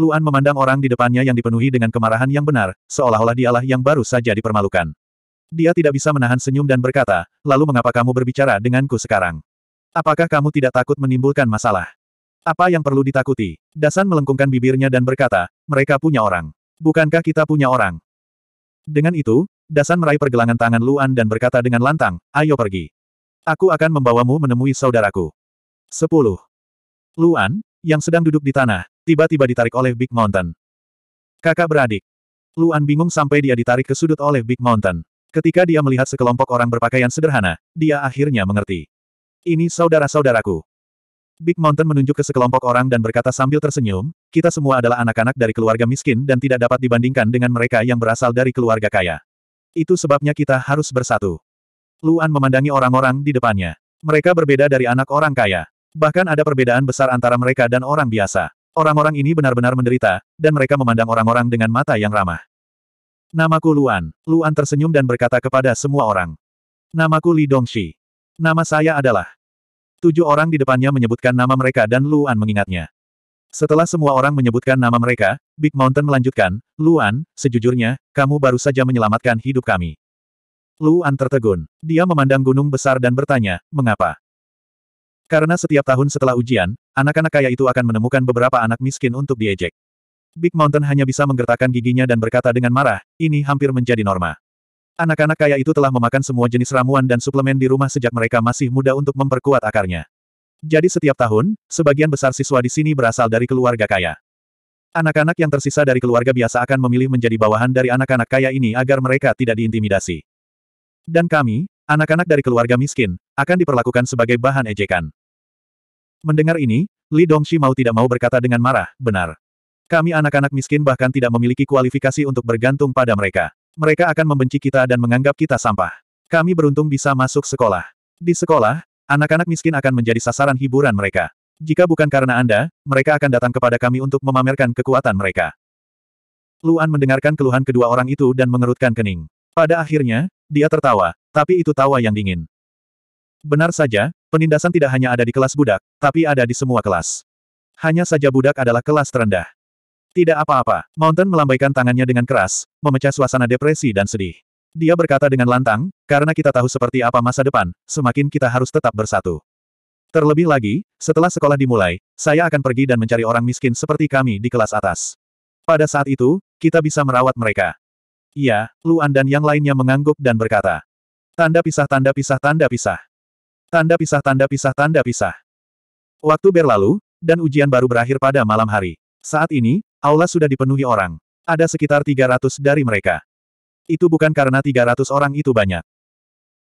Luan memandang orang di depannya yang dipenuhi dengan kemarahan yang benar, seolah-olah dialah yang baru saja dipermalukan. Dia tidak bisa menahan senyum dan berkata, lalu mengapa kamu berbicara denganku sekarang? Apakah kamu tidak takut menimbulkan masalah? Apa yang perlu ditakuti? Dasan melengkungkan bibirnya dan berkata, mereka punya orang. Bukankah kita punya orang? Dengan itu, Dasan meraih pergelangan tangan Luan dan berkata dengan lantang, ayo pergi. Aku akan membawamu menemui saudaraku. Sepuluh. Luan, yang sedang duduk di tanah, tiba-tiba ditarik oleh Big Mountain. Kakak beradik. Luan bingung sampai dia ditarik ke sudut oleh Big Mountain. Ketika dia melihat sekelompok orang berpakaian sederhana, dia akhirnya mengerti. Ini saudara-saudaraku. Big Mountain menunjuk ke sekelompok orang dan berkata sambil tersenyum, kita semua adalah anak-anak dari keluarga miskin dan tidak dapat dibandingkan dengan mereka yang berasal dari keluarga kaya. Itu sebabnya kita harus bersatu. Luan memandangi orang-orang di depannya. Mereka berbeda dari anak orang kaya. Bahkan ada perbedaan besar antara mereka dan orang biasa. Orang-orang ini benar-benar menderita, dan mereka memandang orang-orang dengan mata yang ramah. Namaku Luan. Luan tersenyum dan berkata kepada semua orang. Namaku Li Dongxi. Nama saya adalah. Tujuh orang di depannya menyebutkan nama mereka dan Luan mengingatnya. Setelah semua orang menyebutkan nama mereka, Big Mountain melanjutkan, Luan, sejujurnya, kamu baru saja menyelamatkan hidup kami. Luan tertegun. Dia memandang gunung besar dan bertanya, mengapa? Karena setiap tahun setelah ujian, anak-anak kaya itu akan menemukan beberapa anak miskin untuk diejek. Big Mountain hanya bisa menggertakkan giginya dan berkata dengan marah, ini hampir menjadi norma. Anak-anak kaya itu telah memakan semua jenis ramuan dan suplemen di rumah sejak mereka masih muda untuk memperkuat akarnya. Jadi setiap tahun, sebagian besar siswa di sini berasal dari keluarga kaya. Anak-anak yang tersisa dari keluarga biasa akan memilih menjadi bawahan dari anak-anak kaya ini agar mereka tidak diintimidasi. Dan kami, Anak-anak dari keluarga miskin, akan diperlakukan sebagai bahan ejekan. Mendengar ini, Li Dongxi mau tidak mau berkata dengan marah, benar. Kami anak-anak miskin bahkan tidak memiliki kualifikasi untuk bergantung pada mereka. Mereka akan membenci kita dan menganggap kita sampah. Kami beruntung bisa masuk sekolah. Di sekolah, anak-anak miskin akan menjadi sasaran hiburan mereka. Jika bukan karena Anda, mereka akan datang kepada kami untuk memamerkan kekuatan mereka. Luan mendengarkan keluhan kedua orang itu dan mengerutkan kening. Pada akhirnya, dia tertawa, tapi itu tawa yang dingin. Benar saja, penindasan tidak hanya ada di kelas budak, tapi ada di semua kelas. Hanya saja budak adalah kelas terendah. Tidak apa-apa, Mountain melambaikan tangannya dengan keras, memecah suasana depresi dan sedih. Dia berkata dengan lantang, karena kita tahu seperti apa masa depan, semakin kita harus tetap bersatu. Terlebih lagi, setelah sekolah dimulai, saya akan pergi dan mencari orang miskin seperti kami di kelas atas. Pada saat itu, kita bisa merawat mereka. Iya, Luan dan yang lainnya mengangguk dan berkata. Tanda pisah tanda pisah tanda pisah. Tanda pisah tanda pisah tanda pisah. Waktu berlalu, dan ujian baru berakhir pada malam hari. Saat ini, aula sudah dipenuhi orang. Ada sekitar 300 dari mereka. Itu bukan karena 300 orang itu banyak.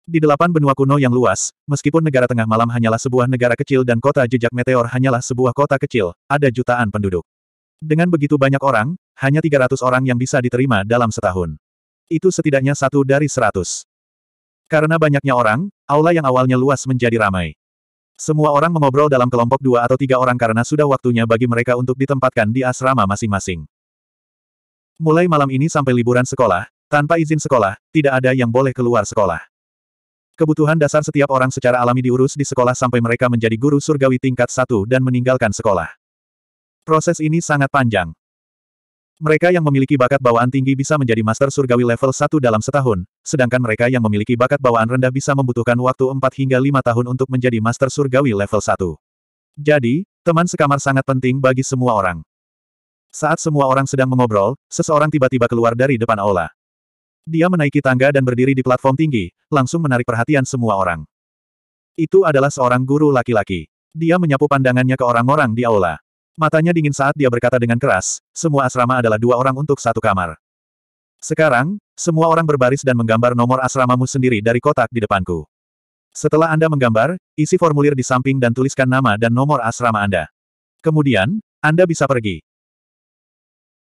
Di delapan benua kuno yang luas, meskipun negara tengah malam hanyalah sebuah negara kecil dan kota jejak meteor hanyalah sebuah kota kecil, ada jutaan penduduk. Dengan begitu banyak orang, hanya 300 orang yang bisa diterima dalam setahun. Itu setidaknya satu dari 100. Karena banyaknya orang, aula yang awalnya luas menjadi ramai. Semua orang mengobrol dalam kelompok dua atau tiga orang karena sudah waktunya bagi mereka untuk ditempatkan di asrama masing-masing. Mulai malam ini sampai liburan sekolah, tanpa izin sekolah, tidak ada yang boleh keluar sekolah. Kebutuhan dasar setiap orang secara alami diurus di sekolah sampai mereka menjadi guru surgawi tingkat satu dan meninggalkan sekolah. Proses ini sangat panjang. Mereka yang memiliki bakat bawaan tinggi bisa menjadi master surgawi level 1 dalam setahun, sedangkan mereka yang memiliki bakat bawaan rendah bisa membutuhkan waktu 4 hingga 5 tahun untuk menjadi master surgawi level 1. Jadi, teman sekamar sangat penting bagi semua orang. Saat semua orang sedang mengobrol, seseorang tiba-tiba keluar dari depan aula. Dia menaiki tangga dan berdiri di platform tinggi, langsung menarik perhatian semua orang. Itu adalah seorang guru laki-laki. Dia menyapu pandangannya ke orang-orang di aula. Matanya dingin saat dia berkata dengan keras, semua asrama adalah dua orang untuk satu kamar. Sekarang, semua orang berbaris dan menggambar nomor asramamu sendiri dari kotak di depanku. Setelah Anda menggambar, isi formulir di samping dan tuliskan nama dan nomor asrama Anda. Kemudian, Anda bisa pergi.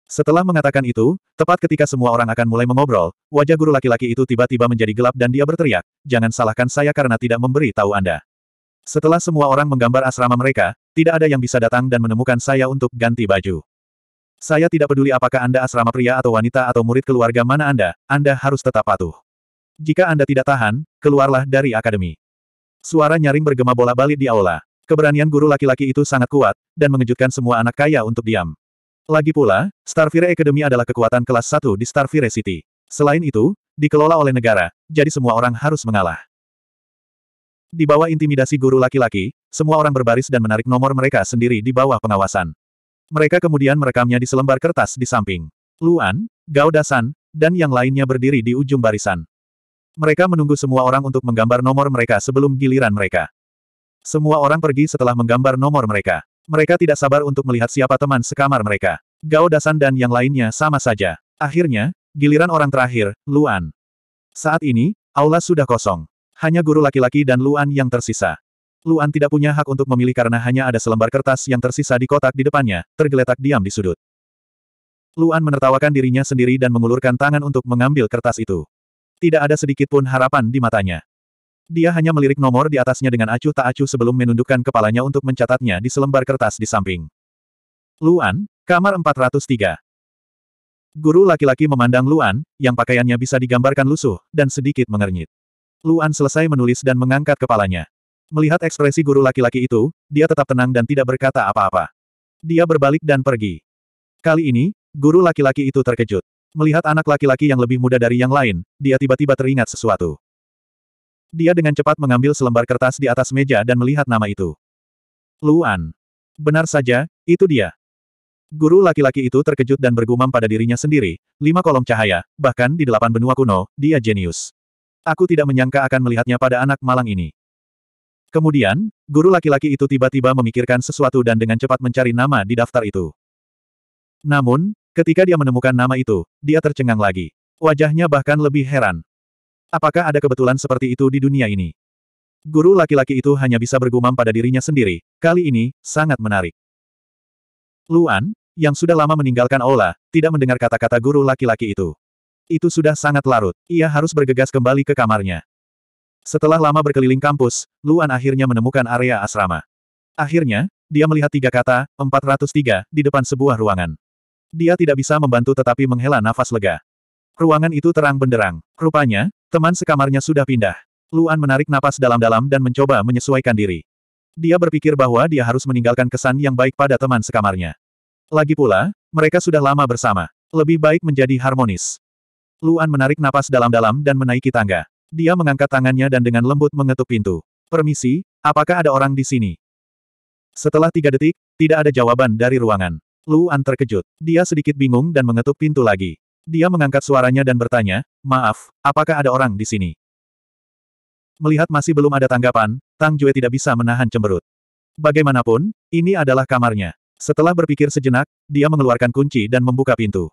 Setelah mengatakan itu, tepat ketika semua orang akan mulai mengobrol, wajah guru laki-laki itu tiba-tiba menjadi gelap dan dia berteriak, jangan salahkan saya karena tidak memberi tahu Anda. Setelah semua orang menggambar asrama mereka, tidak ada yang bisa datang dan menemukan saya untuk ganti baju. Saya tidak peduli apakah Anda asrama pria atau wanita atau murid keluarga mana Anda, Anda harus tetap patuh. Jika Anda tidak tahan, keluarlah dari akademi. Suara nyaring bergema bola balik di aula. Keberanian guru laki-laki itu sangat kuat, dan mengejutkan semua anak kaya untuk diam. Lagi pula, Starfire Academy adalah kekuatan kelas 1 di Starfire City. Selain itu, dikelola oleh negara, jadi semua orang harus mengalah. Di bawah intimidasi guru laki-laki, semua orang berbaris dan menarik nomor mereka sendiri di bawah pengawasan. Mereka kemudian merekamnya di selembar kertas di samping. Luan, Gao dan yang lainnya berdiri di ujung barisan. Mereka menunggu semua orang untuk menggambar nomor mereka sebelum giliran mereka. Semua orang pergi setelah menggambar nomor mereka. Mereka tidak sabar untuk melihat siapa teman sekamar mereka. Gao dan yang lainnya sama saja. Akhirnya, giliran orang terakhir, Luan. Saat ini, aula sudah kosong. Hanya guru laki-laki dan Luan yang tersisa. Luan tidak punya hak untuk memilih karena hanya ada selembar kertas yang tersisa di kotak di depannya, tergeletak diam di sudut. Luan menertawakan dirinya sendiri dan mengulurkan tangan untuk mengambil kertas itu. Tidak ada sedikit pun harapan di matanya. Dia hanya melirik nomor di atasnya dengan acuh tak acuh sebelum menundukkan kepalanya untuk mencatatnya di selembar kertas di samping. Luan, kamar 403. Guru laki-laki memandang Luan, yang pakaiannya bisa digambarkan lusuh, dan sedikit mengernyit. Luan selesai menulis dan mengangkat kepalanya. Melihat ekspresi guru laki-laki itu, dia tetap tenang dan tidak berkata apa-apa. Dia berbalik dan pergi. Kali ini, guru laki-laki itu terkejut. Melihat anak laki-laki yang lebih muda dari yang lain, dia tiba-tiba teringat sesuatu. Dia dengan cepat mengambil selembar kertas di atas meja dan melihat nama itu. Luan. Benar saja, itu dia. Guru laki-laki itu terkejut dan bergumam pada dirinya sendiri, lima kolom cahaya, bahkan di delapan benua kuno, dia jenius. Aku tidak menyangka akan melihatnya pada anak malang ini. Kemudian, guru laki-laki itu tiba-tiba memikirkan sesuatu dan dengan cepat mencari nama di daftar itu. Namun, ketika dia menemukan nama itu, dia tercengang lagi. Wajahnya bahkan lebih heran. Apakah ada kebetulan seperti itu di dunia ini? Guru laki-laki itu hanya bisa bergumam pada dirinya sendiri, kali ini, sangat menarik. Luan, yang sudah lama meninggalkan Ola tidak mendengar kata-kata guru laki-laki itu. Itu sudah sangat larut. Ia harus bergegas kembali ke kamarnya. Setelah lama berkeliling kampus, Luan akhirnya menemukan area asrama. Akhirnya, dia melihat tiga kata, 403, di depan sebuah ruangan. Dia tidak bisa membantu tetapi menghela nafas lega. Ruangan itu terang benderang. Rupanya, teman sekamarnya sudah pindah. Luan menarik napas dalam-dalam dan mencoba menyesuaikan diri. Dia berpikir bahwa dia harus meninggalkan kesan yang baik pada teman sekamarnya. Lagi pula, mereka sudah lama bersama. Lebih baik menjadi harmonis. Luan menarik napas dalam-dalam dan menaiki tangga. Dia mengangkat tangannya dan dengan lembut mengetuk pintu. Permisi, apakah ada orang di sini? Setelah tiga detik, tidak ada jawaban dari ruangan. Luan terkejut. Dia sedikit bingung dan mengetuk pintu lagi. Dia mengangkat suaranya dan bertanya, maaf, apakah ada orang di sini? Melihat masih belum ada tanggapan, Tang Jue tidak bisa menahan cemberut. Bagaimanapun, ini adalah kamarnya. Setelah berpikir sejenak, dia mengeluarkan kunci dan membuka pintu.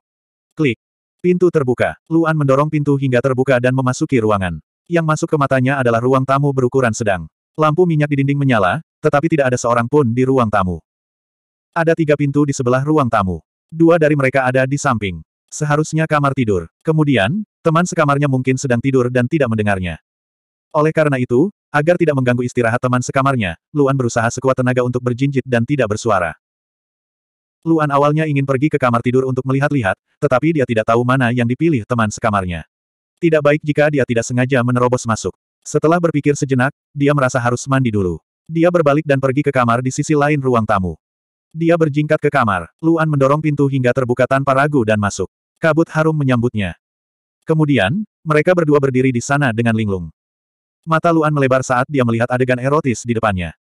Pintu terbuka. Luan mendorong pintu hingga terbuka dan memasuki ruangan. Yang masuk ke matanya adalah ruang tamu berukuran sedang. Lampu minyak di dinding menyala, tetapi tidak ada seorang pun di ruang tamu. Ada tiga pintu di sebelah ruang tamu. Dua dari mereka ada di samping. Seharusnya kamar tidur. Kemudian, teman sekamarnya mungkin sedang tidur dan tidak mendengarnya. Oleh karena itu, agar tidak mengganggu istirahat teman sekamarnya, Luan berusaha sekuat tenaga untuk berjinjit dan tidak bersuara. Luan awalnya ingin pergi ke kamar tidur untuk melihat-lihat, tetapi dia tidak tahu mana yang dipilih teman sekamarnya. Tidak baik jika dia tidak sengaja menerobos masuk. Setelah berpikir sejenak, dia merasa harus mandi dulu. Dia berbalik dan pergi ke kamar di sisi lain ruang tamu. Dia berjingkat ke kamar, Luan mendorong pintu hingga terbuka tanpa ragu dan masuk. Kabut harum menyambutnya. Kemudian, mereka berdua berdiri di sana dengan linglung. Mata Luan melebar saat dia melihat adegan erotis di depannya.